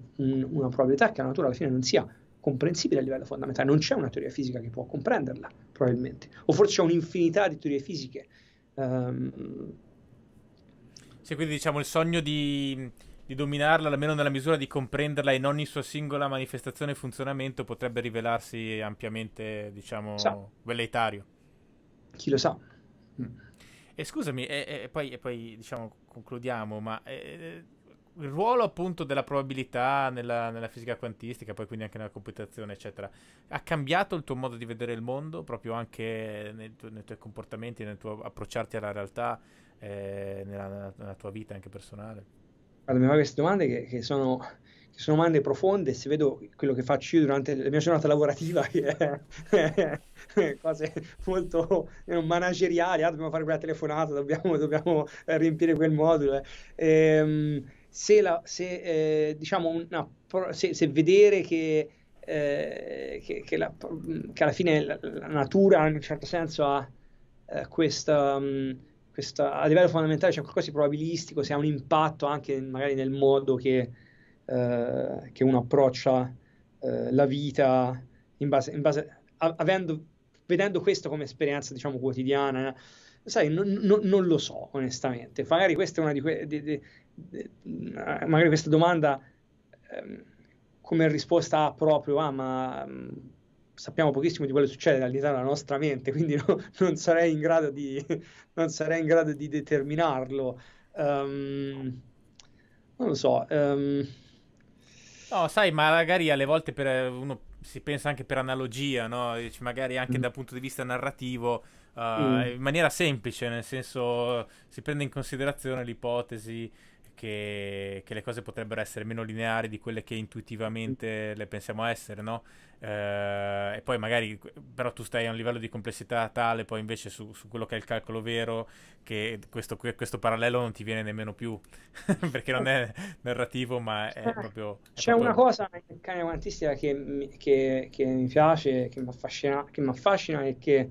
una probabilità che la natura alla fine non sia comprensibile a livello fondamentale, non c'è una teoria fisica che può comprenderla, probabilmente, o forse c'è un'infinità di teorie fisiche. Um... Sì, quindi diciamo il sogno di, di dominarla, almeno nella misura di comprenderla in ogni sua singola manifestazione e funzionamento, potrebbe rivelarsi ampiamente, diciamo, sa. velleitario. Chi lo sa. Mm. E scusami, e, e, poi, e, poi, diciamo concludiamo, ma eh, il ruolo appunto della probabilità nella, nella, fisica quantistica, poi quindi anche nella computazione, eccetera, ha cambiato il tuo modo di vedere il mondo, proprio anche nei, tu, nei tuoi comportamenti, nel tuo approcciarti alla realtà, eh, nella, nella, tua vita anche personale? Guarda, mi fa queste domande che, che sono sono domande profonde, se vedo quello che faccio io durante la mia giornata lavorativa, che è cose molto manageriali, ah, dobbiamo fare quella telefonata, dobbiamo, dobbiamo eh, riempire quel modulo. Eh. Ehm, se, la, se, eh, diciamo una, se, se vedere che, eh, che, che, la, che, alla fine la, la, natura in un certo senso ha eh, questa, mh, mm, questa, a livello fondamentale c'è cioè qualcosa di probabilistico, se ha un impatto anche magari nel modo che, eh, uno approccia eh, la vita in base, in base a, avendo, vedendo questo come esperienza diciamo quotidiana Sai, non, non, non lo so, onestamente. Magari questa è una di quelle... Eh, magari questa domanda ehm, come risposta ha proprio, ah, ma mh, mm, sappiamo pochissimo di quello che succede all'interno della nostra mente, quindi no, non, sarei in grado di, non sarei in grado di determinarlo. Um, non lo so. Um... No, sai, ma magari alle volte per eh, uno si pensa anche per analogia, no? magari anche mm. dal punto di vista narrativo uh, mm. Eh, in maniera semplice, nel senso si prende in considerazione l'ipotesi che, che, le cose potrebbero essere meno lineari di quelle che intuitivamente mm. le pensiamo essere, no? Eh, e poi magari, però tu stai a un livello di complessità tale, poi invece su, su quello che è il calcolo vero, che questo, questo parallelo non ti viene nemmeno più, perché non è narrativo, ma è eh, proprio... È C'è proprio... una cosa in cane quantistica che, che, che, mi piace, che mi affascina, che mi affascina e che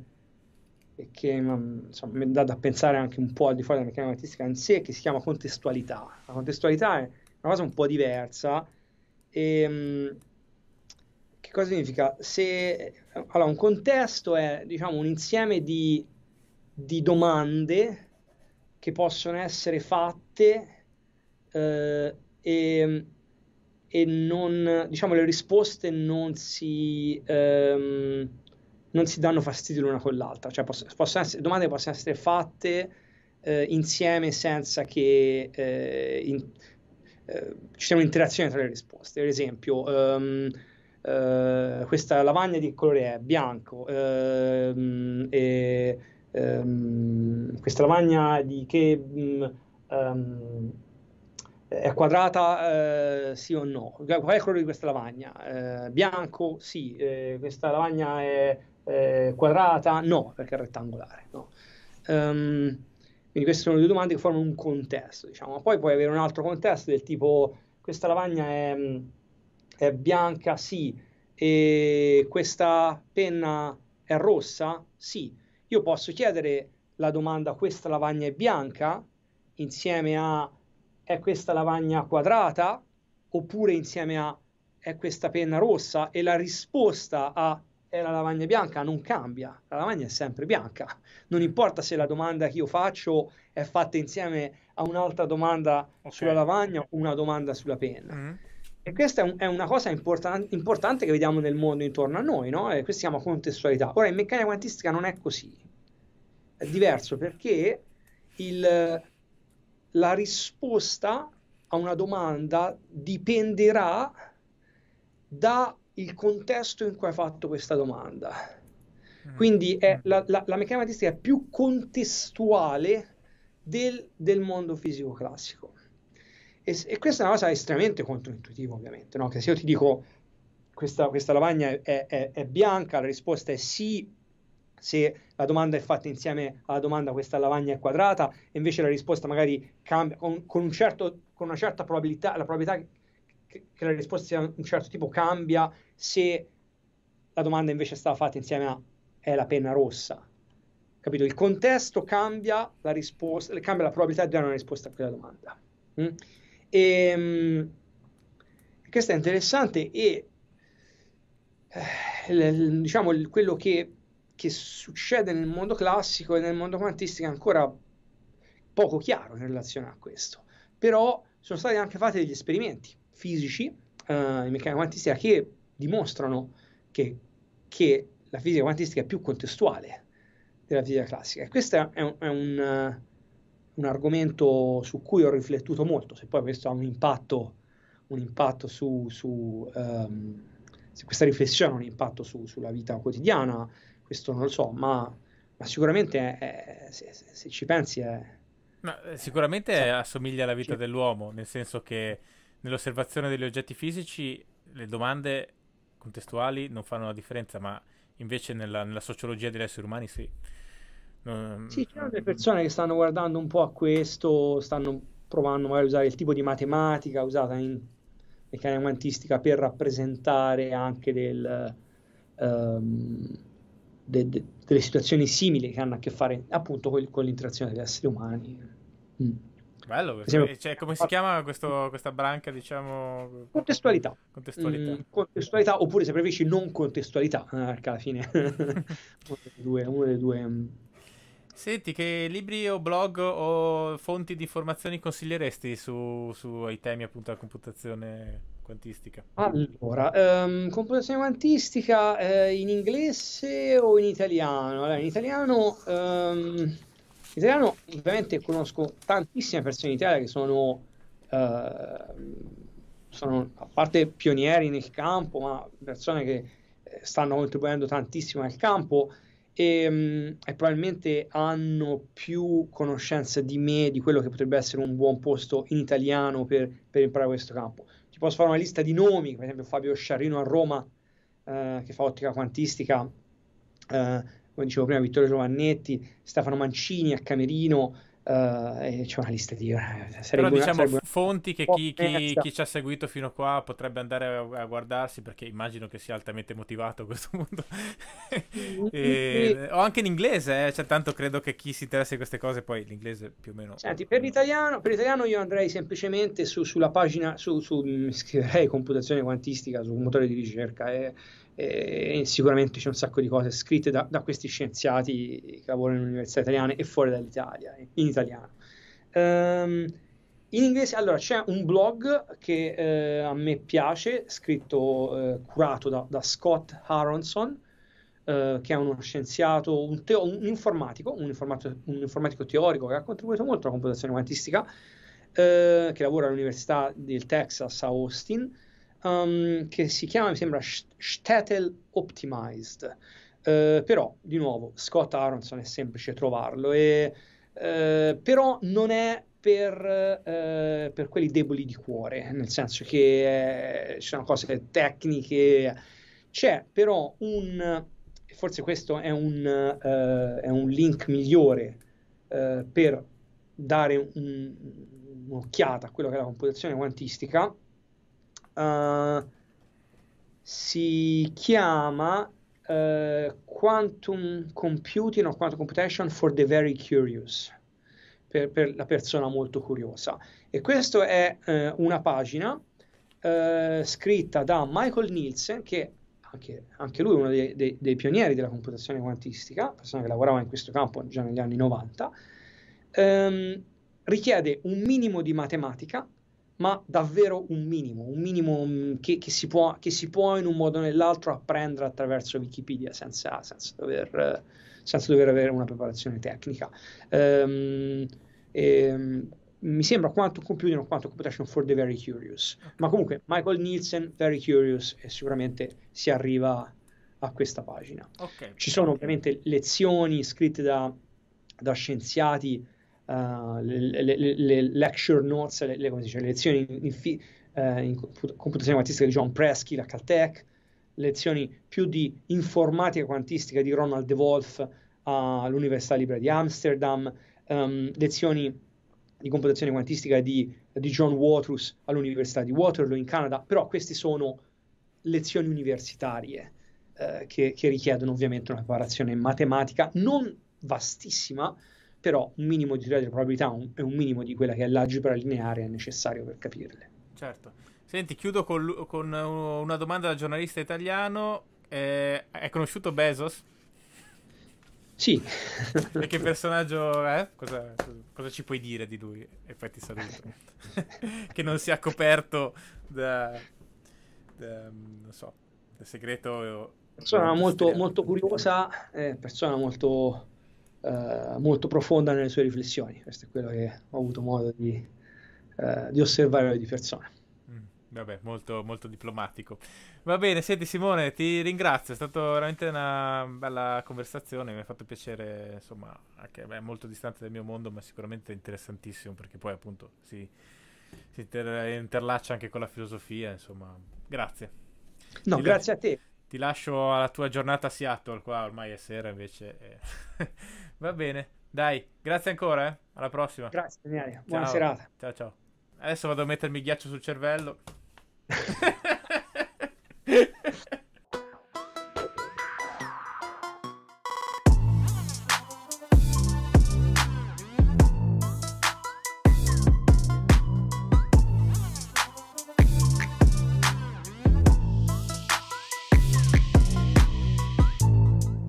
e che insomma, mi dà da pensare anche un po' al di fuori della meccanica artistica in sé, che si chiama contestualità. La contestualità è una cosa un po' diversa. E, ehm, che cosa significa? Se, allora, un contesto è diciamo, un insieme di, di domande che possono essere fatte eh, e, e non, diciamo, le risposte non si... Ehm, non si danno fastidio l'una con l'altra, cioè posso, possono essere, domande possono essere fatte eh, insieme senza che eh, in, eh, ci sia un'interazione tra le risposte. Per esempio, um, questa lavagna di colore è bianco, ehm, e, um, questa lavagna di che... Um, è quadrata eh, sì o no? Qual è il colore di questa lavagna? Eh, bianco sì, eh, questa lavagna è eh, quadrata? No, perché è rettangolare. No. Um, quindi queste sono le due domande che formano un contesto, diciamo. Poi puoi avere un altro contesto del tipo questa lavagna è, è bianca? Sì. E questa penna è rossa? Sì. Io posso chiedere la domanda questa lavagna è bianca insieme a è questa lavagna quadrata oppure insieme a è questa penna rossa e la risposta a è la lavagna bianca, non cambia, la lavagna è sempre bianca, non importa se la domanda che io faccio è fatta insieme a un'altra domanda okay. sulla lavagna o una domanda sulla penna. Mm. E questa è, un, è una cosa importan- importante che vediamo nel mondo intorno a noi, no? E questo si chiama contestualità. Ora, in meccanica quantistica non è così, è diverso perché il, la risposta a una domanda dipenderà da il contesto in cui hai fatto questa domanda. Mm. Quindi è, la, la, la meccanica artistica è più contestuale del, del mondo fisico classico. E, e, questa è una cosa estremamente controintuitiva, ovviamente, no? che se io ti dico questa, questa lavagna è, è, è bianca, la risposta è sì, se la domanda è fatta insieme alla domanda questa lavagna è quadrata, invece la risposta magari cambia con, con, un certo, con una certa probabilità, la probabilità che, la risposta sia un certo tipo cambia se la domanda invece è stata fatta insieme a è la penna rossa. Capito? Il contesto cambia la risposta, cambia la probabilità di dare una risposta a quella domanda. Mm? E, ehm, questo è interessante e eh, diciamo quello che, che, succede nel mondo classico e nel mondo quantistico è ancora poco chiaro in relazione a questo. Però sono stati anche fatti degli esperimenti fisici, eh, i meccanica quantistica, che dimostrano che, che, la fisica quantistica è più contestuale della fisica classica. E questo è un, è un, eh, un argomento su cui ho riflettuto molto, se poi questo ha un impatto, un impatto su... su um, se questa riflessione ha un impatto su, sulla vita quotidiana, questo non lo so, ma, ma sicuramente è, è, se, se, ci pensi è... Ma, eh, sicuramente sì. assomiglia alla vita sì. dell'uomo, nel senso che nell'osservazione degli oggetti fisici le domande contestuali non fanno la differenza, ma invece nella, nella sociologia degli esseri umani sì. Non... Sì, c'erano delle persone che stanno guardando un po' a questo, stanno provando magari a usare il tipo di matematica usata in meccanica quantistica per rappresentare anche del, um, de, de, delle situazioni simili che hanno a che fare appunto con, con l'interazione degli esseri umani. Mm. Bello, perché, cioè, come si chiama questo, questa branca, diciamo... Contestualità. Contestualità. Mm, contestualità. oppure se preferisci non contestualità, eh, perché alla fine una delle due... Mm. Senti, che libri o blog o fonti di informazioni consiglieresti sui su temi appunto della computazione quantistica? Allora, um, computazione quantistica eh, in inglese o in italiano? Allora, in italiano... Um... In Italiano, ovviamente conosco tantissime persone in Italia che sono, eh, sono a parte pionieri nel campo, ma persone che eh, stanno contribuendo tantissimo al campo e, mm, e, probabilmente hanno più conoscenza di me di quello che potrebbe essere un buon posto in italiano per, per imparare questo campo. Ti posso fare una lista di nomi, per esempio Fabio Sciarrino a Roma, eh, che fa ottica quantistica, eh, come dicevo prima, Vittorio Giovannetti, Stefano Mancini a Camerino. Uh, c'è una lista di eh, sarebbe Però diciamo una, fonti che chi, chi, chi, ci ha seguito fino a qua potrebbe andare a, a guardarsi perché immagino che sia altamente motivato a questo punto mm-hmm. e, o anche in inglese eh, cioè, tanto credo che chi si interessa di queste cose poi l'inglese più o meno Senti, per, l'italiano, per l'italiano io andrei semplicemente su, sulla pagina su, su, mm, scriverei computazione quantistica su un motore di ricerca e eh. E sicuramente c'è un sacco di cose scritte da, da, questi scienziati che lavorano in università italiane e fuori dall'Italia, in italiano. Um, in inglese, allora, c'è un blog che eh, a me piace, scritto, eh, curato da, da, Scott Aronson, eh, che è uno scienziato, un, teo- un, informatico, un, informatico, un informatico teorico che ha contribuito molto alla computazione quantistica, eh, che lavora all'Università del Texas a Austin, um, che si chiama, mi sembra, Stetel Optimized. Uh, però, di nuovo, Scott Aronson è semplice trovarlo, e, uh, però non è per, uh, per, quelli deboli di cuore, nel senso che ci sono cose tecniche, c'è però un, forse questo è un, è un link migliore per dare un, un'occhiata a quello che è la computazione quantistica, eh, si chiama uh, Quantum Computing o Quantum Computation for the Very Curious, per, per la persona molto curiosa. E questa è uh, una pagina scritta da Michael Nielsen, che anche, anche lui è uno dei, dei, dei, pionieri della computazione quantistica, persona che lavorava in questo campo già negli anni 90, um, ehm, richiede un minimo di matematica ma davvero un minimo, un minimo mm, che, che, si, può, che si può, in un modo o nell'altro apprendere attraverso Wikipedia senza, senza, dover, senza dover, avere una preparazione tecnica. Um, ehm, e, ehm, mi sembra quanto computer o quanto Computation for the Very Curious, ma comunque Michael Nielsen, Very Curious, e sicuramente si arriva a questa pagina. Okay. Ci sono ovviamente lezioni scritte da, da scienziati uh, le, le, le, lecture notes, le, le dice, lezioni in, in, uh, in computazione quantistica di John Presky, la Caltech, lezioni più di informatica quantistica di Ronald De Wolf all'Università Libera di Amsterdam, um, lezioni di computazione quantistica di, di John Watrous all'Università di Waterloo in Canada, però queste sono lezioni universitarie eh, che, che, richiedono ovviamente una preparazione matematica non vastissima, però un minimo di teoria delle probabilità un, e un minimo di quella che è l'algebra lineare è necessario per capirle. Certo. Senti, chiudo con, con eh, una domanda da giornalista italiano. Eh, è conosciuto Bezos? Sì. e che personaggio è? Cosa, cosa, ci puoi dire di lui? E poi ti saluto. che non sia coperto da, da mm, non so, da segreto. Persona molto, molto curiosa, eh, persona molto eh, molto profonda nelle sue riflessioni. Questo è quello che ho avuto modo di, eh, di osservare di persona. Mm, vabbè, molto, molto diplomatico. Va bene, senti Simone, ti ringrazio, è stata veramente una bella conversazione, mi ha fatto piacere, insomma, anche, beh, molto distante dal mio mondo, ma sicuramente interessantissimo perché poi appunto si, si inter- interlaccia anche con la filosofia, insomma, grazie. No, grazie a te. Ti lascio alla tua giornata a Seattle, qua ormai è sera invece. Eh. Va bene, dai, grazie ancora, eh. alla prossima. Grazie Daniele, buona ciao. serata. Ciao ciao. Adesso vado a mettermi ghiaccio sul cervello.